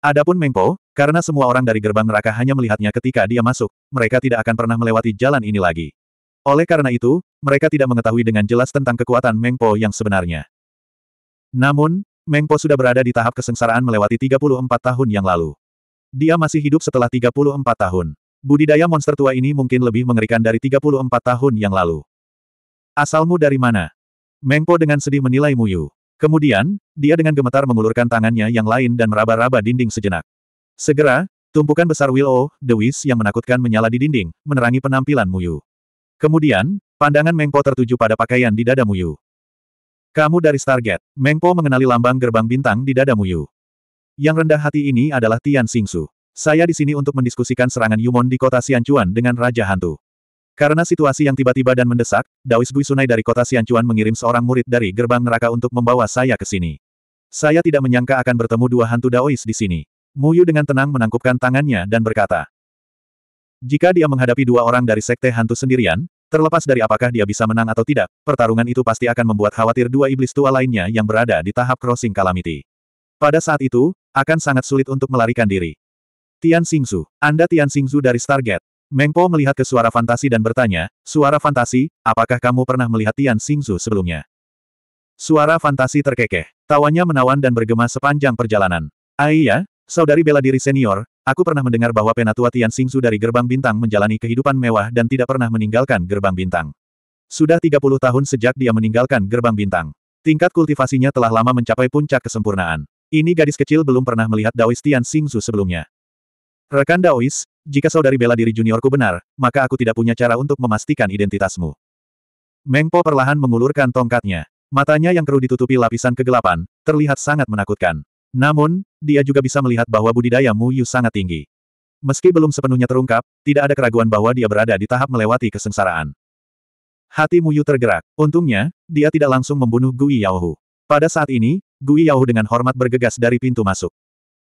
Adapun Mengpo, karena semua orang dari gerbang neraka hanya melihatnya ketika dia masuk, mereka tidak akan pernah melewati jalan ini lagi. Oleh karena itu, mereka tidak mengetahui dengan jelas tentang kekuatan Mengpo yang sebenarnya. Namun, Mengpo sudah berada di tahap kesengsaraan melewati 34 tahun yang lalu. Dia masih hidup setelah 34 tahun. Budidaya monster tua ini mungkin lebih mengerikan dari 34 tahun yang lalu. Asalmu dari mana? Mengpo dengan sedih menilai Muyu. Kemudian, dia dengan gemetar mengulurkan tangannya yang lain dan meraba-raba dinding sejenak. Segera, tumpukan besar Willow, The Wiz yang menakutkan menyala di dinding, menerangi penampilan Muyu. Kemudian, pandangan Mengpo tertuju pada pakaian di dada Muyu. Kamu dari Stargate, Mengpo mengenali lambang gerbang bintang di dada Muyu. Yang rendah hati ini adalah Tian Xingsu. Saya di sini untuk mendiskusikan serangan Yumon di kota Xianchuan dengan Raja Hantu. Karena situasi yang tiba-tiba dan mendesak, Daois Gui Sunai dari kota Xianchuan mengirim seorang murid dari gerbang neraka untuk membawa saya ke sini. Saya tidak menyangka akan bertemu dua hantu Daois di sini. Muyu dengan tenang menangkupkan tangannya dan berkata, jika dia menghadapi dua orang dari sekte hantu sendirian, terlepas dari apakah dia bisa menang atau tidak, pertarungan itu pasti akan membuat khawatir dua iblis tua lainnya yang berada di tahap crossing calamity. Pada saat itu, akan sangat sulit untuk melarikan diri. Tian Xingzu, Anda Tian Xingzu dari Stargate. Mengpo melihat ke suara fantasi dan bertanya, suara fantasi, apakah kamu pernah melihat Tian Xingzu sebelumnya? Suara fantasi terkekeh, tawanya menawan dan bergema sepanjang perjalanan. Aiyah, ah saudari bela diri senior, Aku pernah mendengar bahwa penatua Tian Xingzu dari Gerbang Bintang menjalani kehidupan mewah dan tidak pernah meninggalkan Gerbang Bintang. Sudah 30 tahun sejak dia meninggalkan Gerbang Bintang. Tingkat kultivasinya telah lama mencapai puncak kesempurnaan. Ini gadis kecil belum pernah melihat Daois Tian Xingzu sebelumnya. Rekan Daois, jika saudari bela diri juniorku benar, maka aku tidak punya cara untuk memastikan identitasmu. Mengpo perlahan mengulurkan tongkatnya. Matanya yang keruh ditutupi lapisan kegelapan, terlihat sangat menakutkan. Namun, dia juga bisa melihat bahwa budidaya Mu Yu sangat tinggi. Meski belum sepenuhnya terungkap, tidak ada keraguan bahwa dia berada di tahap melewati kesengsaraan. Hati Mu Yu tergerak. Untungnya, dia tidak langsung membunuh Gui Yaohu. Pada saat ini, Gui Yaohu dengan hormat bergegas dari pintu masuk.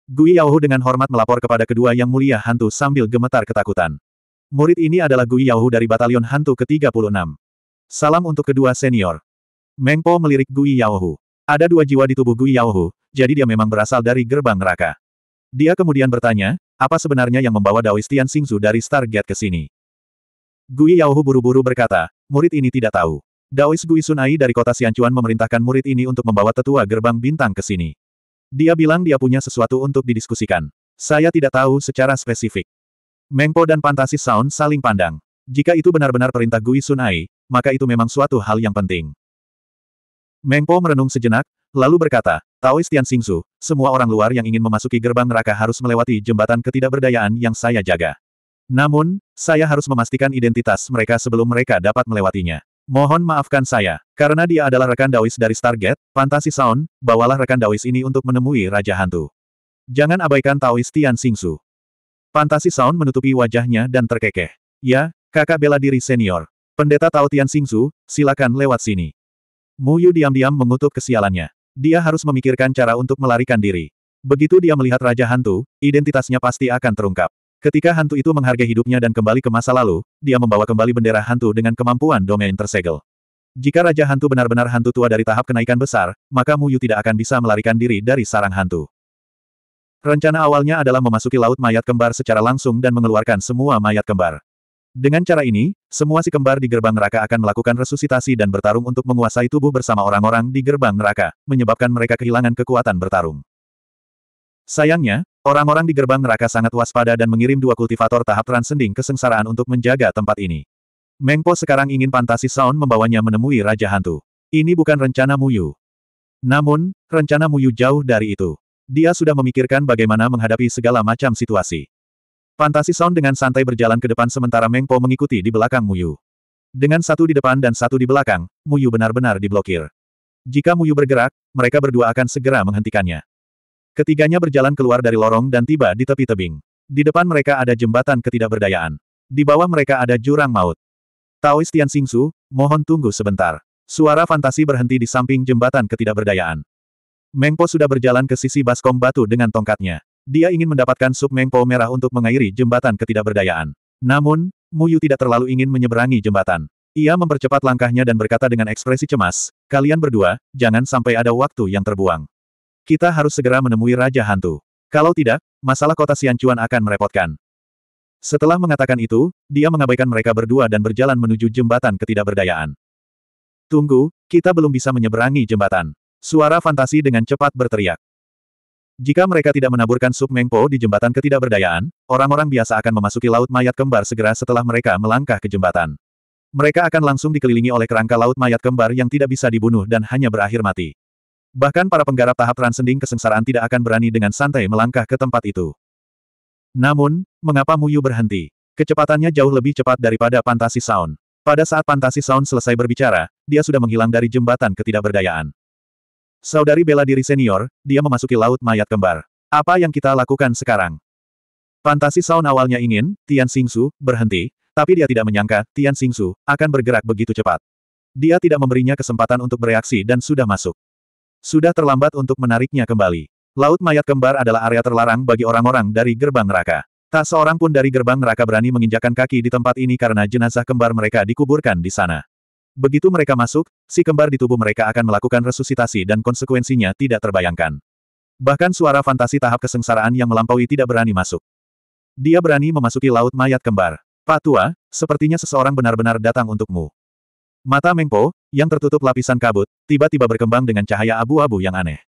Gui Yaohu dengan hormat melapor kepada kedua yang mulia hantu sambil gemetar ketakutan. Murid ini adalah Gui Yaohu dari Batalion Hantu ke-36. Salam untuk kedua senior. Mengpo melirik Gui Yaohu. Ada dua jiwa di tubuh Gui Yaohu, jadi dia memang berasal dari gerbang neraka. Dia kemudian bertanya, apa sebenarnya yang membawa Daoistian Tian Xingzu dari Stargate ke sini? Gui Yaohu buru-buru berkata, murid ini tidak tahu. Daois Gui Sunai dari kota Siancuan memerintahkan murid ini untuk membawa tetua gerbang bintang ke sini. Dia bilang dia punya sesuatu untuk didiskusikan. Saya tidak tahu secara spesifik. Mengpo dan Fantasi Sound saling pandang. Jika itu benar-benar perintah Gui Sunai, maka itu memang suatu hal yang penting. Mengpo merenung sejenak, Lalu berkata, Taois Tian Xingzu, semua orang luar yang ingin memasuki gerbang neraka harus melewati jembatan ketidakberdayaan yang saya jaga. Namun, saya harus memastikan identitas mereka sebelum mereka dapat melewatinya. Mohon maafkan saya, karena dia adalah rekan Daois dari Stargate, Fantasi Sound, bawalah rekan Daois ini untuk menemui Raja Hantu. Jangan abaikan Taois Tian Xingzu. Fantasi Sound menutupi wajahnya dan terkekeh. Ya, kakak bela diri senior. Pendeta Tao Tian Xingzu, silakan lewat sini. Mu Yu diam-diam mengutuk kesialannya. Dia harus memikirkan cara untuk melarikan diri. Begitu dia melihat Raja Hantu, identitasnya pasti akan terungkap. Ketika hantu itu menghargai hidupnya dan kembali ke masa lalu, dia membawa kembali bendera hantu dengan kemampuan domain tersegel. Jika Raja Hantu benar-benar hantu tua dari tahap kenaikan besar, maka Mu Yu tidak akan bisa melarikan diri dari sarang hantu. Rencana awalnya adalah memasuki laut mayat kembar secara langsung dan mengeluarkan semua mayat kembar. Dengan cara ini, semua si kembar di gerbang neraka akan melakukan resusitasi dan bertarung untuk menguasai tubuh bersama orang-orang di gerbang neraka, menyebabkan mereka kehilangan kekuatan bertarung. Sayangnya, orang-orang di gerbang neraka sangat waspada dan mengirim dua kultivator tahap transending kesengsaraan untuk menjaga tempat ini. Mengpo sekarang ingin fantasi Sound membawanya menemui Raja Hantu. Ini bukan rencana Muyu. Namun, rencana Muyu jauh dari itu. Dia sudah memikirkan bagaimana menghadapi segala macam situasi. Fantasi Sound dengan santai berjalan ke depan sementara Meng Po mengikuti di belakang Muyu. Dengan satu di depan dan satu di belakang, Muyu benar-benar diblokir. Jika Muyu bergerak, mereka berdua akan segera menghentikannya. Ketiganya berjalan keluar dari lorong dan tiba di tepi tebing. Di depan mereka ada jembatan ketidakberdayaan. Di bawah mereka ada jurang maut. Taois Tian Xingsu, mohon tunggu sebentar. Suara fantasi berhenti di samping jembatan ketidakberdayaan. Mengpo sudah berjalan ke sisi baskom batu dengan tongkatnya. Dia ingin mendapatkan sup mengpo merah untuk mengairi jembatan ketidakberdayaan. Namun, Muyu tidak terlalu ingin menyeberangi jembatan. Ia mempercepat langkahnya dan berkata dengan ekspresi cemas, kalian berdua, jangan sampai ada waktu yang terbuang. Kita harus segera menemui Raja Hantu. Kalau tidak, masalah kota Siancuan akan merepotkan. Setelah mengatakan itu, dia mengabaikan mereka berdua dan berjalan menuju jembatan ketidakberdayaan. Tunggu, kita belum bisa menyeberangi jembatan. Suara fantasi dengan cepat berteriak. Jika mereka tidak menaburkan sup Mengpo di jembatan ketidakberdayaan, orang-orang biasa akan memasuki laut mayat kembar segera setelah mereka melangkah ke jembatan. Mereka akan langsung dikelilingi oleh kerangka laut mayat kembar yang tidak bisa dibunuh dan hanya berakhir mati. Bahkan para penggarap tahap transcending kesengsaraan tidak akan berani dengan santai melangkah ke tempat itu. Namun, mengapa Muyu berhenti? Kecepatannya jauh lebih cepat daripada Fantasi Sound. Pada saat Fantasi Sound selesai berbicara, dia sudah menghilang dari jembatan ketidakberdayaan. Saudari bela diri senior, dia memasuki laut mayat kembar. Apa yang kita lakukan sekarang? Fantasi Saun awalnya ingin, Tian Xingsu, berhenti, tapi dia tidak menyangka, Tian Xingsu, akan bergerak begitu cepat. Dia tidak memberinya kesempatan untuk bereaksi dan sudah masuk. Sudah terlambat untuk menariknya kembali. Laut mayat kembar adalah area terlarang bagi orang-orang dari gerbang neraka. Tak seorang pun dari gerbang neraka berani menginjakan kaki di tempat ini karena jenazah kembar mereka dikuburkan di sana. Begitu mereka masuk, si kembar di tubuh mereka akan melakukan resusitasi dan konsekuensinya tidak terbayangkan. Bahkan suara fantasi tahap kesengsaraan yang melampaui tidak berani masuk. Dia berani memasuki laut mayat kembar. Pak Tua, sepertinya seseorang benar-benar datang untukmu. Mata Mengpo, yang tertutup lapisan kabut, tiba-tiba berkembang dengan cahaya abu-abu yang aneh.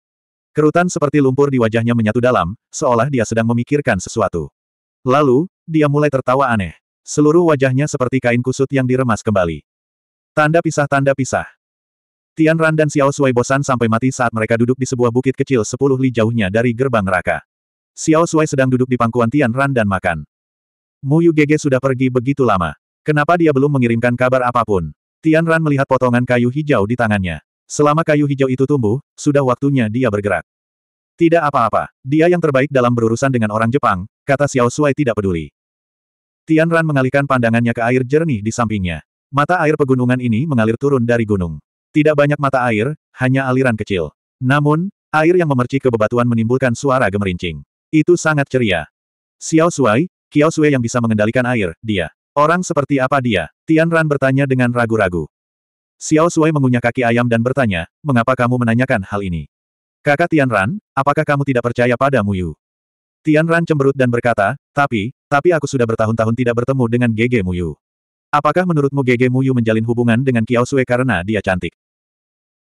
Kerutan seperti lumpur di wajahnya menyatu dalam, seolah dia sedang memikirkan sesuatu. Lalu, dia mulai tertawa aneh. Seluruh wajahnya seperti kain kusut yang diremas kembali. Tanda pisah tanda pisah. Tian Ran dan Xiao Sui bosan sampai mati saat mereka duduk di sebuah bukit kecil sepuluh li jauhnya dari gerbang neraka. Xiao Sui sedang duduk di pangkuan Tian Ran dan makan. Mu Yu Gege sudah pergi begitu lama. Kenapa dia belum mengirimkan kabar apapun? Tian Ran melihat potongan kayu hijau di tangannya. Selama kayu hijau itu tumbuh, sudah waktunya dia bergerak. Tidak apa-apa, dia yang terbaik dalam berurusan dengan orang Jepang, kata Xiao Sui tidak peduli. Tian Ran mengalihkan pandangannya ke air jernih di sampingnya. Mata air pegunungan ini mengalir turun dari gunung. Tidak banyak mata air, hanya aliran kecil. Namun, air yang memerci ke bebatuan menimbulkan suara gemerincing. Itu sangat ceria. Xiao Suai, Xiao Sui yang bisa mengendalikan air, dia. Orang seperti apa dia? Tian Ran bertanya dengan ragu-ragu. Xiao Suai mengunyah kaki ayam dan bertanya, mengapa kamu menanyakan hal ini? Kakak Tian Ran, apakah kamu tidak percaya pada Mu Yu? Tian Ran cemberut dan berkata, tapi, tapi aku sudah bertahun-tahun tidak bertemu dengan GG Yu. Apakah menurutmu GG Muyu menjalin hubungan dengan Kiao Sui karena dia cantik?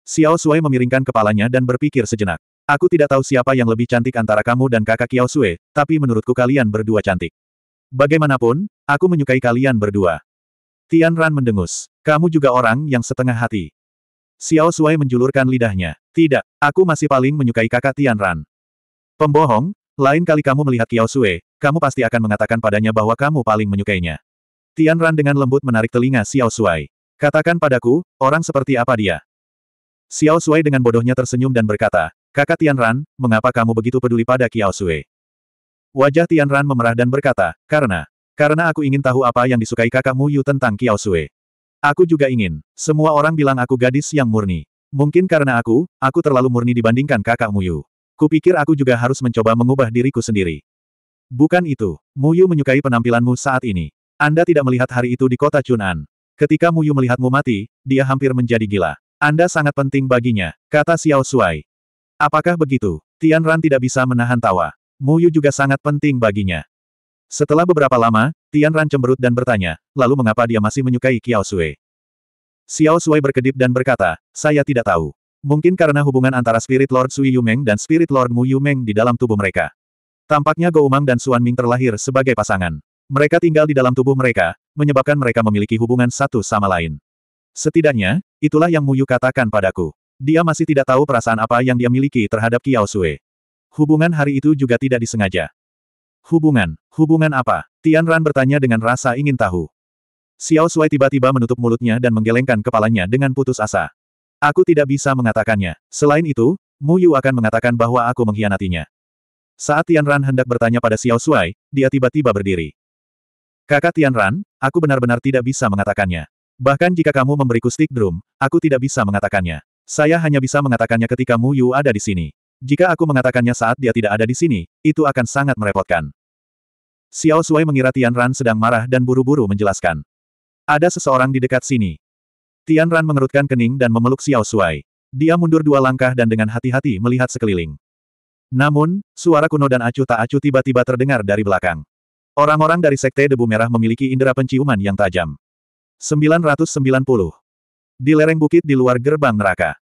Xiao Sui memiringkan kepalanya dan berpikir sejenak. Aku tidak tahu siapa yang lebih cantik antara kamu dan kakak Kiao Sui, tapi menurutku kalian berdua cantik. Bagaimanapun, aku menyukai kalian berdua. Tian Ran mendengus. Kamu juga orang yang setengah hati. Xiao Sui menjulurkan lidahnya. Tidak, aku masih paling menyukai kakak Tian Ran. Pembohong, lain kali kamu melihat Kiao Sui, kamu pasti akan mengatakan padanya bahwa kamu paling menyukainya. Tian Ran dengan lembut menarik telinga Xiao Shuai. Katakan padaku, orang seperti apa dia? Xiao Shuai dengan bodohnya tersenyum dan berkata, Kakak Tian Ran, mengapa kamu begitu peduli pada Qiao Sui? Wajah Tian Ran memerah dan berkata, karena, karena aku ingin tahu apa yang disukai kakakmu Yu tentang Qiao Sui. Aku juga ingin, semua orang bilang aku gadis yang murni. Mungkin karena aku, aku terlalu murni dibandingkan kakak Yu. Kupikir aku juga harus mencoba mengubah diriku sendiri. Bukan itu, Muyu menyukai penampilanmu saat ini. Anda tidak melihat hari itu di kota Chunan. Ketika Muyu melihatmu mati, dia hampir menjadi gila. Anda sangat penting baginya, kata Xiao Suai. Apakah begitu? Tian Ran tidak bisa menahan tawa. Muyu juga sangat penting baginya. Setelah beberapa lama, Tian Ran cemberut dan bertanya, lalu mengapa dia masih menyukai Xiao Sui? Xiao Sui berkedip dan berkata, saya tidak tahu. Mungkin karena hubungan antara Spirit Lord Sui Yumeng dan Spirit Lord Mu Yumeng di dalam tubuh mereka. Tampaknya Goumang dan Suan Ming terlahir sebagai pasangan. Mereka tinggal di dalam tubuh mereka, menyebabkan mereka memiliki hubungan satu sama lain. Setidaknya, itulah yang Muyu katakan padaku. Dia masih tidak tahu perasaan apa yang dia miliki terhadap Kiao Sue. Hubungan hari itu juga tidak disengaja. Hubungan, hubungan apa? Tian Ran bertanya dengan rasa ingin tahu. Xiao Sui tiba-tiba menutup mulutnya dan menggelengkan kepalanya dengan putus asa. Aku tidak bisa mengatakannya. Selain itu, Mu Yu akan mengatakan bahwa aku mengkhianatinya. Saat Tian Ran hendak bertanya pada Xiao Sui, dia tiba-tiba berdiri. Kakak Tianran, aku benar-benar tidak bisa mengatakannya. Bahkan jika kamu memberiku stick drum, aku tidak bisa mengatakannya. Saya hanya bisa mengatakannya ketika Mu Yu ada di sini. Jika aku mengatakannya saat dia tidak ada di sini, itu akan sangat merepotkan. Xiao Sui mengira Tianran sedang marah dan buru-buru menjelaskan. Ada seseorang di dekat sini. Tianran mengerutkan kening dan memeluk Xiao Sui. Dia mundur dua langkah dan dengan hati-hati melihat sekeliling. Namun, suara kuno dan acuh tak acuh tiba-tiba terdengar dari belakang. Orang-orang dari Sekte Debu Merah memiliki indera penciuman yang tajam. 990. Di lereng bukit di luar gerbang neraka.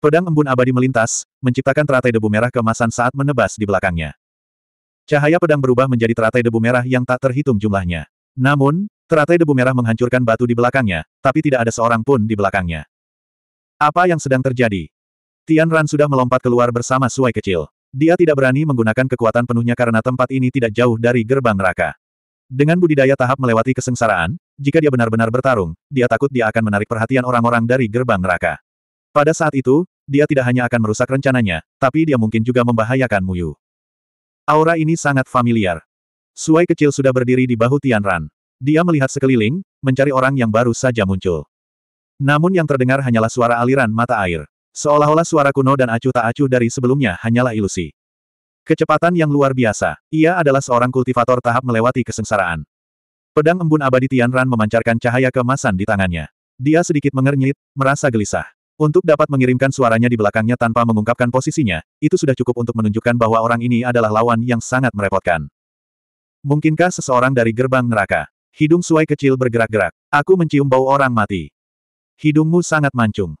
Pedang embun abadi melintas, menciptakan teratai debu merah kemasan saat menebas di belakangnya. Cahaya pedang berubah menjadi teratai debu merah yang tak terhitung jumlahnya. Namun, teratai debu merah menghancurkan batu di belakangnya, tapi tidak ada seorang pun di belakangnya. Apa yang sedang terjadi? Tian Ran sudah melompat keluar bersama suai kecil. Dia tidak berani menggunakan kekuatan penuhnya karena tempat ini tidak jauh dari gerbang neraka. Dengan budidaya tahap melewati kesengsaraan, jika dia benar-benar bertarung, dia takut dia akan menarik perhatian orang-orang dari gerbang neraka. Pada saat itu, dia tidak hanya akan merusak rencananya, tapi dia mungkin juga membahayakan Muyu. Aura ini sangat familiar. Suai kecil sudah berdiri di bahu Tianran. Dia melihat sekeliling, mencari orang yang baru saja muncul. Namun yang terdengar hanyalah suara aliran mata air. Seolah-olah suara kuno dan acuh tak acuh dari sebelumnya hanyalah ilusi. Kecepatan yang luar biasa, ia adalah seorang kultivator tahap melewati kesengsaraan. Pedang embun abadi Tianran memancarkan cahaya kemasan di tangannya. Dia sedikit mengernyit, merasa gelisah. Untuk dapat mengirimkan suaranya di belakangnya tanpa mengungkapkan posisinya, itu sudah cukup untuk menunjukkan bahwa orang ini adalah lawan yang sangat merepotkan. Mungkinkah seseorang dari gerbang neraka? Hidung suai kecil bergerak-gerak. Aku mencium bau orang mati. Hidungmu sangat mancung.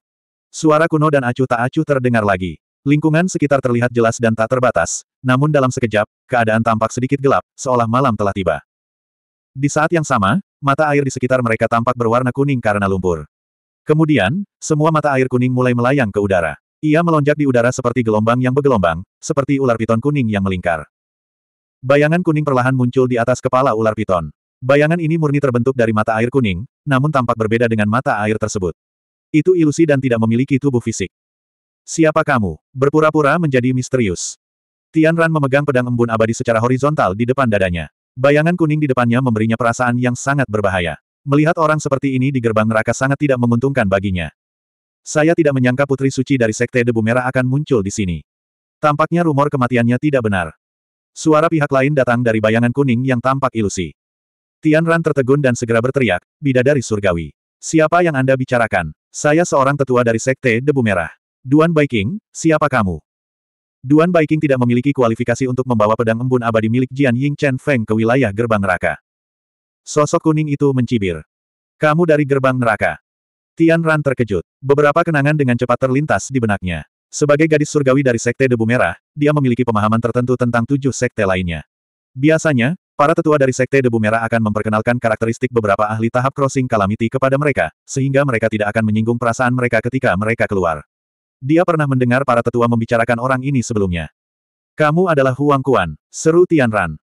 Suara kuno dan acuh tak acuh terdengar lagi. Lingkungan sekitar terlihat jelas dan tak terbatas, namun dalam sekejap, keadaan tampak sedikit gelap, seolah malam telah tiba. Di saat yang sama, mata air di sekitar mereka tampak berwarna kuning karena lumpur. Kemudian, semua mata air kuning mulai melayang ke udara. Ia melonjak di udara seperti gelombang yang bergelombang, seperti ular piton kuning yang melingkar. Bayangan kuning perlahan muncul di atas kepala ular piton. Bayangan ini murni terbentuk dari mata air kuning, namun tampak berbeda dengan mata air tersebut. Itu ilusi dan tidak memiliki tubuh fisik. Siapa kamu? Berpura-pura menjadi misterius. Tian Ran memegang pedang embun abadi secara horizontal di depan dadanya. Bayangan kuning di depannya memberinya perasaan yang sangat berbahaya. Melihat orang seperti ini di gerbang neraka sangat tidak menguntungkan baginya. Saya tidak menyangka putri suci dari sekte debu merah akan muncul di sini. Tampaknya rumor kematiannya tidak benar. Suara pihak lain datang dari bayangan kuning yang tampak ilusi. Tian Ran tertegun dan segera berteriak, bidadari surgawi. Siapa yang Anda bicarakan? Saya seorang tetua dari Sekte Debu Merah. Duan Baiking, siapa kamu? Duan Baiking tidak memiliki kualifikasi untuk membawa pedang embun abadi milik Jian Ying Chen Feng ke wilayah gerbang neraka. Sosok kuning itu mencibir. Kamu dari gerbang neraka. Tian Ran terkejut. Beberapa kenangan dengan cepat terlintas di benaknya. Sebagai gadis surgawi dari Sekte Debu Merah, dia memiliki pemahaman tertentu tentang tujuh sekte lainnya. Biasanya, Para tetua dari Sekte Debu Merah akan memperkenalkan karakteristik beberapa ahli tahap crossing calamity kepada mereka, sehingga mereka tidak akan menyinggung perasaan mereka ketika mereka keluar. Dia pernah mendengar para tetua membicarakan orang ini sebelumnya. Kamu adalah Huang Kuan, seru Tian Ran,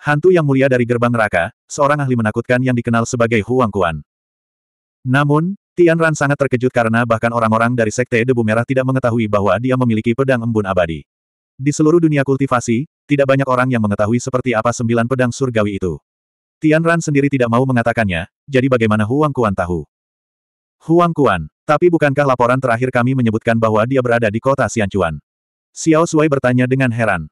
Hantu yang mulia dari gerbang neraka, seorang ahli menakutkan yang dikenal sebagai Huang Kuan. Namun, Tian Ran sangat terkejut karena bahkan orang-orang dari Sekte Debu Merah tidak mengetahui bahwa dia memiliki pedang embun abadi. Di seluruh dunia kultivasi, tidak banyak orang yang mengetahui seperti apa sembilan pedang surgawi itu. Tian Ran sendiri tidak mau mengatakannya, jadi bagaimana Huang Kuan tahu? Huang Kuan, tapi bukankah laporan terakhir kami menyebutkan bahwa dia berada di kota Xianchuan? Xiao Sui bertanya dengan heran.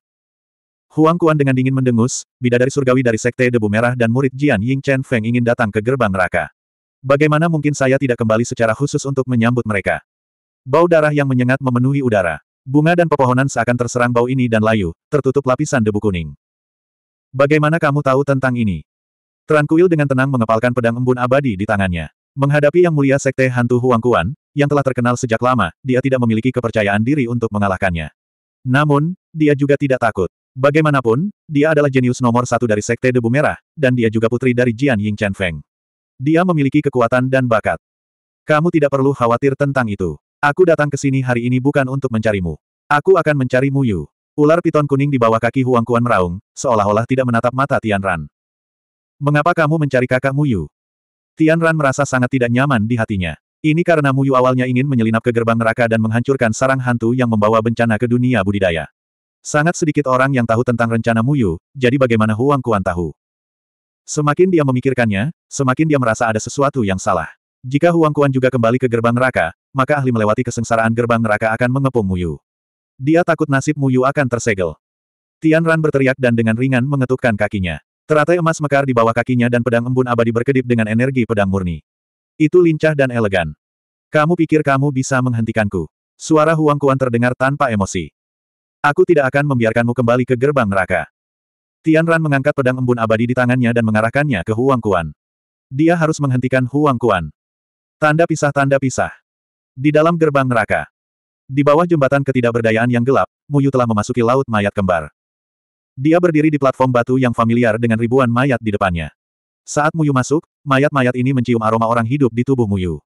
Huang Kuan dengan dingin mendengus, bidadari surgawi dari Sekte Debu Merah dan murid Jian Ying Chen Feng ingin datang ke gerbang neraka. Bagaimana mungkin saya tidak kembali secara khusus untuk menyambut mereka? Bau darah yang menyengat memenuhi udara. Bunga dan pepohonan seakan terserang bau ini dan layu, tertutup lapisan debu kuning. Bagaimana kamu tahu tentang ini? Kuil dengan tenang mengepalkan pedang embun abadi di tangannya. Menghadapi yang mulia sekte hantu Huang Kuan, yang telah terkenal sejak lama, dia tidak memiliki kepercayaan diri untuk mengalahkannya. Namun, dia juga tidak takut. Bagaimanapun, dia adalah jenius nomor satu dari sekte debu merah, dan dia juga putri dari Jian Ying Chen Feng. Dia memiliki kekuatan dan bakat. Kamu tidak perlu khawatir tentang itu. Aku datang ke sini hari ini bukan untuk mencarimu. Aku akan mencari Yu. Ular piton kuning di bawah kaki Huang Kuan meraung, seolah-olah tidak menatap mata Tian Ran. Mengapa kamu mencari kakak Mu Yu? Tian Ran merasa sangat tidak nyaman di hatinya. Ini karena Mu Yu awalnya ingin menyelinap ke gerbang neraka dan menghancurkan sarang hantu yang membawa bencana ke dunia budidaya. Sangat sedikit orang yang tahu tentang rencana Mu Yu, jadi bagaimana Huang Kuan tahu? Semakin dia memikirkannya, semakin dia merasa ada sesuatu yang salah. Jika Huang Kuan juga kembali ke gerbang neraka, maka ahli melewati kesengsaraan gerbang neraka akan mengepung Muyu. Dia takut nasib Muyu akan tersegel. Tian Ran berteriak dan dengan ringan mengetukkan kakinya. Teratai emas mekar di bawah kakinya dan pedang embun abadi berkedip dengan energi pedang murni. Itu lincah dan elegan. Kamu pikir kamu bisa menghentikanku? Suara Huang Kuan terdengar tanpa emosi. Aku tidak akan membiarkanmu kembali ke gerbang neraka. Tian Ran mengangkat pedang embun abadi di tangannya dan mengarahkannya ke Huang Kuan. Dia harus menghentikan Huang Kuan. Tanda pisah tanda pisah. Di dalam gerbang neraka. Di bawah jembatan ketidakberdayaan yang gelap, Muyu telah memasuki laut mayat kembar. Dia berdiri di platform batu yang familiar dengan ribuan mayat di depannya. Saat Muyu masuk, mayat-mayat ini mencium aroma orang hidup di tubuh Muyu.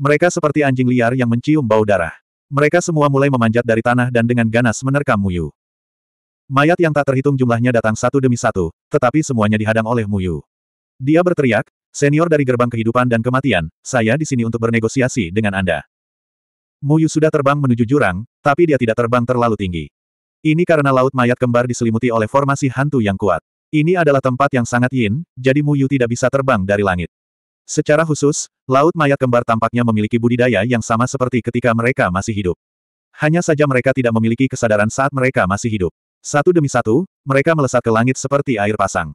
Mereka seperti anjing liar yang mencium bau darah. Mereka semua mulai memanjat dari tanah dan dengan ganas menerkam Muyu. Mayat yang tak terhitung jumlahnya datang satu demi satu, tetapi semuanya dihadang oleh Muyu. Dia berteriak, senior dari gerbang kehidupan dan kematian, saya di sini untuk bernegosiasi dengan Anda. Muyu sudah terbang menuju jurang, tapi dia tidak terbang terlalu tinggi. Ini karena laut mayat kembar diselimuti oleh formasi hantu yang kuat. Ini adalah tempat yang sangat yin, jadi Muyu tidak bisa terbang dari langit. Secara khusus, laut mayat kembar tampaknya memiliki budidaya yang sama seperti ketika mereka masih hidup. Hanya saja mereka tidak memiliki kesadaran saat mereka masih hidup. Satu demi satu, mereka melesat ke langit seperti air pasang.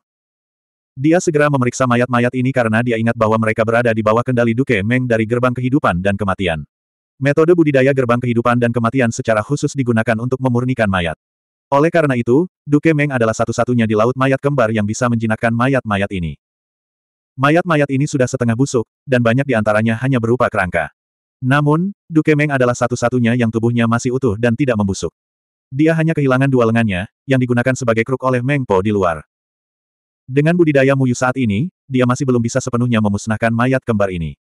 Dia segera memeriksa mayat-mayat ini karena dia ingat bahwa mereka berada di bawah kendali Duke Meng dari gerbang kehidupan dan kematian. Metode budidaya gerbang kehidupan dan kematian secara khusus digunakan untuk memurnikan mayat. Oleh karena itu, Duke Meng adalah satu-satunya di Laut Mayat Kembar yang bisa menjinakkan mayat-mayat ini. Mayat-mayat ini sudah setengah busuk, dan banyak di antaranya hanya berupa kerangka. Namun, Duke Meng adalah satu-satunya yang tubuhnya masih utuh dan tidak membusuk. Dia hanya kehilangan dua lengannya, yang digunakan sebagai kruk oleh Meng Po di luar. Dengan budidaya Muyu saat ini, dia masih belum bisa sepenuhnya memusnahkan mayat kembar ini.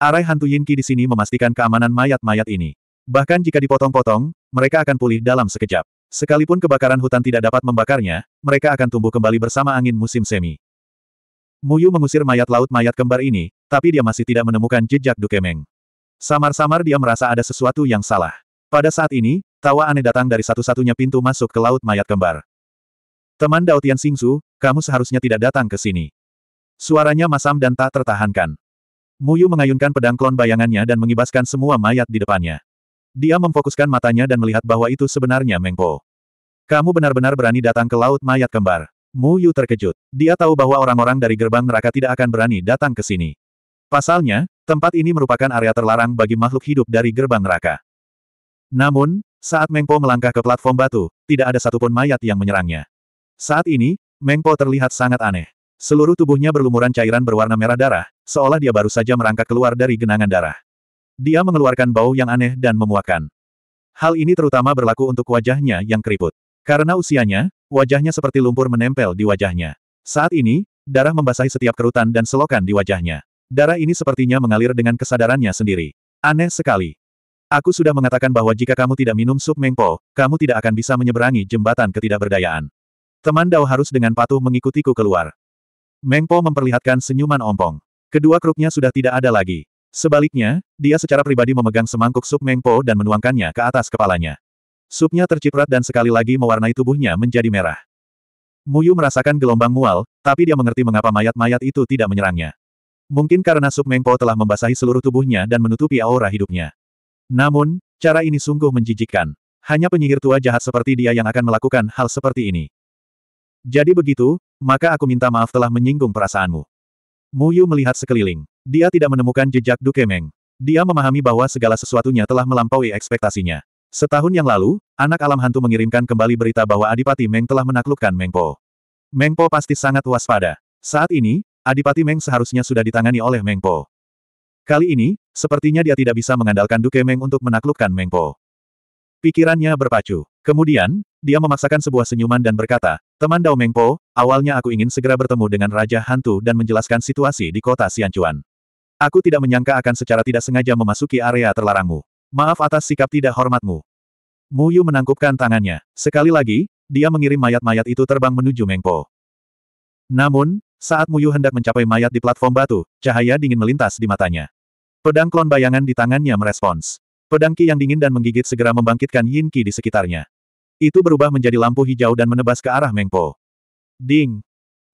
Arai hantu Yinki di sini memastikan keamanan mayat-mayat ini. Bahkan jika dipotong-potong, mereka akan pulih dalam sekejap. Sekalipun kebakaran hutan tidak dapat membakarnya, mereka akan tumbuh kembali bersama angin musim semi. Muyu mengusir mayat laut mayat kembar ini, tapi dia masih tidak menemukan jejak Dukemeng. Samar-samar dia merasa ada sesuatu yang salah. Pada saat ini, tawa aneh datang dari satu-satunya pintu masuk ke laut mayat kembar. Teman Daotian Singsu, kamu seharusnya tidak datang ke sini. Suaranya masam dan tak tertahankan. Muyu mengayunkan pedang klon bayangannya dan mengibaskan semua mayat di depannya. Dia memfokuskan matanya dan melihat bahwa itu sebenarnya Mengpo. Kamu benar-benar berani datang ke Laut Mayat Kembar. Muyu terkejut. Dia tahu bahwa orang-orang dari gerbang neraka tidak akan berani datang ke sini. Pasalnya, tempat ini merupakan area terlarang bagi makhluk hidup dari gerbang neraka. Namun, saat Mengpo melangkah ke platform batu, tidak ada satupun mayat yang menyerangnya. Saat ini, Mengpo terlihat sangat aneh. Seluruh tubuhnya berlumuran cairan berwarna merah darah, seolah dia baru saja merangkak keluar dari genangan darah. Dia mengeluarkan bau yang aneh dan memuakkan. Hal ini terutama berlaku untuk wajahnya yang keriput. Karena usianya, wajahnya seperti lumpur menempel di wajahnya. Saat ini, darah membasahi setiap kerutan dan selokan di wajahnya. Darah ini sepertinya mengalir dengan kesadarannya sendiri. Aneh sekali. Aku sudah mengatakan bahwa jika kamu tidak minum sup mengpo, kamu tidak akan bisa menyeberangi jembatan ketidakberdayaan. Teman Dao harus dengan patuh mengikutiku keluar. Mengpo memperlihatkan senyuman ompong. Kedua kruknya sudah tidak ada lagi. Sebaliknya, dia secara pribadi memegang semangkuk sup Mengpo dan menuangkannya ke atas kepalanya. Supnya terciprat dan sekali lagi mewarnai tubuhnya menjadi merah. Muyu merasakan gelombang mual, tapi dia mengerti mengapa mayat-mayat itu tidak menyerangnya. Mungkin karena sup Mengpo telah membasahi seluruh tubuhnya dan menutupi aura hidupnya. Namun, cara ini sungguh menjijikkan. Hanya penyihir tua jahat seperti dia yang akan melakukan hal seperti ini. Jadi begitu, maka aku minta maaf telah menyinggung perasaanmu. Mu Yu melihat sekeliling. Dia tidak menemukan jejak Dukemeng. Dia memahami bahwa segala sesuatunya telah melampaui ekspektasinya. Setahun yang lalu, anak alam hantu mengirimkan kembali berita bahwa Adipati Meng telah menaklukkan Mengpo. Mengpo pasti sangat waspada. Saat ini, Adipati Meng seharusnya sudah ditangani oleh Mengpo. Kali ini, sepertinya dia tidak bisa mengandalkan Duke Meng untuk menaklukkan Mengpo. Pikirannya berpacu. Kemudian, dia memaksakan sebuah senyuman dan berkata, Teman Dao Mengpo, awalnya aku ingin segera bertemu dengan Raja Hantu dan menjelaskan situasi di kota Siancuan. Aku tidak menyangka akan secara tidak sengaja memasuki area terlarangmu. Maaf atas sikap tidak hormatmu. Mu Yu menangkupkan tangannya. Sekali lagi, dia mengirim mayat-mayat itu terbang menuju Mengpo. Namun, saat Mu Yu hendak mencapai mayat di platform batu, cahaya dingin melintas di matanya. Pedang klon bayangan di tangannya merespons. Pedang Ki yang dingin dan menggigit segera membangkitkan Yin Qi di sekitarnya. Itu berubah menjadi lampu hijau dan menebas ke arah Mengpo. Ding!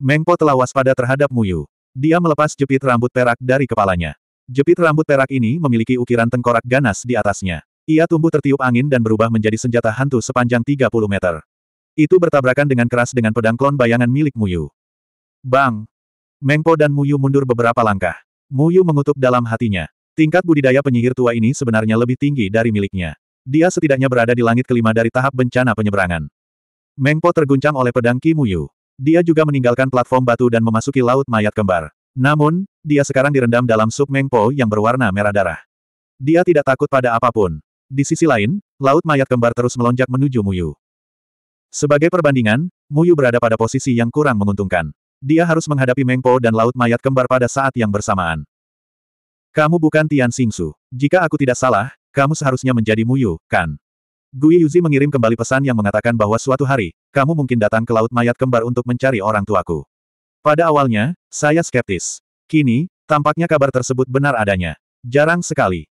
Mengpo telah waspada terhadap Muyu. Dia melepas jepit rambut perak dari kepalanya. Jepit rambut perak ini memiliki ukiran tengkorak ganas di atasnya. Ia tumbuh tertiup angin dan berubah menjadi senjata hantu sepanjang 30 meter. Itu bertabrakan dengan keras dengan pedang klon bayangan milik Muyu. Bang! Mengpo dan Muyu mundur beberapa langkah. Muyu mengutuk dalam hatinya. Tingkat budidaya penyihir tua ini sebenarnya lebih tinggi dari miliknya. Dia setidaknya berada di langit kelima dari tahap bencana penyeberangan. Mengpo terguncang oleh pedang Ki Muyu. Dia juga meninggalkan platform batu dan memasuki laut mayat kembar. Namun, dia sekarang direndam dalam sup Mengpo yang berwarna merah darah. Dia tidak takut pada apapun. Di sisi lain, laut mayat kembar terus melonjak menuju Muyu. Sebagai perbandingan, Muyu berada pada posisi yang kurang menguntungkan. Dia harus menghadapi Mengpo dan laut mayat kembar pada saat yang bersamaan. Kamu bukan Tian Xingsu. Jika aku tidak salah, kamu seharusnya menjadi Muyu, kan? Gui Yuzi mengirim kembali pesan yang mengatakan bahwa suatu hari, kamu mungkin datang ke Laut Mayat Kembar untuk mencari orang tuaku. Pada awalnya, saya skeptis. Kini, tampaknya kabar tersebut benar adanya. Jarang sekali,